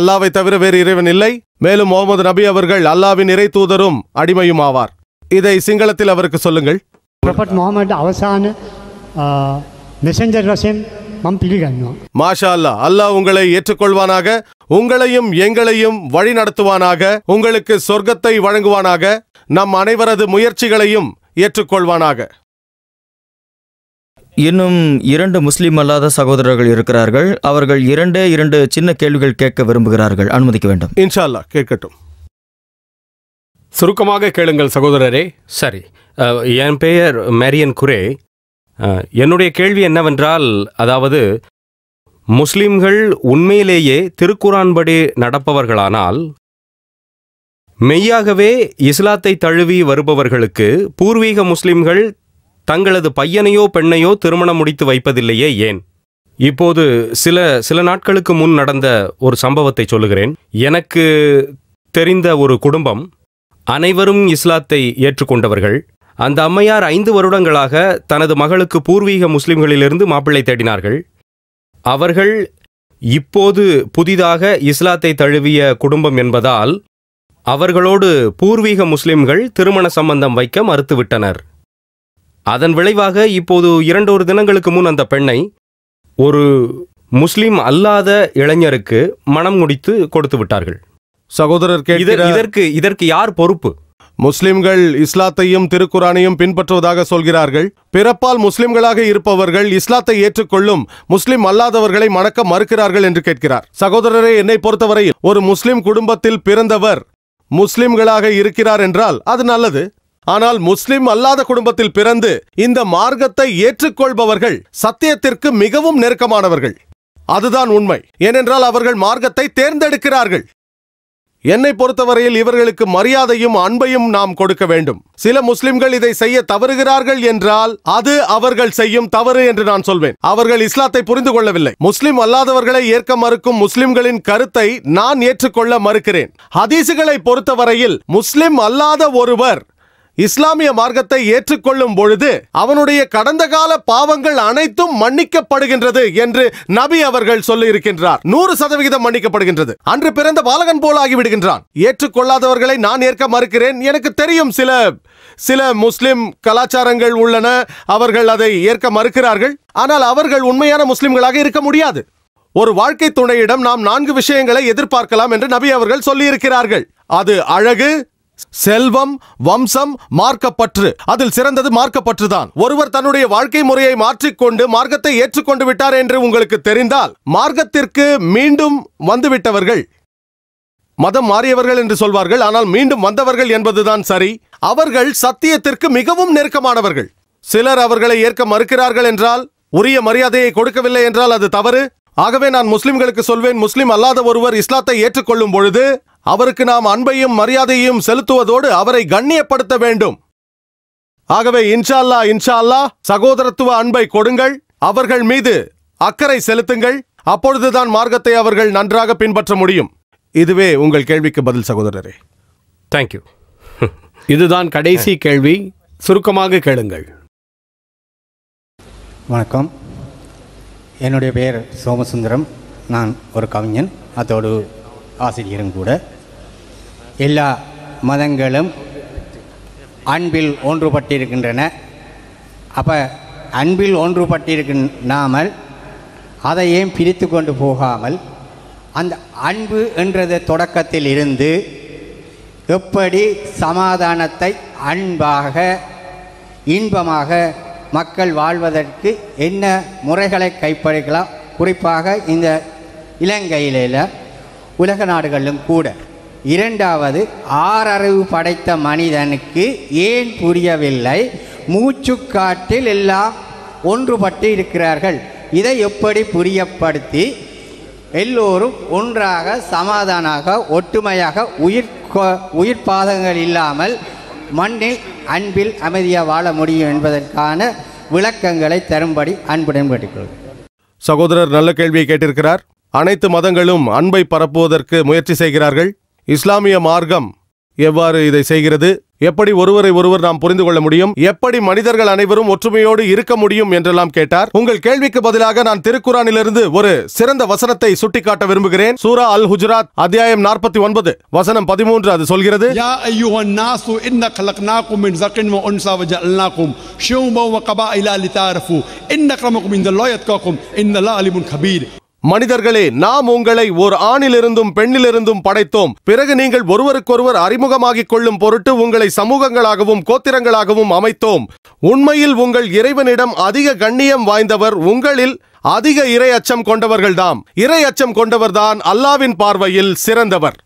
அல்லாவை தவிர வேறு இறைவன் இல்லை மேலும் முகமது நபி அவர்கள் அல்லாவின் இறை தூதரும் அடிமையும் ஆவார் இதை சிங்களத்தில் அவருக்கு சொல்லுங்கள் முகமது அவசான மெசஞ்சர் வசன் மாஷா அல்லாஹ் உங்களை ஏற்றுக்கொள்வானாக உங்களையும் எங்களையும் வழி நடத்துவானாக உங்களுக்கு சொர்க்கத்தை வழங்குவானாக நம் அனைவரது முயற்சிகளையும் ஏற்றுக்கொள்வானாக இன்னும் இரண்டு முஸ்லீம் அல்லாத சகோதரர்கள் இருக்கிறார்கள் அவர்கள் இரண்டே இரண்டு சின்ன கேள்விகள் கேட்க விரும்புகிறார்கள் அனுமதிக்க வேண்டும் இன்ஷா கேட்கட்டும் சுருக்கமாக கேளுங்கள் சகோதரரே சரி என் பெயர் மேரியன் குரே என்னுடைய கேள்வி என்னவென்றால் அதாவது முஸ்லிம்கள் உண்மையிலேயே திருக்குறான்படி நடப்பவர்களானால் மெய்யாகவே இஸ்லாத்தை தழுவி வருபவர்களுக்கு பூர்வீக முஸ்லிம்கள் தங்களது பையனையோ பெண்ணையோ திருமணம் முடித்து வைப்பதில்லையே ஏன் இப்போது சில சில நாட்களுக்கு முன் நடந்த ஒரு சம்பவத்தை சொல்லுகிறேன் எனக்கு தெரிந்த ஒரு குடும்பம் அனைவரும் இஸ்லாத்தை ஏற்றுக்கொண்டவர்கள் அந்த அம்மையார் ஐந்து வருடங்களாக தனது மகளுக்கு பூர்வீக முஸ்லிம்களிலிருந்து மாப்பிள்ளை தேடினார்கள் அவர்கள் இப்போது புதிதாக இஸ்லாத்தை தழுவிய குடும்பம் என்பதால் அவர்களோடு பூர்வீக முஸ்லிம்கள் திருமண சம்பந்தம் வைக்க மறுத்துவிட்டனர் அதன் விளைவாக இப்போது இரண்டொரு தினங்களுக்கு முன் அந்த பெண்ணை ஒரு முஸ்லிம் அல்லாத இளைஞருக்கு மனம் முடித்து கொடுத்து விட்டார்கள் சகோதரர் இதற்கு இதற்கு யார் பொறுப்பு முஸ்லிம்கள் இஸ்லாத்தையும் திருக்குரானையும் பின்பற்றுவதாக சொல்கிறார்கள் பிறப்பால் முஸ்லிம்களாக இருப்பவர்கள் இஸ்லாத்தை ஏற்றுக்கொள்ளும் முஸ்லிம் அல்லாதவர்களை மணக்க மறுக்கிறார்கள் என்று கேட்கிறார் சகோதரரே என்னை பொறுத்தவரையில் ஒரு முஸ்லிம் குடும்பத்தில் பிறந்தவர் முஸ்லிம்களாக இருக்கிறார் என்றால் அது நல்லது ஆனால் முஸ்லிம் அல்லாத குடும்பத்தில் பிறந்து இந்த மார்க்கத்தை ஏற்றுக்கொள்பவர்கள் சத்தியத்திற்கு மிகவும் நெருக்கமானவர்கள் அதுதான் உண்மை ஏனென்றால் அவர்கள் மார்க்கத்தை தேர்ந்தெடுக்கிறார்கள் என்னை பொறுத்தவரையில் இவர்களுக்கு மரியாதையும் அன்பையும் நாம் கொடுக்க வேண்டும் சில முஸ்லிம்கள் இதை செய்ய தவறுகிறார்கள் என்றால் அது அவர்கள் செய்யும் தவறு என்று நான் சொல்வேன் அவர்கள் இஸ்லாத்தை புரிந்து கொள்ளவில்லை முஸ்லிம் அல்லாதவர்களை ஏற்க மறுக்கும் முஸ்லிம்களின் கருத்தை நான் ஏற்றுக்கொள்ள மறுக்கிறேன் ஹதீசுகளை பொறுத்தவரையில் முஸ்லிம் அல்லாத ஒருவர் இஸ்லாமிய மார்க்கத்தை ஏற்றுக்கொள்ளும் பொழுது அவனுடைய கடந்த கால பாவங்கள் அனைத்தும் மன்னிக்கப்படுகின்றது என்று நபி அவர்கள் சொல்லி இருக்கின்றார் நூறு சதவிகிதம் மன்னிக்கப்படுகின்றது அன்று பிறந்த பாலகன் போல ஆகிவிடுகின்றான் ஏற்றுக்கொள்ளாதவர்களை நான் ஏற்க மறுக்கிறேன் எனக்கு தெரியும் சில சில முஸ்லிம் கலாச்சாரங்கள் உள்ளன அவர்கள் அதை ஏற்க மறுக்கிறார்கள் ஆனால் அவர்கள் உண்மையான முஸ்லிம்களாக இருக்க முடியாது ஒரு வாழ்க்கை துணையிடம் நாம் நான்கு விஷயங்களை எதிர்பார்க்கலாம் என்று நபி அவர்கள் சொல்லியிருக்கிறார்கள் அது அழகு செல்வம் வம்சம் மார்க்கப்பற்று அதில் சிறந்தது மார்க்கப்பற்றுதான் ஒருவர் தன்னுடைய வாழ்க்கை முறையை மாற்றிக்கொண்டு மார்க்கத்தை ஏற்றுக்கொண்டு விட்டார் என்று உங்களுக்கு தெரிந்தால் மார்க்கத்திற்கு மீண்டும் வந்துவிட்டவர்கள் மதம் மாறியவர்கள் என்று சொல்வார்கள் ஆனால் மீண்டும் வந்தவர்கள் என்பதுதான் சரி அவர்கள் சத்தியத்திற்கு மிகவும் நெருக்கமானவர்கள் சிலர் அவர்களை ஏற்க மறுக்கிறார்கள் என்றால் உரிய மரியாதையை கொடுக்கவில்லை என்றால் அது தவறு ஆகவே நான் முஸ்லிம்களுக்கு சொல்வேன் முஸ்லிம் அல்லாத ஒருவர் இஸ்லாத்தை ஏற்றுக்கொள்ளும் பொழுது அவருக்கு நாம் அன்பையும் மரியாதையும் செலுத்துவதோடு அவரை கண்ணியப்படுத்த வேண்டும் ஆகவே இன்ஷால்லா இன்ஷால்லா சகோதரத்துவ அன்பை கொடுங்கள் அவர்கள் மீது அக்கறை செலுத்துங்கள் அப்பொழுதுதான் மார்க்கத்தை அவர்கள் நன்றாக பின்பற்ற முடியும் இதுவே உங்கள் கேள்விக்கு பதில் சகோதரரே தேங்க்யூ இதுதான் கடைசி கேள்வி சுருக்கமாக கேளுங்கள் வணக்கம் என்னுடைய பெயர் சோமசுந்தரம் நான் ஒரு கவிஞன் அதோடு ஆசிரியரும் கூட எல்லா மதங்களும் அன்பில் ஒன்றுபட்டிருக்கின்றன அப்போ அன்பில் ஒன்றுபட்டிருக்கின்றாமல் அதை ஏன் பிரித்து கொண்டு போகாமல் அந்த அன்பு என்றது தொடக்கத்தில் இருந்து எப்படி சமாதானத்தை அன்பாக இன்பமாக மக்கள் வாழ்வதற்கு என்ன முறைகளை கைப்பற்றிக்கலாம் குறிப்பாக இந்த இலங்கையில உலக நாடுகளிலும் கூட இரண்டாவது ஆறறிவு படைத்த மனிதனுக்கு ஏன் புரியவில்லை மூச்சுக்காட்டில் எல்லாம் ஒன்றுபட்டு இருக்கிறார்கள் இதை எப்படி புரியப்படுத்தி எல்லோரும் ஒன்றாக சமாதானாக ஒற்றுமையாக உயிர் உயிர் பாதங்கள் இல்லாமல் மண்ணில் அன்பில் அமைதியாக வாழ முடியும் என்பதற்கான விளக்கங்களை தரும்படி அன்புடன் கேட்டுக்கொள்கிறேன் சகோதரர் நல்ல கேள்வியை கேட்டிருக்கிறார் அனைத்து மதங்களும் அன்பை பரப்புவதற்கு முயற்சி செய்கிறார்கள் இஸ்லாமிய மார்க்கம் எவ்வாறு இதை செய்கிறது எப்படி ஒருவரை ஒருவர் நாம் புரிந்து கொள்ள முடியும் எப்படி மனிதர்கள் அனைவரும் ஒற்றுமையோடு இருக்க முடியும் என்றெல்லாம் கேட்டார் உங்கள் கேள்விக்கு பதிலாக நான் திருக்குறானிலிருந்து ஒரு சிறந்த வசனத்தை சுட்டிக்காட்ட விரும்புகிறேன் சூரா அல் ஹுஜராத் அத்தியாயம் நாற்பத்தி ஒன்பது வசனம் பதிமூன்று அது சொல்கிறது மனிதர்களே நாம் உங்களை ஓர் ஆணிலிருந்தும் பெண்ணிலிருந்தும் படைத்தோம் பிறகு நீங்கள் ஒருவருக்கொருவர் அறிமுகமாகிக் கொள்ளும் பொருட்டு உங்களை சமூகங்களாகவும் கோத்திரங்களாகவும் அமைத்தோம் உண்மையில் உங்கள் இறைவனிடம் அதிக கண்ணியம் வாய்ந்தவர் உங்களில் அதிக இறை அச்சம் கொண்டவர்கள்தாம் இறை அச்சம் கொண்டவர்தான் அல்லாவின் பார்வையில் சிறந்தவர்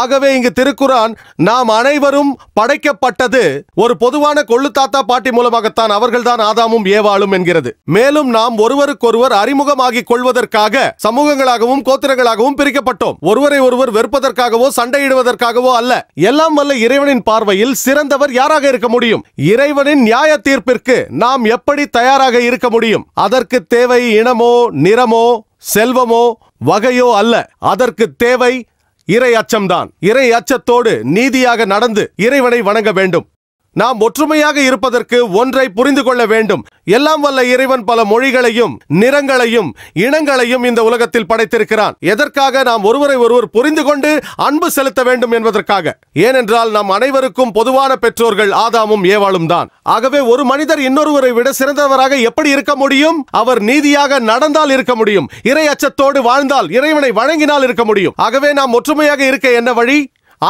ஆகவே இங்கு திருக்குரான் நாம் அனைவரும் படைக்கப்பட்டது ஒரு பொதுவான கொள்ளு தாத்தா பாட்டி மூலமாகத்தான் அவர்கள்தான் ஆதாமும் ஏவாளும் என்கிறது மேலும் நாம் ஒருவருக்கொருவர் அறிமுகமாகிக் கொள்வதற்காக சமூகங்களாகவும் கோத்திரங்களாகவும் பிரிக்கப்பட்டோம் ஒருவரை ஒருவர் வெறுப்பதற்காகவோ சண்டையிடுவதற்காகவோ அல்ல எல்லாம் வல்ல இறைவனின் பார்வையில் சிறந்தவர் யாராக இருக்க முடியும் இறைவனின் நியாய தீர்ப்பிற்கு நாம் எப்படி தயாராக இருக்க முடியும் அதற்கு தேவை இனமோ நிறமோ செல்வமோ வகையோ அல்ல அதற்கு தேவை இறை அச்சம்தான் இறை அச்சத்தோடு நீதியாக நடந்து இறைவனை வணங்க வேண்டும் நாம் ஒற்றுமையாக இருப்பதற்கு ஒன்றை புரிந்து கொள்ள வேண்டும் எல்லாம் வல்ல இறைவன் பல மொழிகளையும் நிறங்களையும் இனங்களையும் இந்த உலகத்தில் படைத்திருக்கிறான் எதற்காக நாம் ஒருவரை ஒருவர் புரிந்து கொண்டு அன்பு செலுத்த வேண்டும் என்பதற்காக ஏனென்றால் நாம் அனைவருக்கும் பொதுவான பெற்றோர்கள் ஆதாமும் ஏவாளும் தான் ஆகவே ஒரு மனிதர் இன்னொருவரை விட சிறந்தவராக எப்படி இருக்க முடியும் அவர் நீதியாக நடந்தால் இருக்க முடியும் இறை அச்சத்தோடு வாழ்ந்தால் இறைவனை வழங்கினால் இருக்க முடியும் ஆகவே நாம் ஒற்றுமையாக இருக்க என்ன வழி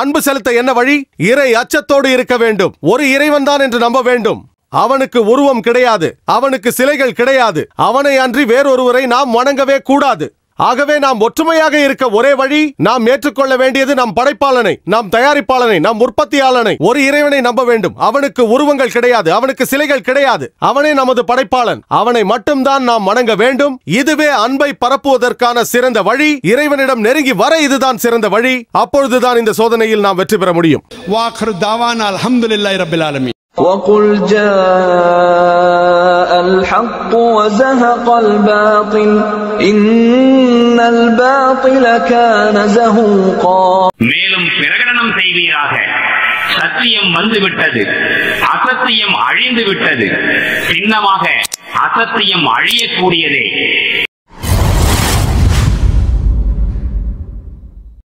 அன்பு செலுத்த என்ன வழி இறை அச்சத்தோடு இருக்க வேண்டும் ஒரு இறைவன் தான் என்று நம்ப வேண்டும் அவனுக்கு உருவம் கிடையாது அவனுக்கு சிலைகள் கிடையாது அவனை அன்றி வேறொருவரை நாம் வணங்கவே கூடாது ஆகவே நாம் ஒற்றுமையாக இருக்க ஒரே வழி நாம் ஏற்றுக்கொள்ள வேண்டியது நம் படைப்பாளனை நாம் தயாரிப்பாளனை நம் உற்பத்தியாளனை ஒரு இறைவனை நம்ப வேண்டும் அவனுக்கு உருவங்கள் கிடையாது அவனுக்கு சிலைகள் கிடையாது அவனே நமது படைப்பாளன் அவனை மட்டும்தான் நாம் வணங்க வேண்டும் இதுவே அன்பை பரப்புவதற்கான சிறந்த வழி இறைவனிடம் நெருங்கி வர இதுதான் சிறந்த வழி அப்பொழுதுதான் இந்த சோதனையில் நாம் வெற்றி பெற முடியும் وقل جاء الحق وزهق الباطل إن الباطل كان زهوقا மேலும் பிரகடனம் செய்வீராக சத்தியம் வந்துவிட்டது அசத்தியம் அழிந்து விட்டது சின்னமாக அசத்தியம் அழியக்கூடியதே